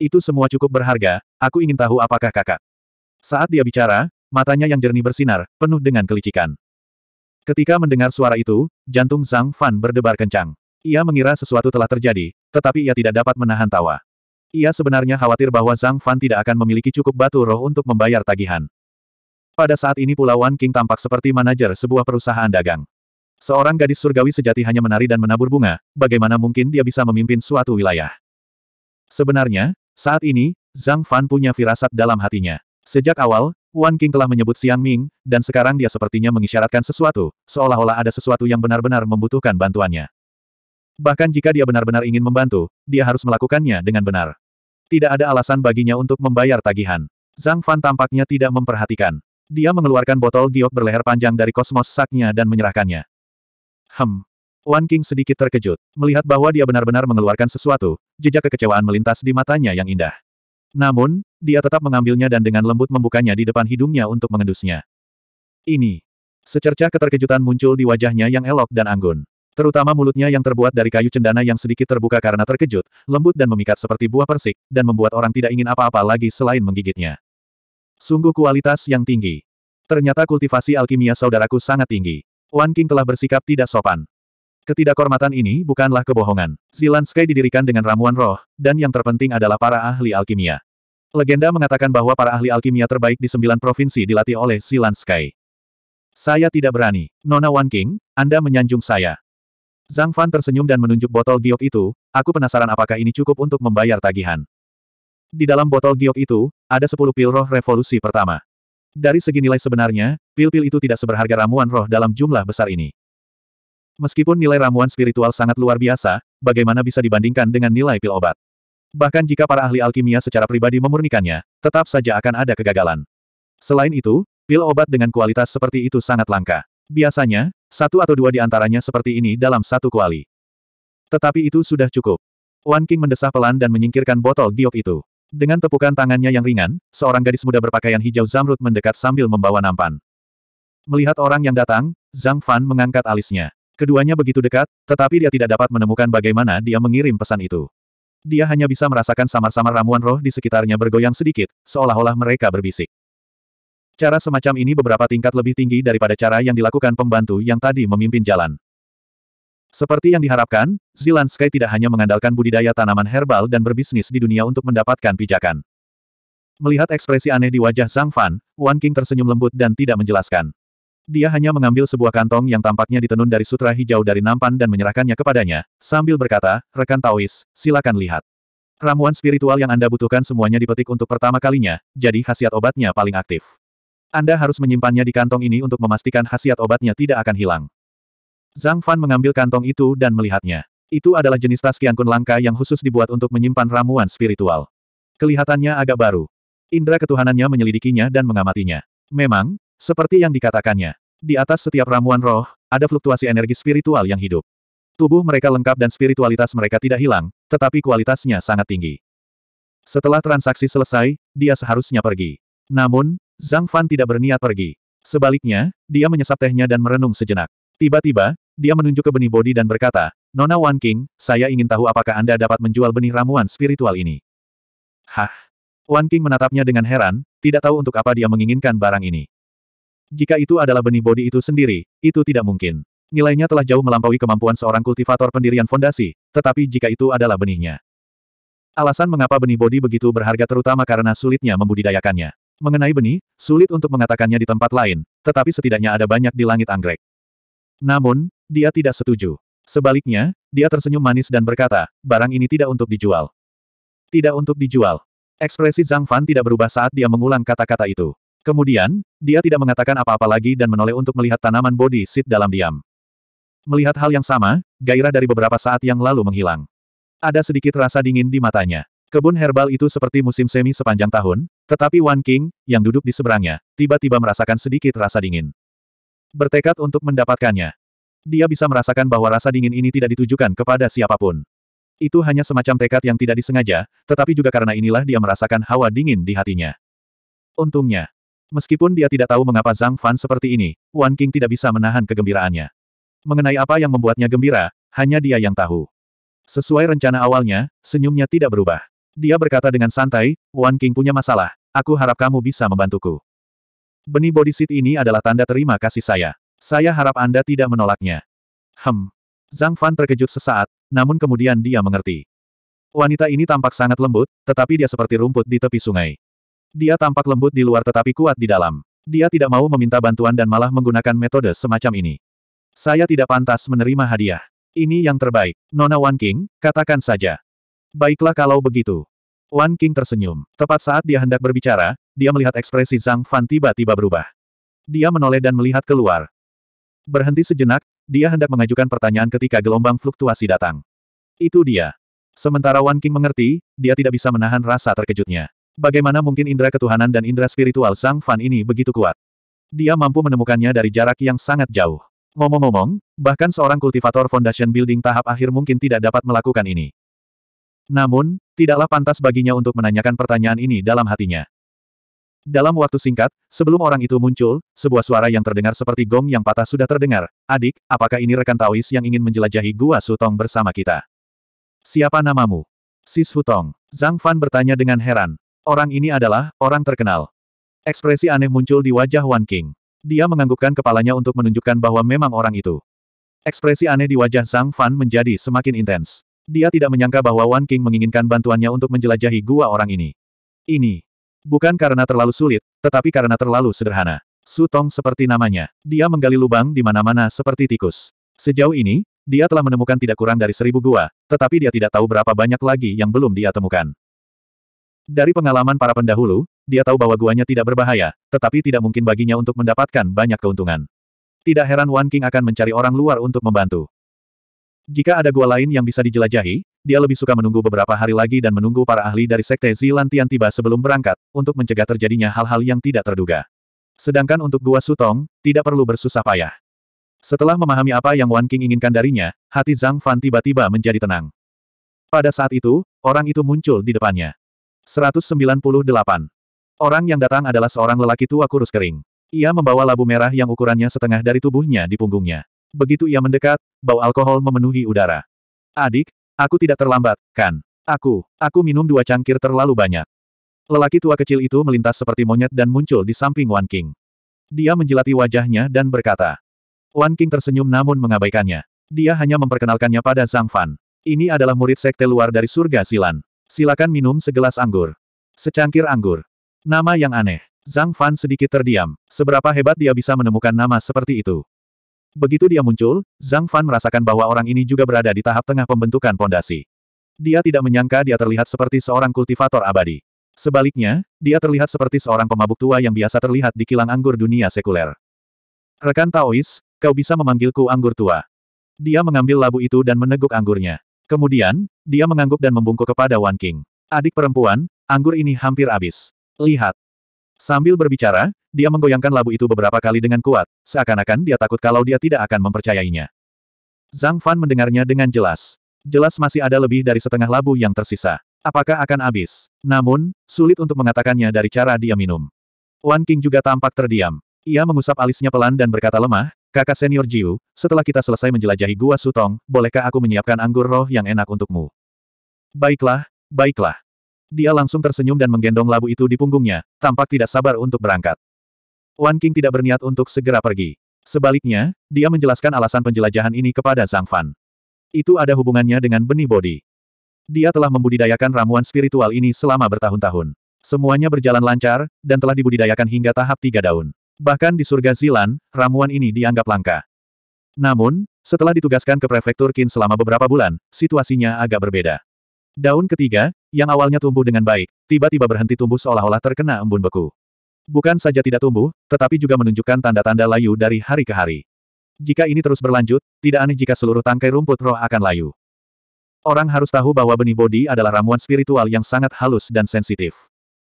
S1: Itu semua cukup berharga, aku ingin tahu apakah kakak. Saat dia bicara, matanya yang jernih bersinar, penuh dengan kelicikan. Ketika mendengar suara itu, jantung Zhang Fan berdebar kencang. Ia mengira sesuatu telah terjadi, tetapi ia tidak dapat menahan tawa. Ia sebenarnya khawatir bahwa Zhang Fan tidak akan memiliki cukup batu roh untuk membayar tagihan. Pada saat ini pula Wan King tampak seperti manajer sebuah perusahaan dagang. Seorang gadis surgawi sejati hanya menari dan menabur bunga, bagaimana mungkin dia bisa memimpin suatu wilayah? Sebenarnya, saat ini, Zhang Fan punya firasat dalam hatinya. Sejak awal, Wan King telah menyebut Siang Ming, dan sekarang dia sepertinya mengisyaratkan sesuatu, seolah-olah ada sesuatu yang benar-benar membutuhkan bantuannya. Bahkan jika dia benar-benar ingin membantu, dia harus melakukannya dengan benar. Tidak ada alasan baginya untuk membayar tagihan. Zhang Fan tampaknya tidak memperhatikan. Dia mengeluarkan botol giok berleher panjang dari kosmos saknya dan menyerahkannya. Hem. Wan King sedikit terkejut, melihat bahwa dia benar-benar mengeluarkan sesuatu, jejak kekecewaan melintas di matanya yang indah. Namun, dia tetap mengambilnya dan dengan lembut membukanya di depan hidungnya untuk mengendusnya. Ini. Secercah keterkejutan muncul di wajahnya yang elok dan anggun. Terutama mulutnya yang terbuat dari kayu cendana yang sedikit terbuka karena terkejut, lembut dan memikat seperti buah persik, dan membuat orang tidak ingin apa-apa lagi selain menggigitnya. Sungguh kualitas yang tinggi. Ternyata kultivasi alkimia saudaraku sangat tinggi. Wan King telah bersikap tidak sopan. Ketidakhormatan ini bukanlah kebohongan. Sky didirikan dengan ramuan roh, dan yang terpenting adalah para ahli alkimia. Legenda mengatakan bahwa para ahli alkimia terbaik di sembilan provinsi dilatih oleh Sky. Saya tidak berani. Nona Wan King, Anda menyanjung saya. Zhang Fan tersenyum dan menunjuk botol giok itu, aku penasaran apakah ini cukup untuk membayar tagihan. Di dalam botol giok itu, ada 10 pil roh revolusi pertama. Dari segi nilai sebenarnya, pil-pil itu tidak seberharga ramuan roh dalam jumlah besar ini. Meskipun nilai ramuan spiritual sangat luar biasa, bagaimana bisa dibandingkan dengan nilai pil obat? Bahkan jika para ahli alkimia secara pribadi memurnikannya, tetap saja akan ada kegagalan. Selain itu, pil obat dengan kualitas seperti itu sangat langka. Biasanya, satu atau dua di antaranya seperti ini dalam satu kuali. Tetapi itu sudah cukup. Wan King mendesah pelan dan menyingkirkan botol giok itu. Dengan tepukan tangannya yang ringan, seorang gadis muda berpakaian hijau zamrud mendekat sambil membawa nampan. Melihat orang yang datang, Zhang Fan mengangkat alisnya. Keduanya begitu dekat, tetapi dia tidak dapat menemukan bagaimana dia mengirim pesan itu. Dia hanya bisa merasakan samar-samar ramuan roh di sekitarnya bergoyang sedikit, seolah-olah mereka berbisik. Cara semacam ini beberapa tingkat lebih tinggi daripada cara yang dilakukan pembantu yang tadi memimpin jalan. Seperti yang diharapkan, Zilan Sky tidak hanya mengandalkan budidaya tanaman herbal dan berbisnis di dunia untuk mendapatkan pijakan. Melihat ekspresi aneh di wajah Zhang Fan, Wan King tersenyum lembut dan tidak menjelaskan. Dia hanya mengambil sebuah kantong yang tampaknya ditenun dari sutra hijau dari nampan dan menyerahkannya kepadanya, sambil berkata, rekan Taois, silakan lihat. Ramuan spiritual yang Anda butuhkan semuanya dipetik untuk pertama kalinya, jadi khasiat obatnya paling aktif. Anda harus menyimpannya di kantong ini untuk memastikan khasiat obatnya tidak akan hilang. Zhang Fan mengambil kantong itu dan melihatnya. Itu adalah jenis tas kian kun langka yang khusus dibuat untuk menyimpan ramuan spiritual. Kelihatannya agak baru. Indra ketuhanannya menyelidikinya dan mengamatinya. Memang, seperti yang dikatakannya, di atas setiap ramuan roh, ada fluktuasi energi spiritual yang hidup. Tubuh mereka lengkap dan spiritualitas mereka tidak hilang, tetapi kualitasnya sangat tinggi. Setelah transaksi selesai, dia seharusnya pergi. Namun, Zhang Fan tidak berniat pergi. Sebaliknya, dia menyesap tehnya dan merenung sejenak. Tiba-tiba, dia menunjuk ke benih bodi dan berkata, Nona Wan King, saya ingin tahu apakah Anda dapat menjual benih ramuan spiritual ini. Hah? Wan King menatapnya dengan heran, tidak tahu untuk apa dia menginginkan barang ini. Jika itu adalah benih bodi itu sendiri, itu tidak mungkin. Nilainya telah jauh melampaui kemampuan seorang kultivator pendirian fondasi, tetapi jika itu adalah benihnya. Alasan mengapa benih bodi begitu berharga terutama karena sulitnya membudidayakannya. Mengenai benih, sulit untuk mengatakannya di tempat lain, tetapi setidaknya ada banyak di langit anggrek. Namun, dia tidak setuju. Sebaliknya, dia tersenyum manis dan berkata, barang ini tidak untuk dijual. Tidak untuk dijual. Ekspresi Zhang Fan tidak berubah saat dia mengulang kata-kata itu. Kemudian, dia tidak mengatakan apa-apa lagi dan menoleh untuk melihat tanaman body seed dalam diam. Melihat hal yang sama, gairah dari beberapa saat yang lalu menghilang. Ada sedikit rasa dingin di matanya. Kebun herbal itu seperti musim semi sepanjang tahun, tetapi Wan King, yang duduk di seberangnya, tiba-tiba merasakan sedikit rasa dingin. Bertekad untuk mendapatkannya, dia bisa merasakan bahwa rasa dingin ini tidak ditujukan kepada siapapun. Itu hanya semacam tekad yang tidak disengaja, tetapi juga karena inilah dia merasakan hawa dingin di hatinya. Untungnya. Meskipun dia tidak tahu mengapa Zhang Fan seperti ini, Wan King tidak bisa menahan kegembiraannya. Mengenai apa yang membuatnya gembira, hanya dia yang tahu. Sesuai rencana awalnya, senyumnya tidak berubah. Dia berkata dengan santai, Wan King punya masalah, aku harap kamu bisa membantuku. Benih bodysuit ini adalah tanda terima kasih saya. Saya harap Anda tidak menolaknya. Hem. Zhang Fan terkejut sesaat, namun kemudian dia mengerti. Wanita ini tampak sangat lembut, tetapi dia seperti rumput di tepi sungai. Dia tampak lembut di luar tetapi kuat di dalam. Dia tidak mau meminta bantuan dan malah menggunakan metode semacam ini. Saya tidak pantas menerima hadiah. Ini yang terbaik. Nona Wan King, katakan saja. Baiklah kalau begitu. Wan King tersenyum. Tepat saat dia hendak berbicara, dia melihat ekspresi Zhang Fan tiba-tiba berubah. Dia menoleh dan melihat keluar. Berhenti sejenak, dia hendak mengajukan pertanyaan ketika gelombang fluktuasi datang. Itu dia. Sementara Wan King mengerti, dia tidak bisa menahan rasa terkejutnya. Bagaimana mungkin indera ketuhanan dan indera spiritual Sang Fan ini begitu kuat? Dia mampu menemukannya dari jarak yang sangat jauh. Ngomong-ngomong, bahkan seorang kultivator Foundation Building tahap akhir mungkin tidak dapat melakukan ini. Namun, tidaklah pantas baginya untuk menanyakan pertanyaan ini dalam hatinya. Dalam waktu singkat, sebelum orang itu muncul, sebuah suara yang terdengar seperti gong yang patah sudah terdengar. Adik, apakah ini rekan Taois yang ingin menjelajahi Gua Sutong bersama kita? Siapa namamu? Sis Hutong. Zhang Fan bertanya dengan heran. Orang ini adalah, orang terkenal. Ekspresi aneh muncul di wajah Wan King. Dia menganggukkan kepalanya untuk menunjukkan bahwa memang orang itu. Ekspresi aneh di wajah Zhang Fan menjadi semakin intens. Dia tidak menyangka bahwa Wan King menginginkan bantuannya untuk menjelajahi gua orang ini. Ini, Bukan karena terlalu sulit, tetapi karena terlalu sederhana. Sutong seperti namanya. Dia menggali lubang di mana-mana seperti tikus. Sejauh ini, dia telah menemukan tidak kurang dari seribu gua, tetapi dia tidak tahu berapa banyak lagi yang belum dia temukan. Dari pengalaman para pendahulu, dia tahu bahwa guanya tidak berbahaya, tetapi tidak mungkin baginya untuk mendapatkan banyak keuntungan. Tidak heran Wan King akan mencari orang luar untuk membantu. Jika ada gua lain yang bisa dijelajahi, dia lebih suka menunggu beberapa hari lagi dan menunggu para ahli dari Sekte Zilantian tiba sebelum berangkat, untuk mencegah terjadinya hal-hal yang tidak terduga. Sedangkan untuk gua Sutong, tidak perlu bersusah payah. Setelah memahami apa yang Wan King inginkan darinya, hati Zhang Fan tiba-tiba menjadi tenang. Pada saat itu, orang itu muncul di depannya. 198. Orang yang datang adalah seorang lelaki tua kurus kering. Ia membawa labu merah yang ukurannya setengah dari tubuhnya di punggungnya. Begitu ia mendekat, bau alkohol memenuhi udara. Adik, aku tidak terlambat, kan? Aku, aku minum dua cangkir terlalu banyak. Lelaki tua kecil itu melintas seperti monyet dan muncul di samping Wan King. Dia menjilati wajahnya dan berkata. Wan King tersenyum namun mengabaikannya. Dia hanya memperkenalkannya pada Zhang Fan. Ini adalah murid sekte luar dari surga Silan. Silakan minum segelas anggur. Secangkir anggur. Nama yang aneh. Zhang Fan sedikit terdiam. Seberapa hebat dia bisa menemukan nama seperti itu. Begitu dia muncul, Zhang Fan merasakan bahwa orang ini juga berada di tahap tengah pembentukan pondasi. Dia tidak menyangka dia terlihat seperti seorang kultivator abadi. Sebaliknya, dia terlihat seperti seorang pemabuk tua yang biasa terlihat di kilang anggur dunia sekuler. Rekan Taois, kau bisa memanggilku anggur tua. Dia mengambil labu itu dan meneguk anggurnya. Kemudian, dia mengangguk dan membungkuk kepada Wan King. Adik perempuan, anggur ini hampir habis. Lihat, Sambil berbicara, dia menggoyangkan labu itu beberapa kali dengan kuat, seakan-akan dia takut kalau dia tidak akan mempercayainya. Zhang Fan mendengarnya dengan jelas. Jelas masih ada lebih dari setengah labu yang tersisa. Apakah akan habis? Namun, sulit untuk mengatakannya dari cara dia minum. Wan King juga tampak terdiam. Ia mengusap alisnya pelan dan berkata lemah, Kakak senior Jiu, setelah kita selesai menjelajahi Gua Sutong, bolehkah aku menyiapkan anggur roh yang enak untukmu? Baiklah, baiklah. Dia langsung tersenyum dan menggendong labu itu di punggungnya, tampak tidak sabar untuk berangkat. Wan King tidak berniat untuk segera pergi. Sebaliknya, dia menjelaskan alasan penjelajahan ini kepada Zhang Fan. Itu ada hubungannya dengan benih bodi. Dia telah membudidayakan ramuan spiritual ini selama bertahun-tahun. Semuanya berjalan lancar, dan telah dibudidayakan hingga tahap tiga daun. Bahkan di surga Zilan, ramuan ini dianggap langka. Namun, setelah ditugaskan ke prefektur Qin selama beberapa bulan, situasinya agak berbeda. Daun ketiga, yang awalnya tumbuh dengan baik, tiba-tiba berhenti tumbuh seolah-olah terkena embun beku. Bukan saja tidak tumbuh, tetapi juga menunjukkan tanda-tanda layu dari hari ke hari. Jika ini terus berlanjut, tidak aneh jika seluruh tangkai rumput roh akan layu. Orang harus tahu bahwa benih bodi adalah ramuan spiritual yang sangat halus dan sensitif.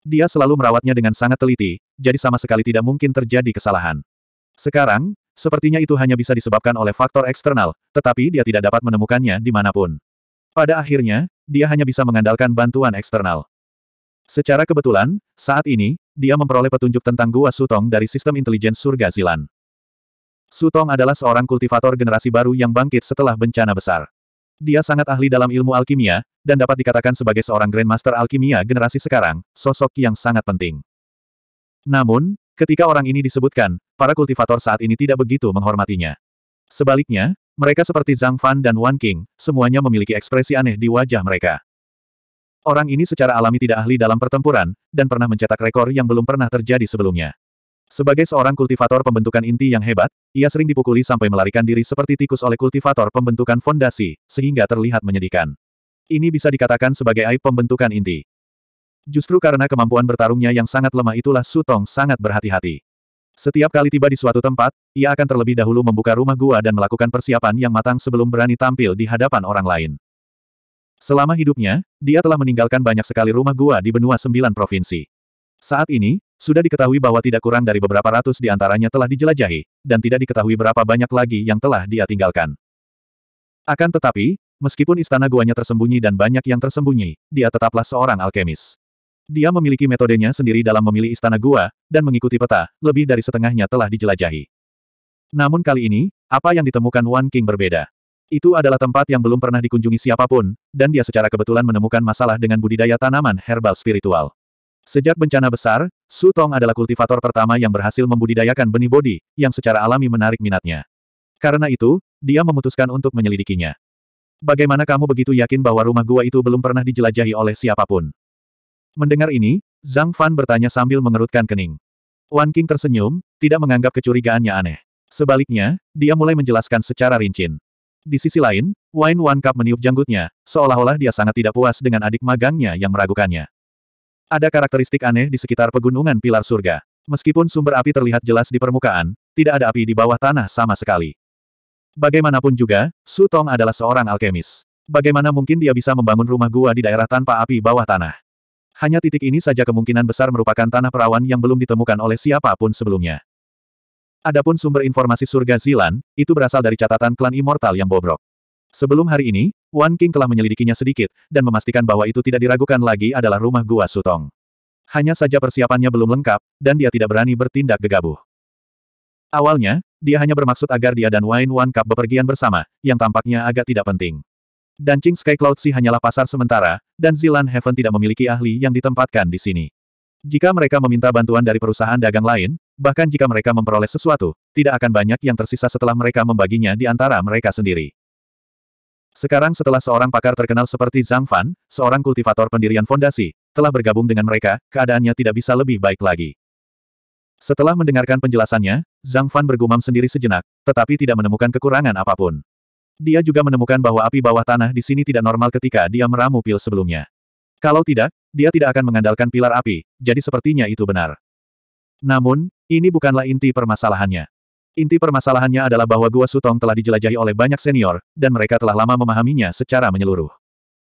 S1: Dia selalu merawatnya dengan sangat teliti, jadi sama sekali tidak mungkin terjadi kesalahan. Sekarang, sepertinya itu hanya bisa disebabkan oleh faktor eksternal, tetapi dia tidak dapat menemukannya di pun. Pada akhirnya, dia hanya bisa mengandalkan bantuan eksternal. Secara kebetulan, saat ini, dia memperoleh petunjuk tentang Gua Sutong dari sistem intelijen surga Zilan. Sutong adalah seorang kultivator generasi baru yang bangkit setelah bencana besar. Dia sangat ahli dalam ilmu alkimia, dan dapat dikatakan sebagai seorang Grandmaster alkimia generasi sekarang, sosok yang sangat penting. Namun, ketika orang ini disebutkan, para kultivator saat ini tidak begitu menghormatinya. Sebaliknya, mereka seperti Zhang Fan dan Wan King, semuanya memiliki ekspresi aneh di wajah mereka. Orang ini secara alami tidak ahli dalam pertempuran, dan pernah mencetak rekor yang belum pernah terjadi sebelumnya. Sebagai seorang kultivator pembentukan inti yang hebat, ia sering dipukuli sampai melarikan diri seperti tikus oleh kultivator pembentukan fondasi, sehingga terlihat menyedihkan. Ini bisa dikatakan sebagai aib pembentukan inti. Justru karena kemampuan bertarungnya yang sangat lemah itulah Sutong sangat berhati-hati. Setiap kali tiba di suatu tempat, ia akan terlebih dahulu membuka rumah gua dan melakukan persiapan yang matang sebelum berani tampil di hadapan orang lain. Selama hidupnya, dia telah meninggalkan banyak sekali rumah gua di benua sembilan provinsi. Saat ini, sudah diketahui bahwa tidak kurang dari beberapa ratus di antaranya telah dijelajahi, dan tidak diketahui berapa banyak lagi yang telah dia tinggalkan. Akan tetapi, meskipun istana guanya tersembunyi dan banyak yang tersembunyi, dia tetaplah seorang alkemis. Dia memiliki metodenya sendiri dalam memilih istana gua, dan mengikuti peta, lebih dari setengahnya telah dijelajahi. Namun kali ini, apa yang ditemukan Wan King berbeda. Itu adalah tempat yang belum pernah dikunjungi siapapun, dan dia secara kebetulan menemukan masalah dengan budidaya tanaman herbal spiritual. Sejak bencana besar, Su Tong adalah kultivator pertama yang berhasil membudidayakan benih bodi, yang secara alami menarik minatnya. Karena itu, dia memutuskan untuk menyelidikinya. Bagaimana kamu begitu yakin bahwa rumah gua itu belum pernah dijelajahi oleh siapapun? Mendengar ini, Zhang Fan bertanya sambil mengerutkan kening. Wan King tersenyum, tidak menganggap kecurigaannya aneh. Sebaliknya, dia mulai menjelaskan secara rinci. Di sisi lain, Wine Wan Cup meniup janggutnya, seolah-olah dia sangat tidak puas dengan adik magangnya yang meragukannya. Ada karakteristik aneh di sekitar pegunungan pilar surga. Meskipun sumber api terlihat jelas di permukaan, tidak ada api di bawah tanah sama sekali. Bagaimanapun juga, Su Tong adalah seorang alkemis. Bagaimana mungkin dia bisa membangun rumah gua di daerah tanpa api bawah tanah? Hanya titik ini saja kemungkinan besar merupakan tanah perawan yang belum ditemukan oleh siapapun sebelumnya. Adapun sumber informasi surga Zilan, itu berasal dari catatan klan Immortal yang bobrok. Sebelum hari ini, Wan King telah menyelidikinya sedikit, dan memastikan bahwa itu tidak diragukan lagi adalah rumah gua Sutong. Hanya saja persiapannya belum lengkap, dan dia tidak berani bertindak gegabah. Awalnya, dia hanya bermaksud agar dia dan Wine One Cup bepergian bersama, yang tampaknya agak tidak penting. Dan Qing Sky Cloud Sea hanyalah pasar sementara, dan Zilan Heaven tidak memiliki ahli yang ditempatkan di sini. Jika mereka meminta bantuan dari perusahaan dagang lain, bahkan jika mereka memperoleh sesuatu, tidak akan banyak yang tersisa setelah mereka membaginya di antara mereka sendiri. Sekarang setelah seorang pakar terkenal seperti Zhang Fan, seorang kultivator pendirian fondasi, telah bergabung dengan mereka, keadaannya tidak bisa lebih baik lagi. Setelah mendengarkan penjelasannya, Zhang Fan bergumam sendiri sejenak, tetapi tidak menemukan kekurangan apapun. Dia juga menemukan bahwa api bawah tanah di sini tidak normal ketika dia meramu pil sebelumnya. Kalau tidak, dia tidak akan mengandalkan pilar api, jadi sepertinya itu benar. Namun, ini bukanlah inti permasalahannya. Inti permasalahannya adalah bahwa Gua Sutong telah dijelajahi oleh banyak senior, dan mereka telah lama memahaminya secara menyeluruh.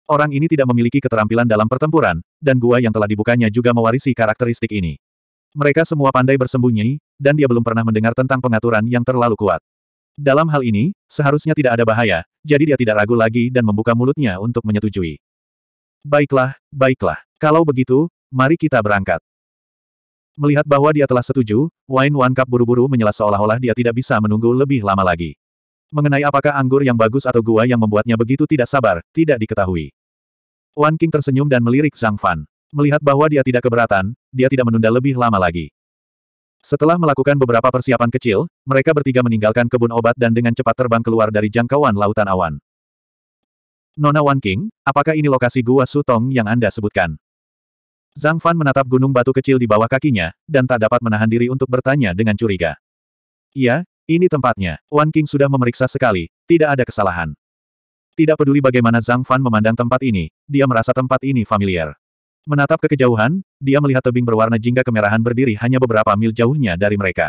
S1: Orang ini tidak memiliki keterampilan dalam pertempuran, dan gua yang telah dibukanya juga mewarisi karakteristik ini. Mereka semua pandai bersembunyi, dan dia belum pernah mendengar tentang pengaturan yang terlalu kuat. Dalam hal ini, seharusnya tidak ada bahaya, jadi dia tidak ragu lagi dan membuka mulutnya untuk menyetujui. Baiklah, baiklah. Kalau begitu, mari kita berangkat. Melihat bahwa dia telah setuju, Wine One Cup buru-buru menyela seolah-olah dia tidak bisa menunggu lebih lama lagi. Mengenai apakah anggur yang bagus atau gua yang membuatnya begitu tidak sabar, tidak diketahui. Wan King tersenyum dan melirik Zhang Fan. Melihat bahwa dia tidak keberatan, dia tidak menunda lebih lama lagi. Setelah melakukan beberapa persiapan kecil, mereka bertiga meninggalkan kebun obat dan dengan cepat terbang keluar dari jangkauan lautan awan. Nona Wan King, apakah ini lokasi Gua Sutong yang Anda sebutkan? Zhang Fan menatap gunung batu kecil di bawah kakinya, dan tak dapat menahan diri untuk bertanya dengan curiga. Iya, ini tempatnya. Wan King sudah memeriksa sekali, tidak ada kesalahan. Tidak peduli bagaimana Zhang Fan memandang tempat ini, dia merasa tempat ini familiar. Menatap ke kejauhan, dia melihat tebing berwarna jingga kemerahan berdiri hanya beberapa mil jauhnya dari mereka.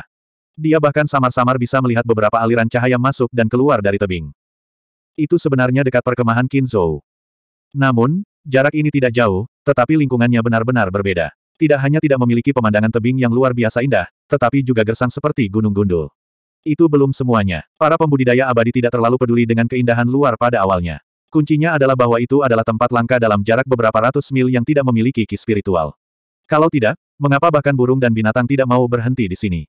S1: Dia bahkan samar-samar bisa melihat beberapa aliran cahaya masuk dan keluar dari tebing. Itu sebenarnya dekat perkemahan Kinzo. Namun, jarak ini tidak jauh, tetapi lingkungannya benar-benar berbeda. Tidak hanya tidak memiliki pemandangan tebing yang luar biasa indah, tetapi juga gersang seperti gunung gundul. Itu belum semuanya. Para pembudidaya abadi tidak terlalu peduli dengan keindahan luar pada awalnya. Kuncinya adalah bahwa itu adalah tempat langka dalam jarak beberapa ratus mil yang tidak memiliki ki spiritual. Kalau tidak, mengapa bahkan burung dan binatang tidak mau berhenti di sini?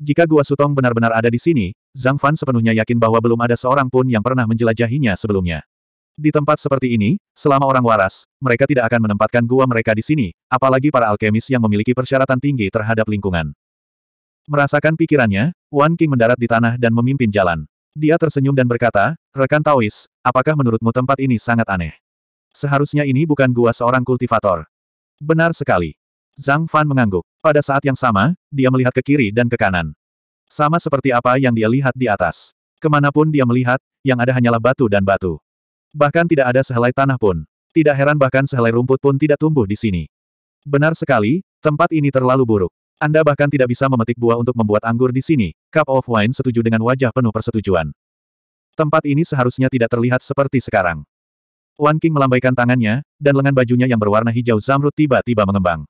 S1: Jika Gua Sutong benar-benar ada di sini, Zhang Fan sepenuhnya yakin bahwa belum ada seorang pun yang pernah menjelajahinya sebelumnya. Di tempat seperti ini, selama orang waras, mereka tidak akan menempatkan gua mereka di sini, apalagi para alkemis yang memiliki persyaratan tinggi terhadap lingkungan. Merasakan pikirannya, Wan King mendarat di tanah dan memimpin jalan. Dia tersenyum dan berkata, rekan Taois, apakah menurutmu tempat ini sangat aneh? Seharusnya ini bukan gua seorang kultivator. Benar sekali. Zhang Fan mengangguk. Pada saat yang sama, dia melihat ke kiri dan ke kanan. Sama seperti apa yang dia lihat di atas. Kemanapun dia melihat, yang ada hanyalah batu dan batu. Bahkan tidak ada sehelai tanah pun. Tidak heran bahkan sehelai rumput pun tidak tumbuh di sini. Benar sekali, tempat ini terlalu buruk. Anda bahkan tidak bisa memetik buah untuk membuat anggur di sini. Cup of Wine setuju dengan wajah penuh persetujuan. Tempat ini seharusnya tidak terlihat seperti sekarang. Wan King melambaikan tangannya, dan lengan bajunya yang berwarna hijau zamrud tiba-tiba mengembang.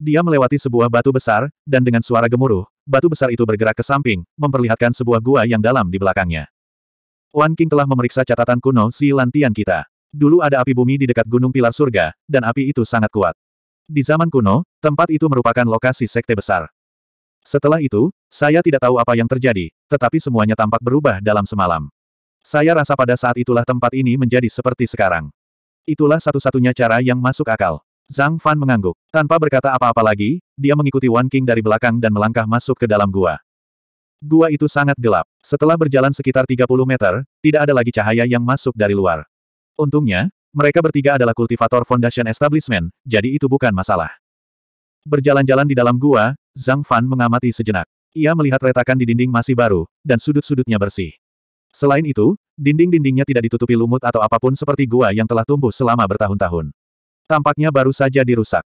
S1: Dia melewati sebuah batu besar, dan dengan suara gemuruh, batu besar itu bergerak ke samping, memperlihatkan sebuah gua yang dalam di belakangnya. Wan King telah memeriksa catatan kuno si lantian kita. Dulu ada api bumi di dekat gunung pilar surga, dan api itu sangat kuat. Di zaman kuno, tempat itu merupakan lokasi sekte besar. Setelah itu, saya tidak tahu apa yang terjadi, tetapi semuanya tampak berubah dalam semalam. Saya rasa pada saat itulah tempat ini menjadi seperti sekarang. Itulah satu-satunya cara yang masuk akal. Zhang Fan mengangguk. Tanpa berkata apa-apa lagi, dia mengikuti Wan King dari belakang dan melangkah masuk ke dalam gua. Gua itu sangat gelap. Setelah berjalan sekitar 30 meter, tidak ada lagi cahaya yang masuk dari luar. Untungnya, mereka bertiga adalah kultivator Foundation Establishment, jadi itu bukan masalah. Berjalan-jalan di dalam gua, Zhang Fan mengamati sejenak. Ia melihat retakan di dinding masih baru, dan sudut-sudutnya bersih. Selain itu, dinding-dindingnya tidak ditutupi lumut atau apapun seperti gua yang telah tumbuh selama bertahun-tahun. Tampaknya baru saja dirusak.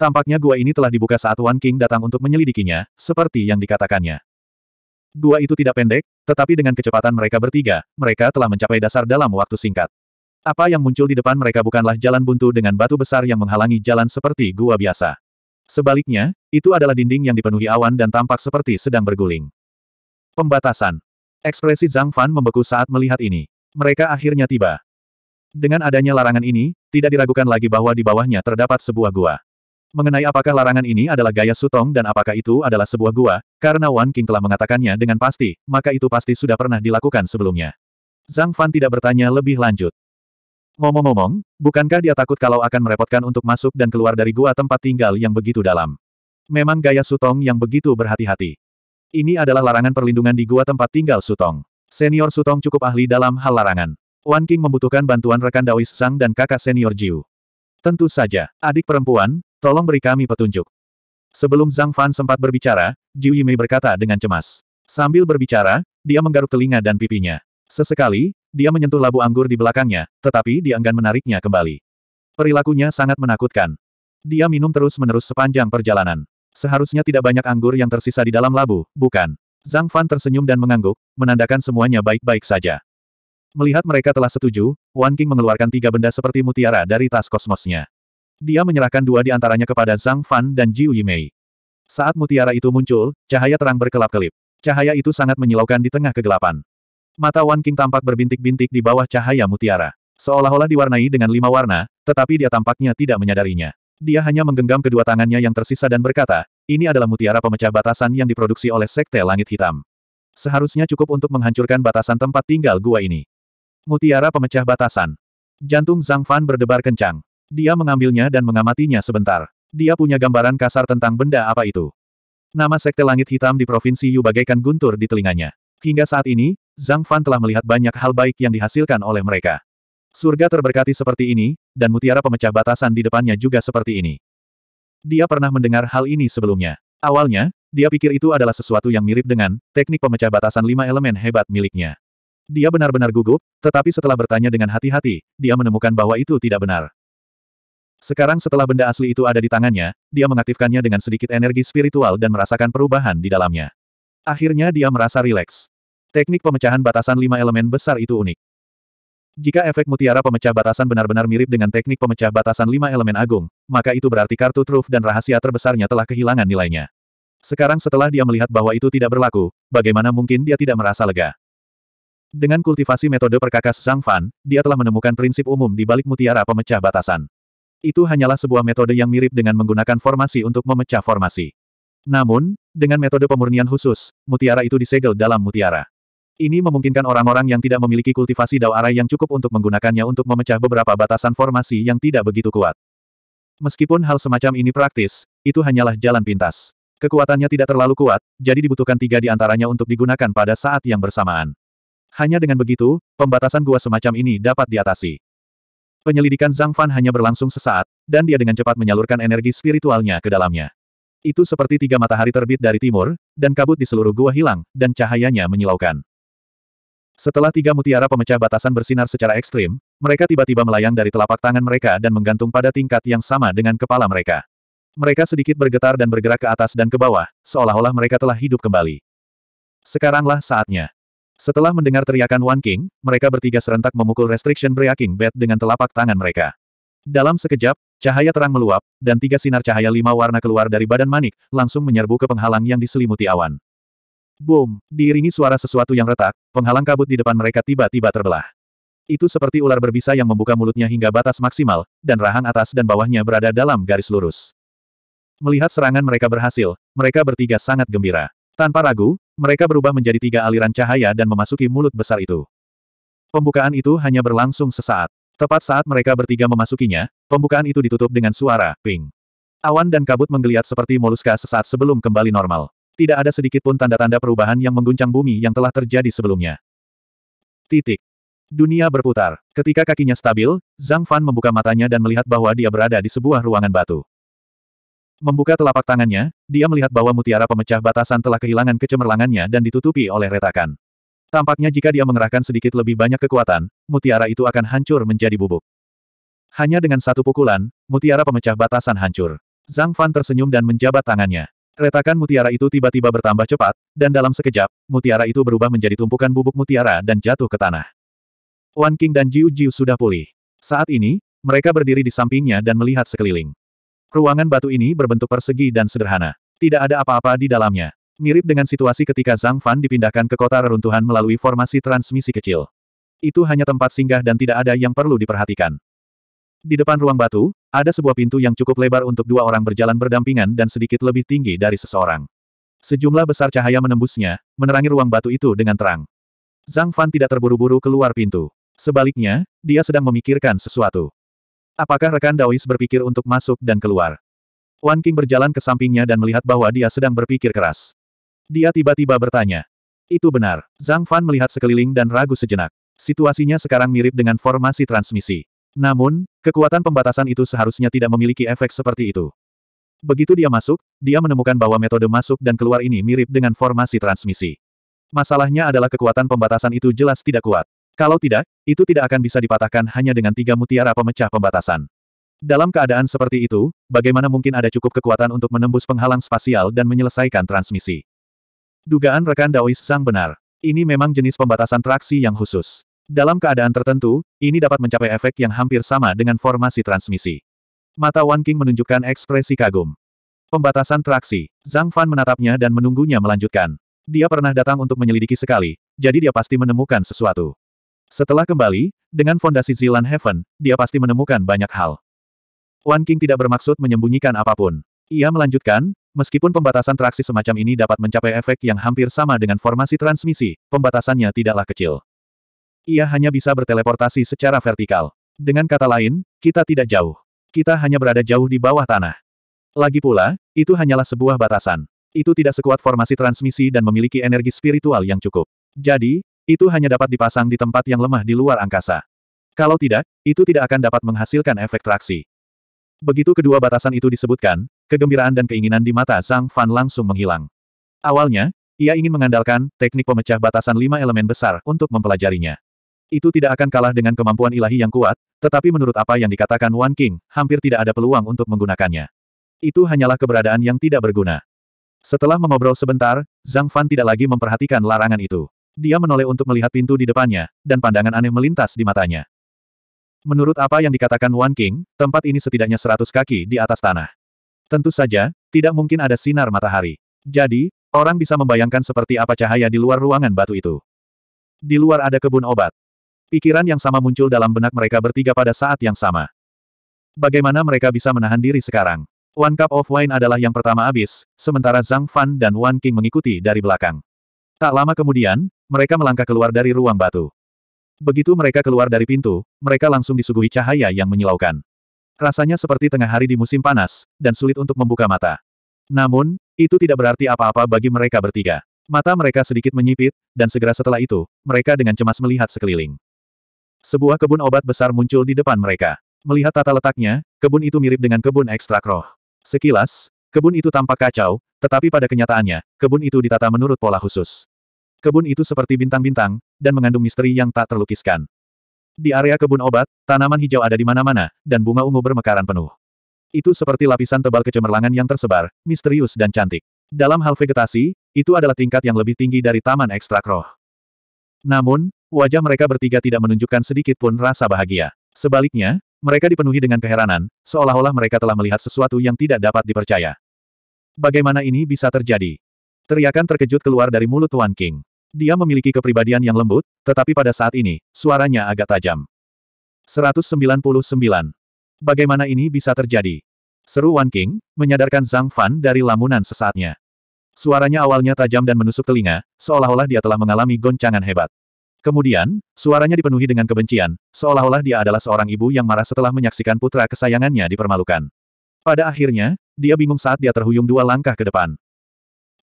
S1: Tampaknya gua ini telah dibuka saat Wan King datang untuk menyelidikinya, seperti yang dikatakannya. Gua itu tidak pendek, tetapi dengan kecepatan mereka bertiga, mereka telah mencapai dasar dalam waktu singkat. Apa yang muncul di depan mereka bukanlah jalan buntu dengan batu besar yang menghalangi jalan seperti gua biasa. Sebaliknya, itu adalah dinding yang dipenuhi awan dan tampak seperti sedang berguling. Pembatasan. Ekspresi Zhang Fan membeku saat melihat ini. Mereka akhirnya tiba. Dengan adanya larangan ini, tidak diragukan lagi bahwa di bawahnya terdapat sebuah gua. Mengenai apakah larangan ini adalah gaya sutong dan apakah itu adalah sebuah gua, karena Wan King telah mengatakannya dengan pasti, maka itu pasti sudah pernah dilakukan sebelumnya. Zhang Fan tidak bertanya lebih lanjut. Ngomong-ngomong, bukankah dia takut kalau akan merepotkan untuk masuk dan keluar dari gua tempat tinggal yang begitu dalam? Memang gaya Sutong yang begitu berhati-hati. Ini adalah larangan perlindungan di gua tempat tinggal Sutong. Senior Sutong cukup ahli dalam hal larangan. Wan King membutuhkan bantuan rekan Daois Sang dan kakak senior Jiu. Tentu saja, adik perempuan, tolong beri kami petunjuk. Sebelum Zhang Fan sempat berbicara, Jiu Yimei berkata dengan cemas. Sambil berbicara, dia menggaruk telinga dan pipinya. Sesekali, dia menyentuh labu anggur di belakangnya, tetapi dia enggan menariknya kembali. Perilakunya sangat menakutkan. Dia minum terus-menerus sepanjang perjalanan. Seharusnya tidak banyak anggur yang tersisa di dalam labu, bukan? Zhang Fan tersenyum dan mengangguk, menandakan semuanya baik-baik saja. Melihat mereka telah setuju, Wan King mengeluarkan tiga benda seperti mutiara dari tas kosmosnya. Dia menyerahkan dua di antaranya kepada Zhang Fan dan Jiu Yimei. Saat mutiara itu muncul, cahaya terang berkelap-kelip. Cahaya itu sangat menyilaukan di tengah kegelapan. Mata Wan King tampak berbintik-bintik di bawah cahaya mutiara. Seolah-olah diwarnai dengan lima warna, tetapi dia tampaknya tidak menyadarinya. Dia hanya menggenggam kedua tangannya yang tersisa dan berkata, ini adalah mutiara pemecah batasan yang diproduksi oleh Sekte Langit Hitam. Seharusnya cukup untuk menghancurkan batasan tempat tinggal gua ini. Mutiara pemecah batasan. Jantung Zhang Fan berdebar kencang. Dia mengambilnya dan mengamatinya sebentar. Dia punya gambaran kasar tentang benda apa itu. Nama Sekte Langit Hitam di Provinsi Yu bagaikan guntur di telinganya. Hingga saat ini, Zhang Fan telah melihat banyak hal baik yang dihasilkan oleh mereka. Surga terberkati seperti ini, dan mutiara pemecah batasan di depannya juga seperti ini. Dia pernah mendengar hal ini sebelumnya. Awalnya, dia pikir itu adalah sesuatu yang mirip dengan teknik pemecah batasan lima elemen hebat miliknya. Dia benar-benar gugup, tetapi setelah bertanya dengan hati-hati, dia menemukan bahwa itu tidak benar. Sekarang setelah benda asli itu ada di tangannya, dia mengaktifkannya dengan sedikit energi spiritual dan merasakan perubahan di dalamnya. Akhirnya dia merasa rileks. Teknik pemecahan batasan lima elemen besar itu unik. Jika efek mutiara pemecah batasan benar-benar mirip dengan teknik pemecah batasan lima elemen agung, maka itu berarti kartu truf dan rahasia terbesarnya telah kehilangan nilainya. Sekarang setelah dia melihat bahwa itu tidak berlaku, bagaimana mungkin dia tidak merasa lega? Dengan kultivasi metode perkakas Zhang Fan, dia telah menemukan prinsip umum di balik mutiara pemecah batasan. Itu hanyalah sebuah metode yang mirip dengan menggunakan formasi untuk memecah formasi. Namun, dengan metode pemurnian khusus, mutiara itu disegel dalam mutiara. Ini memungkinkan orang-orang yang tidak memiliki kultivasi dao arai yang cukup untuk menggunakannya untuk memecah beberapa batasan formasi yang tidak begitu kuat. Meskipun hal semacam ini praktis, itu hanyalah jalan pintas. Kekuatannya tidak terlalu kuat, jadi dibutuhkan tiga di antaranya untuk digunakan pada saat yang bersamaan. Hanya dengan begitu, pembatasan gua semacam ini dapat diatasi. Penyelidikan Zhang Fan hanya berlangsung sesaat, dan dia dengan cepat menyalurkan energi spiritualnya ke dalamnya. Itu seperti tiga matahari terbit dari timur, dan kabut di seluruh gua hilang, dan cahayanya menyilaukan. Setelah tiga mutiara pemecah batasan bersinar secara ekstrim, mereka tiba-tiba melayang dari telapak tangan mereka dan menggantung pada tingkat yang sama dengan kepala mereka. Mereka sedikit bergetar dan bergerak ke atas dan ke bawah, seolah-olah mereka telah hidup kembali. Sekaranglah saatnya. Setelah mendengar teriakan Wan King, mereka bertiga serentak memukul Restriction Breaking Bed dengan telapak tangan mereka. Dalam sekejap, cahaya terang meluap, dan tiga sinar cahaya lima warna keluar dari badan manik, langsung menyerbu ke penghalang yang diselimuti awan. Boom! Diiringi suara sesuatu yang retak, penghalang kabut di depan mereka tiba-tiba terbelah. Itu seperti ular berbisa yang membuka mulutnya hingga batas maksimal, dan rahang atas dan bawahnya berada dalam garis lurus. Melihat serangan mereka berhasil, mereka bertiga sangat gembira. Tanpa ragu, mereka berubah menjadi tiga aliran cahaya dan memasuki mulut besar itu. Pembukaan itu hanya berlangsung sesaat. Tepat saat mereka bertiga memasukinya, pembukaan itu ditutup dengan suara, ping. Awan dan kabut menggeliat seperti moluska sesaat sebelum kembali normal. Tidak ada sedikit pun tanda-tanda perubahan yang mengguncang bumi yang telah terjadi sebelumnya. Titik. Dunia berputar. Ketika kakinya stabil, Zhang Fan membuka matanya dan melihat bahwa dia berada di sebuah ruangan batu. Membuka telapak tangannya, dia melihat bahwa mutiara pemecah batasan telah kehilangan kecemerlangannya dan ditutupi oleh retakan. Tampaknya jika dia mengerahkan sedikit lebih banyak kekuatan, mutiara itu akan hancur menjadi bubuk. Hanya dengan satu pukulan, mutiara pemecah batasan hancur. Zhang Fan tersenyum dan menjabat tangannya. Retakan mutiara itu tiba-tiba bertambah cepat, dan dalam sekejap, mutiara itu berubah menjadi tumpukan bubuk mutiara dan jatuh ke tanah. Wan King dan Jiu Jiu sudah pulih. Saat ini, mereka berdiri di sampingnya dan melihat sekeliling. Ruangan batu ini berbentuk persegi dan sederhana. Tidak ada apa-apa di dalamnya. Mirip dengan situasi ketika Zhang Fan dipindahkan ke kota reruntuhan melalui formasi transmisi kecil. Itu hanya tempat singgah dan tidak ada yang perlu diperhatikan. Di depan ruang batu, ada sebuah pintu yang cukup lebar untuk dua orang berjalan berdampingan dan sedikit lebih tinggi dari seseorang. Sejumlah besar cahaya menembusnya, menerangi ruang batu itu dengan terang. Zhang Fan tidak terburu-buru keluar pintu. Sebaliknya, dia sedang memikirkan sesuatu. Apakah rekan Daois berpikir untuk masuk dan keluar? Wan King berjalan ke sampingnya dan melihat bahwa dia sedang berpikir keras. Dia tiba-tiba bertanya. Itu benar. Zhang Fan melihat sekeliling dan ragu sejenak. Situasinya sekarang mirip dengan formasi transmisi. Namun, kekuatan pembatasan itu seharusnya tidak memiliki efek seperti itu. Begitu dia masuk, dia menemukan bahwa metode masuk dan keluar ini mirip dengan formasi transmisi. Masalahnya adalah kekuatan pembatasan itu jelas tidak kuat. Kalau tidak, itu tidak akan bisa dipatahkan hanya dengan tiga mutiara pemecah pembatasan. Dalam keadaan seperti itu, bagaimana mungkin ada cukup kekuatan untuk menembus penghalang spasial dan menyelesaikan transmisi? Dugaan rekan Daois sang benar. Ini memang jenis pembatasan traksi yang khusus. Dalam keadaan tertentu, ini dapat mencapai efek yang hampir sama dengan formasi transmisi. Mata Wan King menunjukkan ekspresi kagum. Pembatasan traksi. Zhang Fan menatapnya dan menunggunya melanjutkan. Dia pernah datang untuk menyelidiki sekali, jadi dia pasti menemukan sesuatu. Setelah kembali, dengan fondasi Zilan Heaven, dia pasti menemukan banyak hal. Wan King tidak bermaksud menyembunyikan apapun. Ia melanjutkan, meskipun pembatasan traksi semacam ini dapat mencapai efek yang hampir sama dengan formasi transmisi, pembatasannya tidaklah kecil. Ia hanya bisa berteleportasi secara vertikal. Dengan kata lain, kita tidak jauh. Kita hanya berada jauh di bawah tanah. Lagi pula, itu hanyalah sebuah batasan. Itu tidak sekuat formasi transmisi dan memiliki energi spiritual yang cukup. Jadi, itu hanya dapat dipasang di tempat yang lemah di luar angkasa. Kalau tidak, itu tidak akan dapat menghasilkan efek traksi. Begitu kedua batasan itu disebutkan, kegembiraan dan keinginan di mata Zhang Fan langsung menghilang. Awalnya, ia ingin mengandalkan teknik pemecah batasan lima elemen besar untuk mempelajarinya. Itu tidak akan kalah dengan kemampuan ilahi yang kuat, tetapi menurut apa yang dikatakan Wan King, hampir tidak ada peluang untuk menggunakannya. Itu hanyalah keberadaan yang tidak berguna. Setelah mengobrol sebentar, Zhang Fan tidak lagi memperhatikan larangan itu. Dia menoleh untuk melihat pintu di depannya, dan pandangan aneh melintas di matanya. Menurut apa yang dikatakan Wan King, tempat ini setidaknya seratus kaki di atas tanah. Tentu saja, tidak mungkin ada sinar matahari. Jadi, orang bisa membayangkan seperti apa cahaya di luar ruangan batu itu. Di luar ada kebun obat. Pikiran yang sama muncul dalam benak mereka bertiga pada saat yang sama. Bagaimana mereka bisa menahan diri sekarang? One cup of wine adalah yang pertama habis, sementara Zhang Fan dan Wan King mengikuti dari belakang. Tak lama kemudian, mereka melangkah keluar dari ruang batu. Begitu mereka keluar dari pintu, mereka langsung disuguhi cahaya yang menyilaukan. Rasanya seperti tengah hari di musim panas, dan sulit untuk membuka mata. Namun, itu tidak berarti apa-apa bagi mereka bertiga. Mata mereka sedikit menyipit, dan segera setelah itu, mereka dengan cemas melihat sekeliling. Sebuah kebun obat besar muncul di depan mereka. Melihat tata letaknya, kebun itu mirip dengan kebun ekstrak roh. Sekilas, kebun itu tampak kacau, tetapi pada kenyataannya, kebun itu ditata menurut pola khusus. Kebun itu seperti bintang-bintang, dan mengandung misteri yang tak terlukiskan. Di area kebun obat, tanaman hijau ada di mana-mana, dan bunga ungu bermekaran penuh. Itu seperti lapisan tebal kecemerlangan yang tersebar, misterius dan cantik. Dalam hal vegetasi, itu adalah tingkat yang lebih tinggi dari taman ekstrak roh. Namun, wajah mereka bertiga tidak menunjukkan sedikit pun rasa bahagia. Sebaliknya, mereka dipenuhi dengan keheranan, seolah-olah mereka telah melihat sesuatu yang tidak dapat dipercaya. Bagaimana ini bisa terjadi? Teriakan terkejut keluar dari mulut Tuan King. Dia memiliki kepribadian yang lembut, tetapi pada saat ini, suaranya agak tajam. 199. Bagaimana ini bisa terjadi? Seru Wan King, menyadarkan Zhang Fan dari lamunan sesaatnya. Suaranya awalnya tajam dan menusuk telinga, seolah-olah dia telah mengalami goncangan hebat. Kemudian, suaranya dipenuhi dengan kebencian, seolah-olah dia adalah seorang ibu yang marah setelah menyaksikan putra kesayangannya dipermalukan. Pada akhirnya, dia bingung saat dia terhuyung dua langkah ke depan.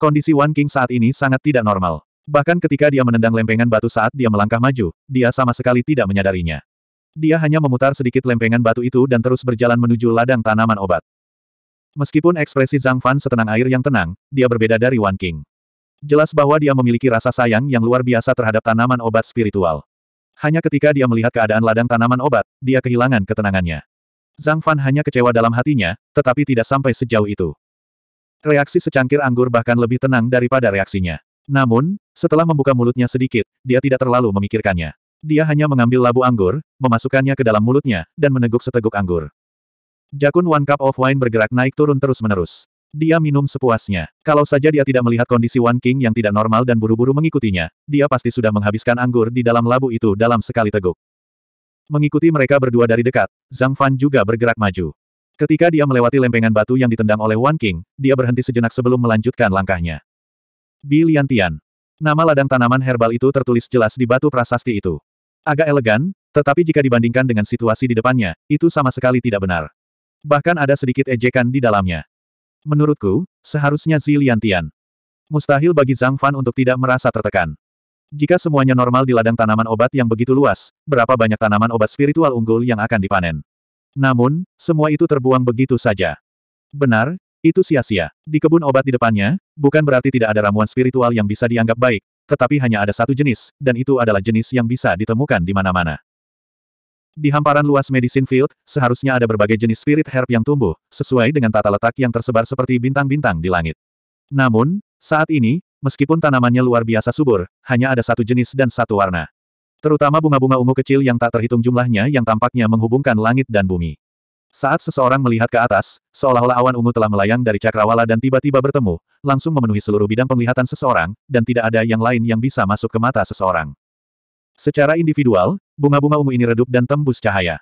S1: Kondisi Wan King saat ini sangat tidak normal. Bahkan ketika dia menendang lempengan batu saat dia melangkah maju, dia sama sekali tidak menyadarinya. Dia hanya memutar sedikit lempengan batu itu dan terus berjalan menuju ladang tanaman obat. Meskipun ekspresi Zhang Fan setenang air yang tenang, dia berbeda dari Wan King. Jelas bahwa dia memiliki rasa sayang yang luar biasa terhadap tanaman obat spiritual. Hanya ketika dia melihat keadaan ladang tanaman obat, dia kehilangan ketenangannya. Zhang Fan hanya kecewa dalam hatinya, tetapi tidak sampai sejauh itu. Reaksi secangkir anggur bahkan lebih tenang daripada reaksinya. Namun, setelah membuka mulutnya sedikit, dia tidak terlalu memikirkannya. Dia hanya mengambil labu anggur, memasukkannya ke dalam mulutnya, dan meneguk seteguk anggur. Jakun One Cup of Wine bergerak naik turun terus-menerus. Dia minum sepuasnya. Kalau saja dia tidak melihat kondisi Wan King yang tidak normal dan buru-buru mengikutinya, dia pasti sudah menghabiskan anggur di dalam labu itu dalam sekali teguk. Mengikuti mereka berdua dari dekat, Zhang Fan juga bergerak maju. Ketika dia melewati lempengan batu yang ditendang oleh Wan King, dia berhenti sejenak sebelum melanjutkan langkahnya. Tian. Nama ladang tanaman herbal itu tertulis jelas di batu prasasti itu. Agak elegan, tetapi jika dibandingkan dengan situasi di depannya, itu sama sekali tidak benar. Bahkan ada sedikit ejekan di dalamnya. Menurutku, seharusnya Zilian Tian. Mustahil bagi Zhang Fan untuk tidak merasa tertekan. Jika semuanya normal di ladang tanaman obat yang begitu luas, berapa banyak tanaman obat spiritual unggul yang akan dipanen. Namun, semua itu terbuang begitu saja. Benar, itu sia-sia. Di kebun obat di depannya, bukan berarti tidak ada ramuan spiritual yang bisa dianggap baik, tetapi hanya ada satu jenis, dan itu adalah jenis yang bisa ditemukan di mana-mana. Di hamparan luas Medicine Field, seharusnya ada berbagai jenis spirit herb yang tumbuh, sesuai dengan tata letak yang tersebar seperti bintang-bintang di langit. Namun, saat ini, meskipun tanamannya luar biasa subur, hanya ada satu jenis dan satu warna. Terutama bunga-bunga ungu kecil yang tak terhitung jumlahnya yang tampaknya menghubungkan langit dan bumi. Saat seseorang melihat ke atas, seolah-olah awan ungu telah melayang dari cakrawala dan tiba-tiba bertemu, langsung memenuhi seluruh bidang penglihatan seseorang, dan tidak ada yang lain yang bisa masuk ke mata seseorang. Secara individual, bunga-bunga ungu ini redup dan tembus cahaya.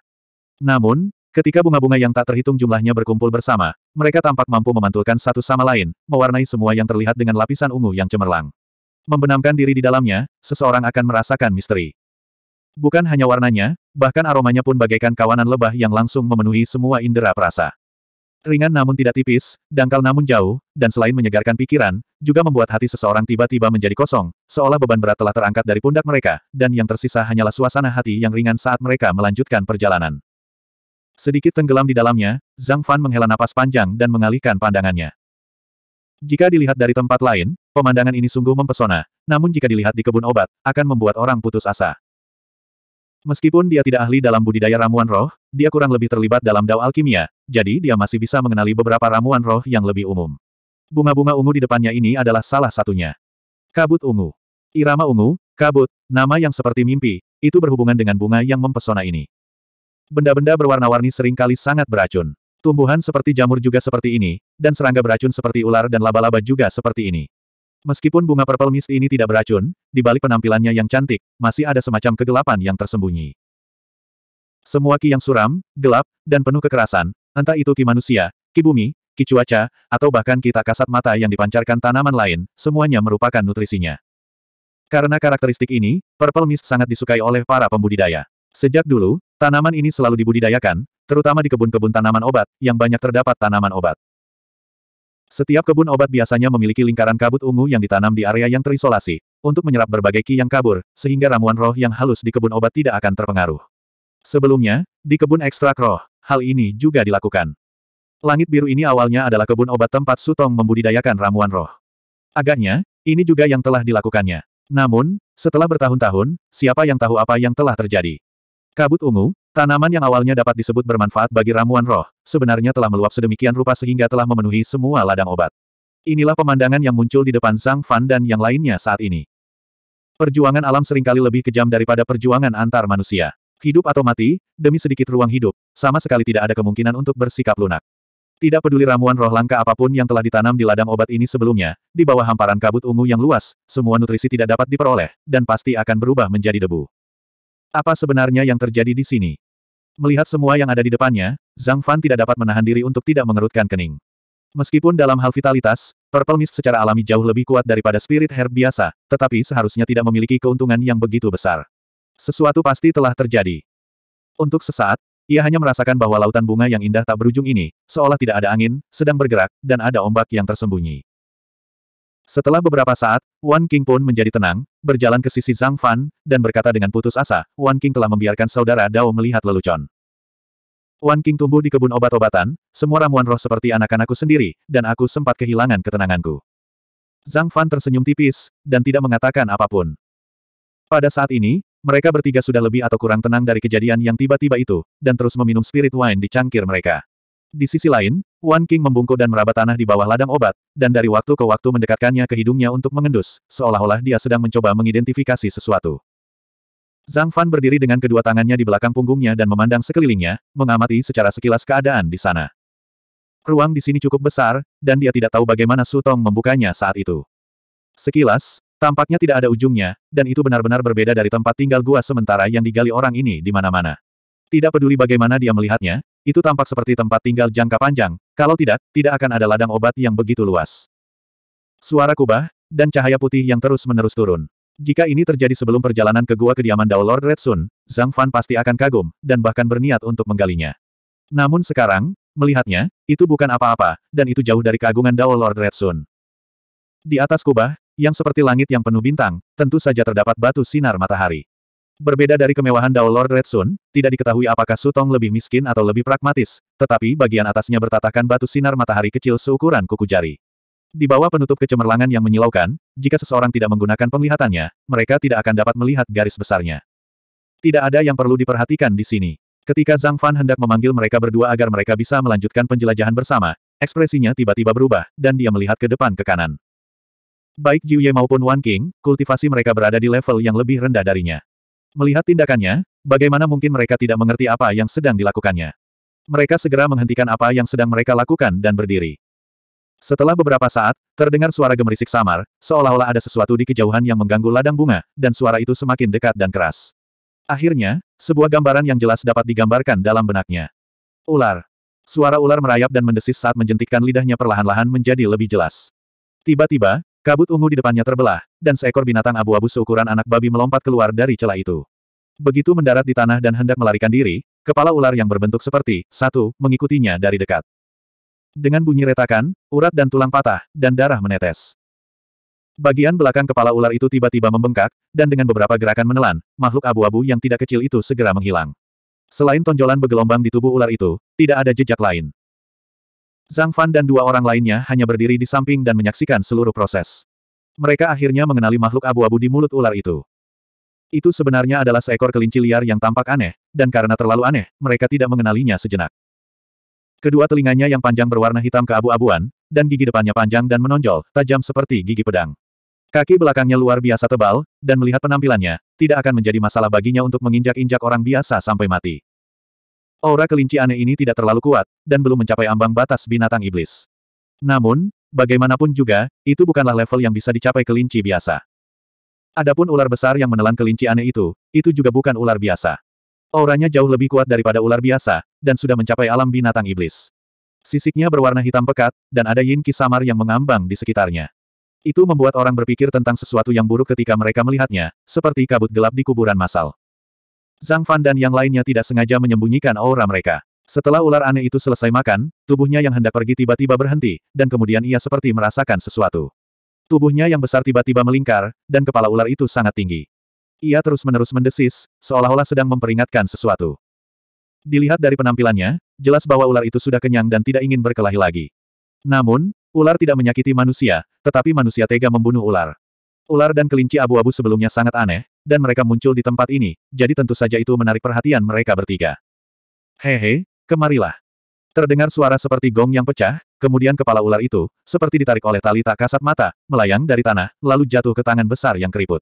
S1: Namun, ketika bunga-bunga yang tak terhitung jumlahnya berkumpul bersama, mereka tampak mampu memantulkan satu sama lain, mewarnai semua yang terlihat dengan lapisan ungu yang cemerlang. Membenamkan diri di dalamnya, seseorang akan merasakan misteri. Bukan hanya warnanya, bahkan aromanya pun bagaikan kawanan lebah yang langsung memenuhi semua indera perasa. Ringan namun tidak tipis, dangkal namun jauh, dan selain menyegarkan pikiran, juga membuat hati seseorang tiba-tiba menjadi kosong, seolah beban berat telah terangkat dari pundak mereka, dan yang tersisa hanyalah suasana hati yang ringan saat mereka melanjutkan perjalanan. Sedikit tenggelam di dalamnya, Zhang Fan menghela napas panjang dan mengalihkan pandangannya. Jika dilihat dari tempat lain, pemandangan ini sungguh mempesona, namun jika dilihat di kebun obat, akan membuat orang putus asa. Meskipun dia tidak ahli dalam budidaya ramuan roh, dia kurang lebih terlibat dalam dao alkimia, jadi dia masih bisa mengenali beberapa ramuan roh yang lebih umum. Bunga-bunga ungu di depannya ini adalah salah satunya. Kabut ungu. Irama ungu, kabut, nama yang seperti mimpi, itu berhubungan dengan bunga yang mempesona ini. Benda-benda berwarna-warni seringkali sangat beracun. Tumbuhan seperti jamur juga seperti ini, dan serangga beracun seperti ular dan laba-laba juga seperti ini. Meskipun bunga purple mist ini tidak beracun, di balik penampilannya yang cantik, masih ada semacam kegelapan yang tersembunyi. Semua ki yang suram, gelap, dan penuh kekerasan, entah itu ki manusia, ki bumi, ki cuaca, atau bahkan ki tak kasat mata yang dipancarkan tanaman lain, semuanya merupakan nutrisinya. Karena karakteristik ini, Purple Mist sangat disukai oleh para pembudidaya. Sejak dulu, tanaman ini selalu dibudidayakan, terutama di kebun-kebun tanaman obat, yang banyak terdapat tanaman obat. Setiap kebun obat biasanya memiliki lingkaran kabut ungu yang ditanam di area yang terisolasi, untuk menyerap berbagai ki yang kabur, sehingga ramuan roh yang halus di kebun obat tidak akan terpengaruh. Sebelumnya, di kebun ekstrak roh, hal ini juga dilakukan. Langit biru ini awalnya adalah kebun obat tempat Sutong membudidayakan ramuan roh. Agaknya, ini juga yang telah dilakukannya. Namun, setelah bertahun-tahun, siapa yang tahu apa yang telah terjadi? Kabut ungu, tanaman yang awalnya dapat disebut bermanfaat bagi ramuan roh, sebenarnya telah meluap sedemikian rupa sehingga telah memenuhi semua ladang obat. Inilah pemandangan yang muncul di depan Sang Fan dan yang lainnya saat ini. Perjuangan alam seringkali lebih kejam daripada perjuangan antar manusia. Hidup atau mati, demi sedikit ruang hidup, sama sekali tidak ada kemungkinan untuk bersikap lunak. Tidak peduli ramuan roh langka apapun yang telah ditanam di ladang obat ini sebelumnya, di bawah hamparan kabut ungu yang luas, semua nutrisi tidak dapat diperoleh, dan pasti akan berubah menjadi debu. Apa sebenarnya yang terjadi di sini? Melihat semua yang ada di depannya, Zhang Fan tidak dapat menahan diri untuk tidak mengerutkan kening. Meskipun dalam hal vitalitas, Purple Mist secara alami jauh lebih kuat daripada spirit herb biasa, tetapi seharusnya tidak memiliki keuntungan yang begitu besar. Sesuatu pasti telah terjadi. Untuk sesaat, ia hanya merasakan bahwa lautan bunga yang indah tak berujung ini, seolah tidak ada angin, sedang bergerak, dan ada ombak yang tersembunyi. Setelah beberapa saat, Wan King pun menjadi tenang, berjalan ke sisi Zhang Fan, dan berkata dengan putus asa, Wan King telah membiarkan saudara Dao melihat lelucon. Wan King tumbuh di kebun obat-obatan, semua ramuan roh seperti anak-anakku sendiri, dan aku sempat kehilangan ketenanganku. Zhang Fan tersenyum tipis, dan tidak mengatakan apapun. Pada saat ini, mereka bertiga sudah lebih atau kurang tenang dari kejadian yang tiba-tiba itu, dan terus meminum spirit wine di cangkir mereka. Di sisi lain, Wan King membungkuk dan meraba tanah di bawah ladang obat, dan dari waktu ke waktu mendekatkannya ke hidungnya untuk mengendus, seolah-olah dia sedang mencoba mengidentifikasi sesuatu. Zhang Fan berdiri dengan kedua tangannya di belakang punggungnya dan memandang sekelilingnya, mengamati secara sekilas keadaan di sana. Ruang di sini cukup besar, dan dia tidak tahu bagaimana Sutong membukanya saat itu. Sekilas, Tampaknya tidak ada ujungnya, dan itu benar-benar berbeda dari tempat tinggal gua sementara yang digali orang ini di mana-mana. Tidak peduli bagaimana dia melihatnya, itu tampak seperti tempat tinggal jangka panjang, kalau tidak, tidak akan ada ladang obat yang begitu luas. Suara kubah, dan cahaya putih yang terus-menerus turun. Jika ini terjadi sebelum perjalanan ke gua kediaman Dao Lord Red Sun, Zhang Fan pasti akan kagum, dan bahkan berniat untuk menggalinya. Namun sekarang, melihatnya, itu bukan apa-apa, dan itu jauh dari keagungan Dao Lord Red Sun. Di atas kubah, yang seperti langit yang penuh bintang, tentu saja terdapat batu sinar matahari. Berbeda dari kemewahan Dao Lord Red Sun, tidak diketahui apakah Sutong lebih miskin atau lebih pragmatis, tetapi bagian atasnya bertatakan batu sinar matahari kecil seukuran kuku jari. Di bawah penutup kecemerlangan yang menyilaukan, jika seseorang tidak menggunakan penglihatannya, mereka tidak akan dapat melihat garis besarnya. Tidak ada yang perlu diperhatikan di sini. Ketika Zhang Fan hendak memanggil mereka berdua agar mereka bisa melanjutkan penjelajahan bersama, ekspresinya tiba-tiba berubah, dan dia melihat ke depan ke kanan. Baik Jiuye Ye maupun Wan King, kultivasi mereka berada di level yang lebih rendah darinya. Melihat tindakannya, bagaimana mungkin mereka tidak mengerti apa yang sedang dilakukannya. Mereka segera menghentikan apa yang sedang mereka lakukan dan berdiri. Setelah beberapa saat, terdengar suara gemerisik samar, seolah-olah ada sesuatu di kejauhan yang mengganggu ladang bunga, dan suara itu semakin dekat dan keras. Akhirnya, sebuah gambaran yang jelas dapat digambarkan dalam benaknya. Ular. Suara ular merayap dan mendesis saat menjentikkan lidahnya perlahan-lahan menjadi lebih jelas. Tiba-tiba, Kabut ungu di depannya terbelah, dan seekor binatang abu-abu seukuran anak babi melompat keluar dari celah itu. Begitu mendarat di tanah dan hendak melarikan diri, kepala ular yang berbentuk seperti satu mengikutinya dari dekat. Dengan bunyi retakan, urat dan tulang patah, dan darah menetes. Bagian belakang kepala ular itu tiba-tiba membengkak, dan dengan beberapa gerakan menelan, makhluk abu-abu yang tidak kecil itu segera menghilang. Selain tonjolan bergelombang di tubuh ular itu, tidak ada jejak lain. Zhang Fan dan dua orang lainnya hanya berdiri di samping dan menyaksikan seluruh proses. Mereka akhirnya mengenali makhluk abu-abu di mulut ular itu. Itu sebenarnya adalah seekor kelinci liar yang tampak aneh, dan karena terlalu aneh, mereka tidak mengenalinya sejenak. Kedua telinganya yang panjang berwarna hitam keabu-abuan, dan gigi depannya panjang dan menonjol, tajam seperti gigi pedang. Kaki belakangnya luar biasa tebal, dan melihat penampilannya, tidak akan menjadi masalah baginya untuk menginjak-injak orang biasa sampai mati. Aura kelinci aneh ini tidak terlalu kuat, dan belum mencapai ambang batas binatang iblis. Namun, bagaimanapun juga, itu bukanlah level yang bisa dicapai kelinci biasa. Adapun ular besar yang menelan kelinci aneh itu, itu juga bukan ular biasa. Auranya jauh lebih kuat daripada ular biasa, dan sudah mencapai alam binatang iblis. Sisiknya berwarna hitam pekat, dan ada yin kisamar yang mengambang di sekitarnya. Itu membuat orang berpikir tentang sesuatu yang buruk ketika mereka melihatnya, seperti kabut gelap di kuburan massal. Zhang Fan dan yang lainnya tidak sengaja menyembunyikan aura mereka. Setelah ular aneh itu selesai makan, tubuhnya yang hendak pergi tiba-tiba berhenti, dan kemudian ia seperti merasakan sesuatu. Tubuhnya yang besar tiba-tiba melingkar, dan kepala ular itu sangat tinggi. Ia terus-menerus mendesis, seolah-olah sedang memperingatkan sesuatu. Dilihat dari penampilannya, jelas bahwa ular itu sudah kenyang dan tidak ingin berkelahi lagi. Namun, ular tidak menyakiti manusia, tetapi manusia tega membunuh ular. Ular dan kelinci abu-abu sebelumnya sangat aneh, dan mereka muncul di tempat ini, jadi tentu saja itu menarik perhatian mereka bertiga. Hehe, kemarilah. Terdengar suara seperti gong yang pecah, kemudian kepala ular itu, seperti ditarik oleh tali tak kasat mata, melayang dari tanah, lalu jatuh ke tangan besar yang keriput.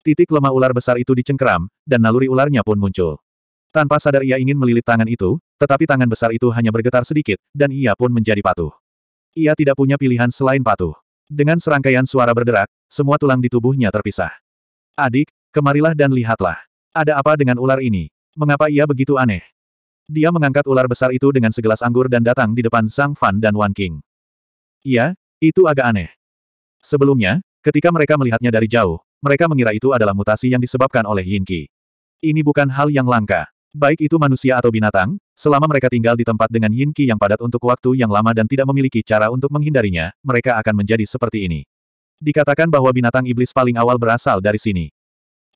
S1: Titik lemah ular besar itu dicengkeram, dan naluri ularnya pun muncul. Tanpa sadar ia ingin melilit tangan itu, tetapi tangan besar itu hanya bergetar sedikit, dan ia pun menjadi patuh. Ia tidak punya pilihan selain patuh. Dengan serangkaian suara berderak, semua tulang di tubuhnya terpisah. Adik, kemarilah dan lihatlah. Ada apa dengan ular ini? Mengapa ia begitu aneh? Dia mengangkat ular besar itu dengan segelas anggur dan datang di depan Sang Fan dan Wan King. Iya, itu agak aneh. Sebelumnya, ketika mereka melihatnya dari jauh, mereka mengira itu adalah mutasi yang disebabkan oleh Yin Qi. Ini bukan hal yang langka. Baik itu manusia atau binatang, selama mereka tinggal di tempat dengan Yin Qi yang padat untuk waktu yang lama dan tidak memiliki cara untuk menghindarinya, mereka akan menjadi seperti ini. Dikatakan bahwa binatang iblis paling awal berasal dari sini.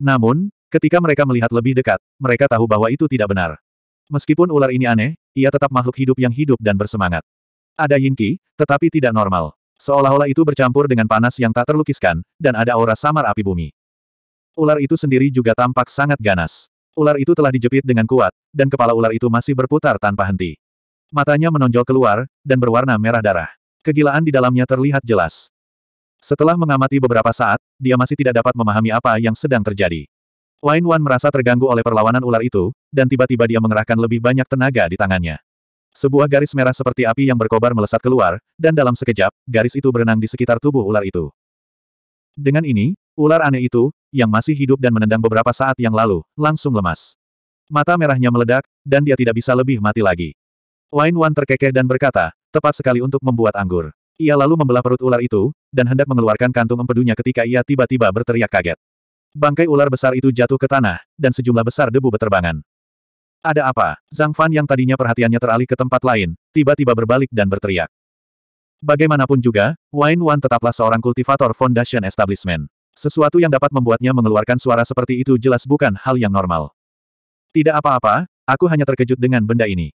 S1: Namun, ketika mereka melihat lebih dekat, mereka tahu bahwa itu tidak benar. Meskipun ular ini aneh, ia tetap makhluk hidup yang hidup dan bersemangat. Ada yinki, tetapi tidak normal. Seolah-olah itu bercampur dengan panas yang tak terlukiskan, dan ada aura samar api bumi. Ular itu sendiri juga tampak sangat ganas. Ular itu telah dijepit dengan kuat, dan kepala ular itu masih berputar tanpa henti. Matanya menonjol keluar, dan berwarna merah darah. Kegilaan di dalamnya terlihat jelas. Setelah mengamati beberapa saat, dia masih tidak dapat memahami apa yang sedang terjadi. Wine Wan merasa terganggu oleh perlawanan ular itu, dan tiba-tiba dia mengerahkan lebih banyak tenaga di tangannya. Sebuah garis merah seperti api yang berkobar melesat keluar, dan dalam sekejap, garis itu berenang di sekitar tubuh ular itu. Dengan ini, ular aneh itu, yang masih hidup dan menendang beberapa saat yang lalu, langsung lemas. Mata merahnya meledak, dan dia tidak bisa lebih mati lagi. Wine Wan terkekeh dan berkata, tepat sekali untuk membuat anggur. Ia lalu membelah perut ular itu, dan hendak mengeluarkan kantung empedunya ketika ia tiba-tiba berteriak kaget. Bangkai ular besar itu jatuh ke tanah, dan sejumlah besar debu beterbangan. Ada apa? Zhang Fan yang tadinya perhatiannya teralih ke tempat lain, tiba-tiba berbalik dan berteriak. Bagaimanapun juga, Wayne Wan tetaplah seorang kultivator Foundation Establishment. Sesuatu yang dapat membuatnya mengeluarkan suara seperti itu jelas bukan hal yang normal. Tidak apa-apa, aku hanya terkejut dengan benda ini.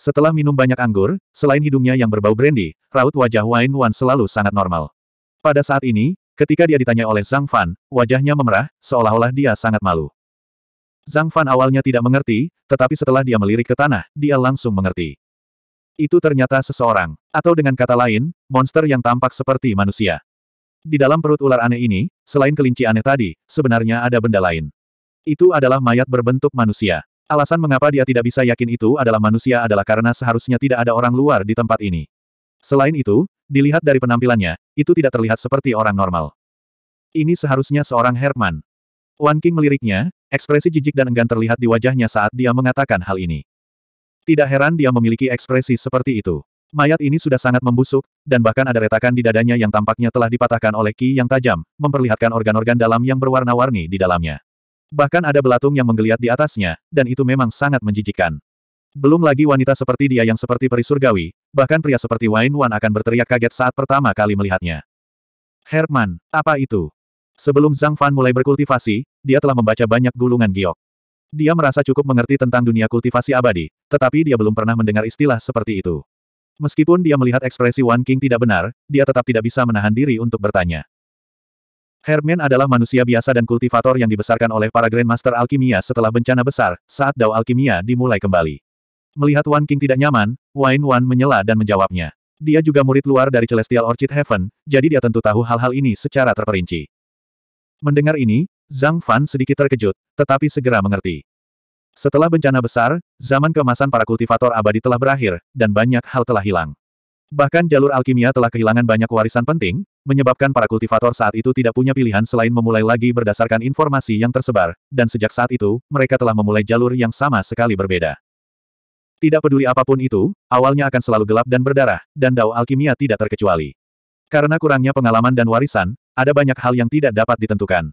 S1: Setelah minum banyak anggur, selain hidungnya yang berbau brandy, raut wajah Wine Wan selalu sangat normal. Pada saat ini, ketika dia ditanya oleh Zhang Fan, wajahnya memerah, seolah-olah dia sangat malu. Zhang Fan awalnya tidak mengerti, tetapi setelah dia melirik ke tanah, dia langsung mengerti. Itu ternyata seseorang, atau dengan kata lain, monster yang tampak seperti manusia. Di dalam perut ular aneh ini, selain kelinci aneh tadi, sebenarnya ada benda lain. Itu adalah mayat berbentuk manusia. Alasan mengapa dia tidak bisa yakin itu adalah manusia adalah karena seharusnya tidak ada orang luar di tempat ini. Selain itu, dilihat dari penampilannya, itu tidak terlihat seperti orang normal. Ini seharusnya seorang Herman. Wan King meliriknya, ekspresi jijik dan enggan terlihat di wajahnya saat dia mengatakan hal ini. Tidak heran dia memiliki ekspresi seperti itu. Mayat ini sudah sangat membusuk, dan bahkan ada retakan di dadanya yang tampaknya telah dipatahkan oleh ki yang tajam, memperlihatkan organ-organ dalam yang berwarna-warni di dalamnya. Bahkan ada belatung yang menggeliat di atasnya, dan itu memang sangat menjijikan. Belum lagi wanita seperti dia yang seperti peri surgawi, bahkan pria seperti Wain Wan akan berteriak kaget saat pertama kali melihatnya. Herman, apa itu? Sebelum Zhang Fan mulai berkultivasi, dia telah membaca banyak gulungan giok. Dia merasa cukup mengerti tentang dunia kultivasi abadi, tetapi dia belum pernah mendengar istilah seperti itu. Meskipun dia melihat ekspresi Wan King tidak benar, dia tetap tidak bisa menahan diri untuk bertanya. Herman adalah manusia biasa dan kultivator yang dibesarkan oleh para Grandmaster Alkimia setelah bencana besar, saat Dao Alkimia dimulai kembali. Melihat Wan King tidak nyaman, Wine Wan menyela dan menjawabnya. Dia juga murid luar dari Celestial Orchid Heaven, jadi dia tentu tahu hal-hal ini secara terperinci. Mendengar ini, Zhang Fan sedikit terkejut, tetapi segera mengerti. Setelah bencana besar, zaman kemasan para kultivator abadi telah berakhir, dan banyak hal telah hilang. Bahkan jalur alkimia telah kehilangan banyak warisan penting, menyebabkan para kultivator saat itu tidak punya pilihan selain memulai lagi berdasarkan informasi yang tersebar, dan sejak saat itu, mereka telah memulai jalur yang sama sekali berbeda. Tidak peduli apapun itu, awalnya akan selalu gelap dan berdarah, dan dao alkimia tidak terkecuali. Karena kurangnya pengalaman dan warisan, ada banyak hal yang tidak dapat ditentukan.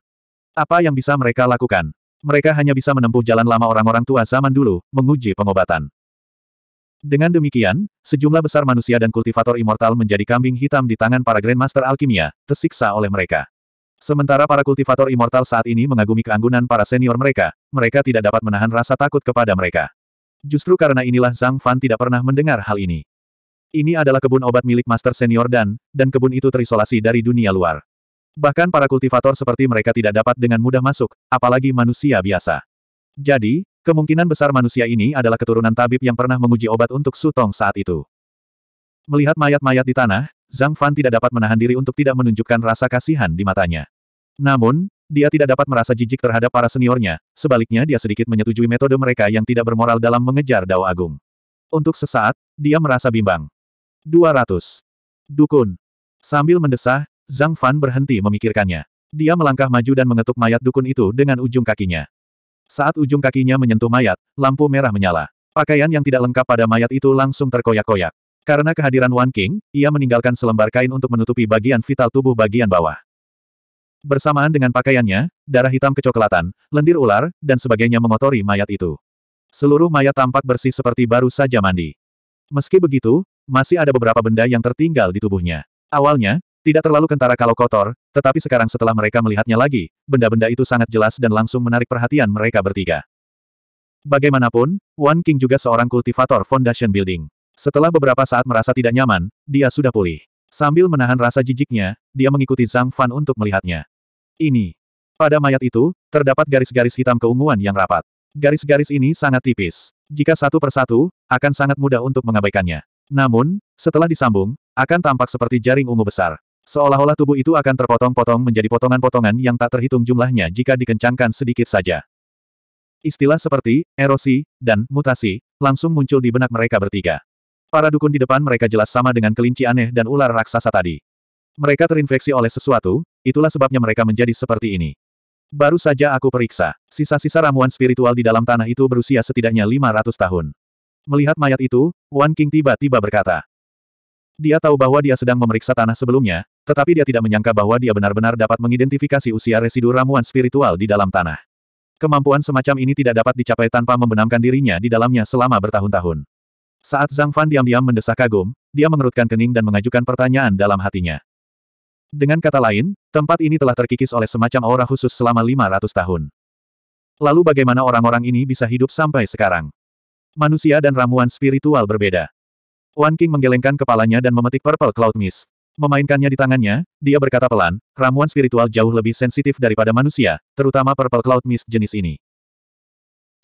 S1: Apa yang bisa mereka lakukan? Mereka hanya bisa menempuh jalan lama orang-orang tua zaman dulu, menguji pengobatan. Dengan demikian, sejumlah besar manusia dan kultivator immortal menjadi kambing hitam di tangan para Grandmaster Alkimia, tersiksa oleh mereka. Sementara para kultivator immortal saat ini mengagumi keanggunan para senior mereka, mereka tidak dapat menahan rasa takut kepada mereka. Justru karena inilah Zhang Fan tidak pernah mendengar hal ini. Ini adalah kebun obat milik master senior dan, dan kebun itu terisolasi dari dunia luar. Bahkan para kultivator seperti mereka tidak dapat dengan mudah masuk, apalagi manusia biasa. Jadi, Kemungkinan besar manusia ini adalah keturunan tabib yang pernah menguji obat untuk Sutong saat itu. Melihat mayat-mayat di tanah, Zhang Fan tidak dapat menahan diri untuk tidak menunjukkan rasa kasihan di matanya. Namun, dia tidak dapat merasa jijik terhadap para seniornya, sebaliknya dia sedikit menyetujui metode mereka yang tidak bermoral dalam mengejar Dao Agung. Untuk sesaat, dia merasa bimbang. 200. Dukun. Sambil mendesah, Zhang Fan berhenti memikirkannya. Dia melangkah maju dan mengetuk mayat dukun itu dengan ujung kakinya. Saat ujung kakinya menyentuh mayat, lampu merah menyala. Pakaian yang tidak lengkap pada mayat itu langsung terkoyak-koyak. Karena kehadiran Wan King, ia meninggalkan selembar kain untuk menutupi bagian vital tubuh bagian bawah. Bersamaan dengan pakaiannya, darah hitam kecoklatan, lendir ular, dan sebagainya mengotori mayat itu. Seluruh mayat tampak bersih seperti baru saja mandi. Meski begitu, masih ada beberapa benda yang tertinggal di tubuhnya. Awalnya, tidak terlalu kentara kalau kotor, tetapi sekarang setelah mereka melihatnya lagi, benda-benda itu sangat jelas dan langsung menarik perhatian mereka bertiga. Bagaimanapun, Wan King juga seorang kultivator Foundation Building. Setelah beberapa saat merasa tidak nyaman, dia sudah pulih. Sambil menahan rasa jijiknya, dia mengikuti Zhang Fan untuk melihatnya. Ini. Pada mayat itu, terdapat garis-garis hitam keunguan yang rapat. Garis-garis ini sangat tipis. Jika satu persatu, akan sangat mudah untuk mengabaikannya. Namun, setelah disambung, akan tampak seperti jaring ungu besar. Seolah-olah tubuh itu akan terpotong-potong menjadi potongan-potongan yang tak terhitung jumlahnya jika dikencangkan sedikit saja. Istilah seperti erosi dan mutasi langsung muncul di benak mereka bertiga. Para dukun di depan mereka jelas sama dengan kelinci aneh dan ular raksasa tadi. Mereka terinfeksi oleh sesuatu, itulah sebabnya mereka menjadi seperti ini. Baru saja aku periksa, sisa-sisa ramuan spiritual di dalam tanah itu berusia setidaknya 500 tahun. Melihat mayat itu, Wan King tiba-tiba berkata, dia tahu bahwa dia sedang memeriksa tanah sebelumnya, tetapi dia tidak menyangka bahwa dia benar-benar dapat mengidentifikasi usia residu ramuan spiritual di dalam tanah. Kemampuan semacam ini tidak dapat dicapai tanpa membenamkan dirinya di dalamnya selama bertahun-tahun. Saat Zhang Fan diam-diam mendesah kagum, dia mengerutkan kening dan mengajukan pertanyaan dalam hatinya. Dengan kata lain, tempat ini telah terkikis oleh semacam aura khusus selama 500 tahun. Lalu bagaimana orang-orang ini bisa hidup sampai sekarang? Manusia dan ramuan spiritual berbeda. Wan King menggelengkan kepalanya dan memetik Purple Cloud Mist. Memainkannya di tangannya, dia berkata pelan, ramuan spiritual jauh lebih sensitif daripada manusia, terutama Purple Cloud Mist jenis ini.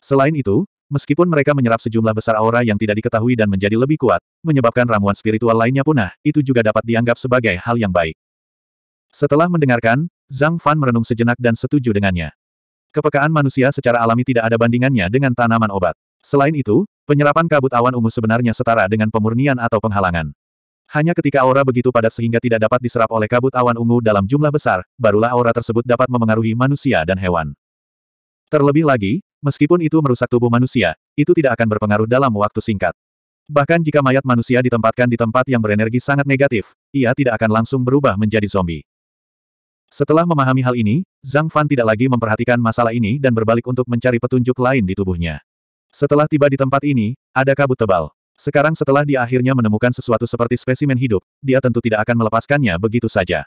S1: Selain itu, meskipun mereka menyerap sejumlah besar aura yang tidak diketahui dan menjadi lebih kuat, menyebabkan ramuan spiritual lainnya punah, itu juga dapat dianggap sebagai hal yang baik. Setelah mendengarkan, Zhang Fan merenung sejenak dan setuju dengannya. Kepekaan manusia secara alami tidak ada bandingannya dengan tanaman obat. Selain itu, penyerapan kabut awan ungu sebenarnya setara dengan pemurnian atau penghalangan. Hanya ketika aura begitu padat sehingga tidak dapat diserap oleh kabut awan ungu dalam jumlah besar, barulah aura tersebut dapat memengaruhi manusia dan hewan. Terlebih lagi, meskipun itu merusak tubuh manusia, itu tidak akan berpengaruh dalam waktu singkat. Bahkan jika mayat manusia ditempatkan di tempat yang berenergi sangat negatif, ia tidak akan langsung berubah menjadi zombie. Setelah memahami hal ini, Zhang Fan tidak lagi memperhatikan masalah ini dan berbalik untuk mencari petunjuk lain di tubuhnya. Setelah tiba di tempat ini, ada kabut tebal. Sekarang setelah dia akhirnya menemukan sesuatu seperti spesimen hidup, dia tentu tidak akan melepaskannya begitu saja.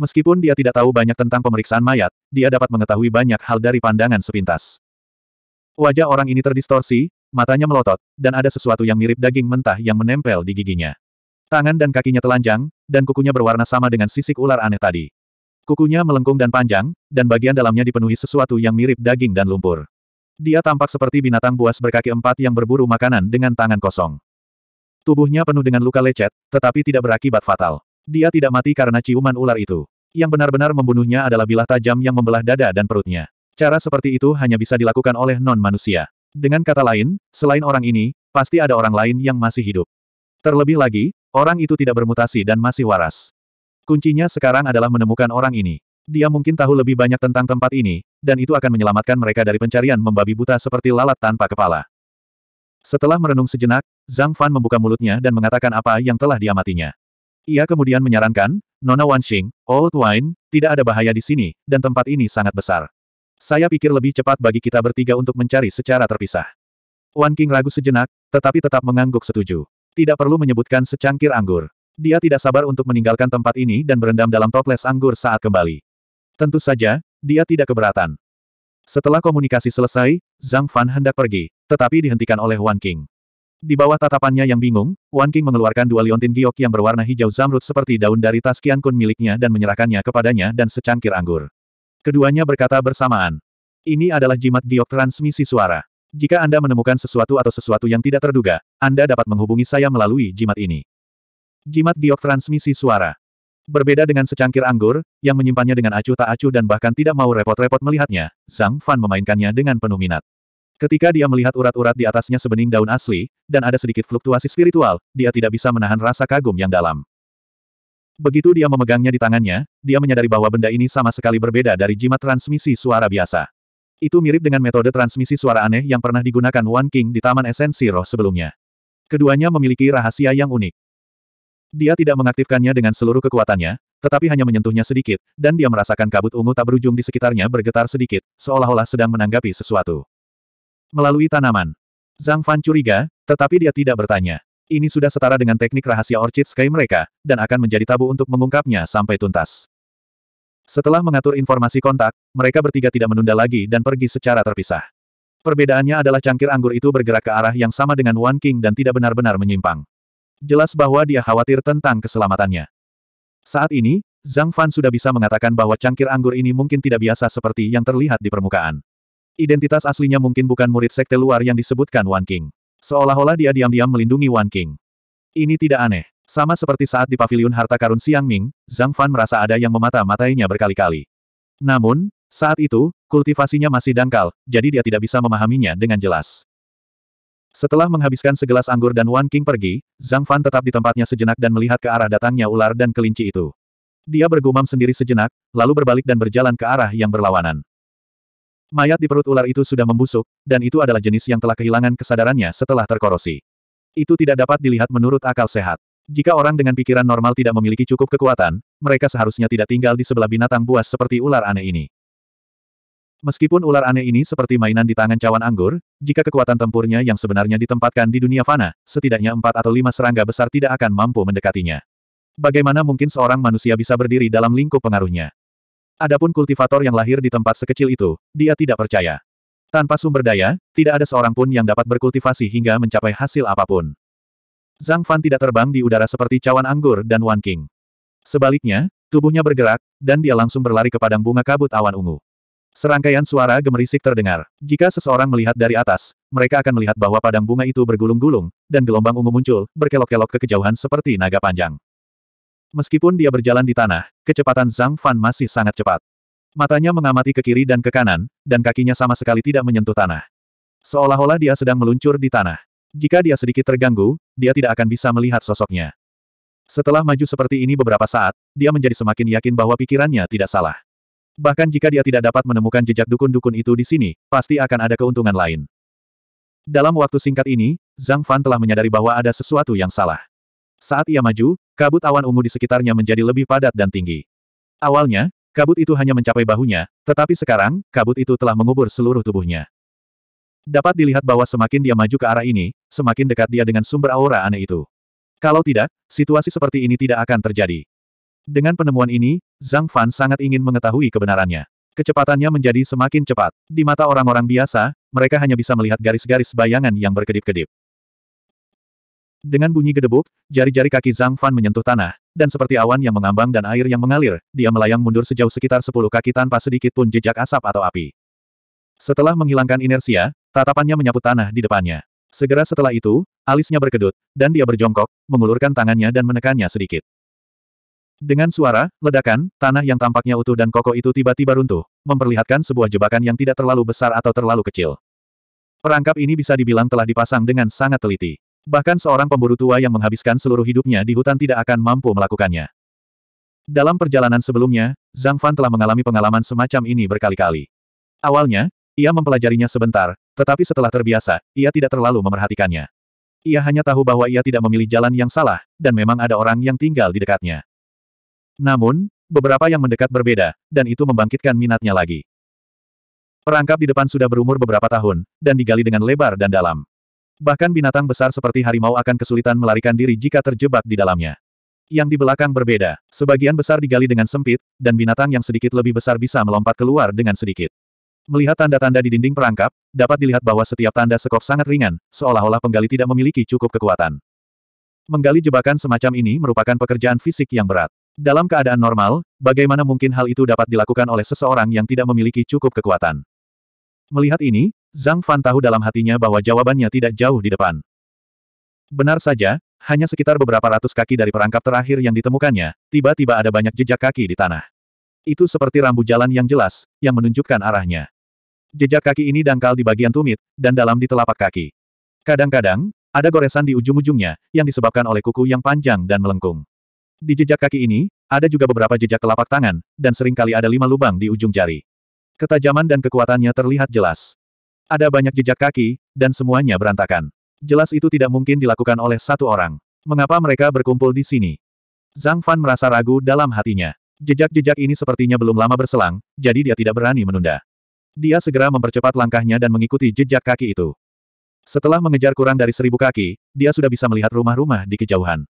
S1: Meskipun dia tidak tahu banyak tentang pemeriksaan mayat, dia dapat mengetahui banyak hal dari pandangan sepintas. Wajah orang ini terdistorsi, matanya melotot, dan ada sesuatu yang mirip daging mentah yang menempel di giginya. Tangan dan kakinya telanjang, dan kukunya berwarna sama dengan sisik ular aneh tadi. Kukunya melengkung dan panjang, dan bagian dalamnya dipenuhi sesuatu yang mirip daging dan lumpur. Dia tampak seperti binatang buas berkaki empat yang berburu makanan dengan tangan kosong. Tubuhnya penuh dengan luka lecet, tetapi tidak berakibat fatal. Dia tidak mati karena ciuman ular itu. Yang benar-benar membunuhnya adalah bilah tajam yang membelah dada dan perutnya. Cara seperti itu hanya bisa dilakukan oleh non-manusia. Dengan kata lain, selain orang ini, pasti ada orang lain yang masih hidup. Terlebih lagi, orang itu tidak bermutasi dan masih waras. Kuncinya sekarang adalah menemukan orang ini. Dia mungkin tahu lebih banyak tentang tempat ini, dan itu akan menyelamatkan mereka dari pencarian membabi buta seperti lalat tanpa kepala. Setelah merenung sejenak, Zhang Fan membuka mulutnya dan mengatakan apa yang telah diamatinya. Ia kemudian menyarankan, Nona Wanxing, Old Wine, tidak ada bahaya di sini, dan tempat ini sangat besar. Saya pikir lebih cepat bagi kita bertiga untuk mencari secara terpisah. Wan King ragu sejenak, tetapi tetap mengangguk setuju. Tidak perlu menyebutkan secangkir anggur. Dia tidak sabar untuk meninggalkan tempat ini dan berendam dalam toples anggur saat kembali. Tentu saja, dia tidak keberatan. Setelah komunikasi selesai, Zhang Fan hendak pergi, tetapi dihentikan oleh Wan King. Di bawah tatapannya yang bingung, Wan King mengeluarkan dua liontin giok yang berwarna hijau zamrud seperti daun dari tas Qian Kun miliknya dan menyerahkannya kepadanya dan secangkir anggur. Keduanya berkata bersamaan. Ini adalah jimat giok transmisi suara. Jika Anda menemukan sesuatu atau sesuatu yang tidak terduga, Anda dapat menghubungi saya melalui jimat ini. Jimat giok transmisi suara. Berbeda dengan secangkir anggur, yang menyimpannya dengan acuh tak acuh dan bahkan tidak mau repot-repot melihatnya, Zhang Fan memainkannya dengan penuh minat. Ketika dia melihat urat-urat di atasnya sebening daun asli, dan ada sedikit fluktuasi spiritual, dia tidak bisa menahan rasa kagum yang dalam. Begitu dia memegangnya di tangannya, dia menyadari bahwa benda ini sama sekali berbeda dari jimat transmisi suara biasa. Itu mirip dengan metode transmisi suara aneh yang pernah digunakan Wan King di Taman Esensi Roh sebelumnya. Keduanya memiliki rahasia yang unik. Dia tidak mengaktifkannya dengan seluruh kekuatannya, tetapi hanya menyentuhnya sedikit, dan dia merasakan kabut ungu tak berujung di sekitarnya bergetar sedikit, seolah-olah sedang menanggapi sesuatu. Melalui tanaman. Zhang Fan curiga, tetapi dia tidak bertanya. Ini sudah setara dengan teknik rahasia Orchid Sky mereka, dan akan menjadi tabu untuk mengungkapnya sampai tuntas. Setelah mengatur informasi kontak, mereka bertiga tidak menunda lagi dan pergi secara terpisah. Perbedaannya adalah cangkir anggur itu bergerak ke arah yang sama dengan Wan King dan tidak benar-benar menyimpang. Jelas bahwa dia khawatir tentang keselamatannya. Saat ini, Zhang Fan sudah bisa mengatakan bahwa cangkir anggur ini mungkin tidak biasa seperti yang terlihat di permukaan. Identitas aslinya mungkin bukan murid sekte luar yang disebutkan Wan King. Seolah-olah dia diam-diam melindungi Wan King. Ini tidak aneh. Sama seperti saat di paviliun harta karun Siang Ming, Zhang Fan merasa ada yang memata-matainya berkali-kali. Namun, saat itu, kultivasinya masih dangkal, jadi dia tidak bisa memahaminya dengan jelas. Setelah menghabiskan segelas anggur dan Wan King pergi, Zhang Fan tetap di tempatnya sejenak dan melihat ke arah datangnya ular dan kelinci itu. Dia bergumam sendiri sejenak, lalu berbalik dan berjalan ke arah yang berlawanan. Mayat di perut ular itu sudah membusuk, dan itu adalah jenis yang telah kehilangan kesadarannya setelah terkorosi. Itu tidak dapat dilihat menurut akal sehat. Jika orang dengan pikiran normal tidak memiliki cukup kekuatan, mereka seharusnya tidak tinggal di sebelah binatang buas seperti ular aneh ini. Meskipun ular aneh ini seperti mainan di tangan cawan anggur, jika kekuatan tempurnya yang sebenarnya ditempatkan di dunia fana, setidaknya empat atau lima serangga besar tidak akan mampu mendekatinya. Bagaimana mungkin seorang manusia bisa berdiri dalam lingkup pengaruhnya? Adapun kultivator yang lahir di tempat sekecil itu, dia tidak percaya. Tanpa sumber daya, tidak ada seorang pun yang dapat berkultivasi hingga mencapai hasil apapun. Zhang Fan tidak terbang di udara seperti cawan anggur dan Wan King. Sebaliknya, tubuhnya bergerak, dan dia langsung berlari ke padang bunga kabut awan ungu. Serangkaian suara gemerisik terdengar. Jika seseorang melihat dari atas, mereka akan melihat bahwa padang bunga itu bergulung-gulung, dan gelombang ungu muncul, berkelok-kelok ke kejauhan seperti naga panjang. Meskipun dia berjalan di tanah, kecepatan Zhang Fan masih sangat cepat. Matanya mengamati ke kiri dan ke kanan, dan kakinya sama sekali tidak menyentuh tanah. Seolah-olah dia sedang meluncur di tanah. Jika dia sedikit terganggu, dia tidak akan bisa melihat sosoknya. Setelah maju seperti ini beberapa saat, dia menjadi semakin yakin bahwa pikirannya tidak salah. Bahkan jika dia tidak dapat menemukan jejak dukun-dukun itu di sini, pasti akan ada keuntungan lain. Dalam waktu singkat ini, Zhang Fan telah menyadari bahwa ada sesuatu yang salah. Saat ia maju, kabut awan ungu di sekitarnya menjadi lebih padat dan tinggi. Awalnya, kabut itu hanya mencapai bahunya, tetapi sekarang, kabut itu telah mengubur seluruh tubuhnya. Dapat dilihat bahwa semakin dia maju ke arah ini, semakin dekat dia dengan sumber aura aneh itu. Kalau tidak, situasi seperti ini tidak akan terjadi. Dengan penemuan ini, Zhang Fan sangat ingin mengetahui kebenarannya. Kecepatannya menjadi semakin cepat. Di mata orang-orang biasa, mereka hanya bisa melihat garis-garis bayangan yang berkedip-kedip. Dengan bunyi gedebuk, jari-jari kaki Zhang Fan menyentuh tanah, dan seperti awan yang mengambang dan air yang mengalir, dia melayang mundur sejauh sekitar sepuluh kaki tanpa sedikit pun jejak asap atau api. Setelah menghilangkan inersia, tatapannya menyapu tanah di depannya. Segera setelah itu, alisnya berkedut, dan dia berjongkok, mengulurkan tangannya dan menekannya sedikit. Dengan suara, ledakan, tanah yang tampaknya utuh dan kokoh itu tiba-tiba runtuh, memperlihatkan sebuah jebakan yang tidak terlalu besar atau terlalu kecil. Perangkap ini bisa dibilang telah dipasang dengan sangat teliti. Bahkan seorang pemburu tua yang menghabiskan seluruh hidupnya di hutan tidak akan mampu melakukannya. Dalam perjalanan sebelumnya, Zhang Fan telah mengalami pengalaman semacam ini berkali-kali. Awalnya, ia mempelajarinya sebentar, tetapi setelah terbiasa, ia tidak terlalu memerhatikannya. Ia hanya tahu bahwa ia tidak memilih jalan yang salah, dan memang ada orang yang tinggal di dekatnya. Namun, beberapa yang mendekat berbeda, dan itu membangkitkan minatnya lagi. Perangkap di depan sudah berumur beberapa tahun, dan digali dengan lebar dan dalam. Bahkan binatang besar seperti harimau akan kesulitan melarikan diri jika terjebak di dalamnya. Yang di belakang berbeda, sebagian besar digali dengan sempit, dan binatang yang sedikit lebih besar bisa melompat keluar dengan sedikit. Melihat tanda-tanda di dinding perangkap, dapat dilihat bahwa setiap tanda sekop sangat ringan, seolah-olah penggali tidak memiliki cukup kekuatan. Menggali jebakan semacam ini merupakan pekerjaan fisik yang berat. Dalam keadaan normal, bagaimana mungkin hal itu dapat dilakukan oleh seseorang yang tidak memiliki cukup kekuatan? Melihat ini, Zhang Fan tahu dalam hatinya bahwa jawabannya tidak jauh di depan. Benar saja, hanya sekitar beberapa ratus kaki dari perangkap terakhir yang ditemukannya, tiba-tiba ada banyak jejak kaki di tanah. Itu seperti rambu jalan yang jelas, yang menunjukkan arahnya. Jejak kaki ini dangkal di bagian tumit, dan dalam di telapak kaki. Kadang-kadang, ada goresan di ujung-ujungnya, yang disebabkan oleh kuku yang panjang dan melengkung. Di jejak kaki ini, ada juga beberapa jejak telapak tangan, dan seringkali ada lima lubang di ujung jari. Ketajaman dan kekuatannya terlihat jelas. Ada banyak jejak kaki, dan semuanya berantakan. Jelas itu tidak mungkin dilakukan oleh satu orang. Mengapa mereka berkumpul di sini? Zhang Fan merasa ragu dalam hatinya. Jejak-jejak ini sepertinya belum lama berselang, jadi dia tidak berani menunda. Dia segera mempercepat langkahnya dan mengikuti jejak kaki itu. Setelah mengejar kurang dari seribu kaki, dia sudah bisa melihat rumah-rumah di kejauhan.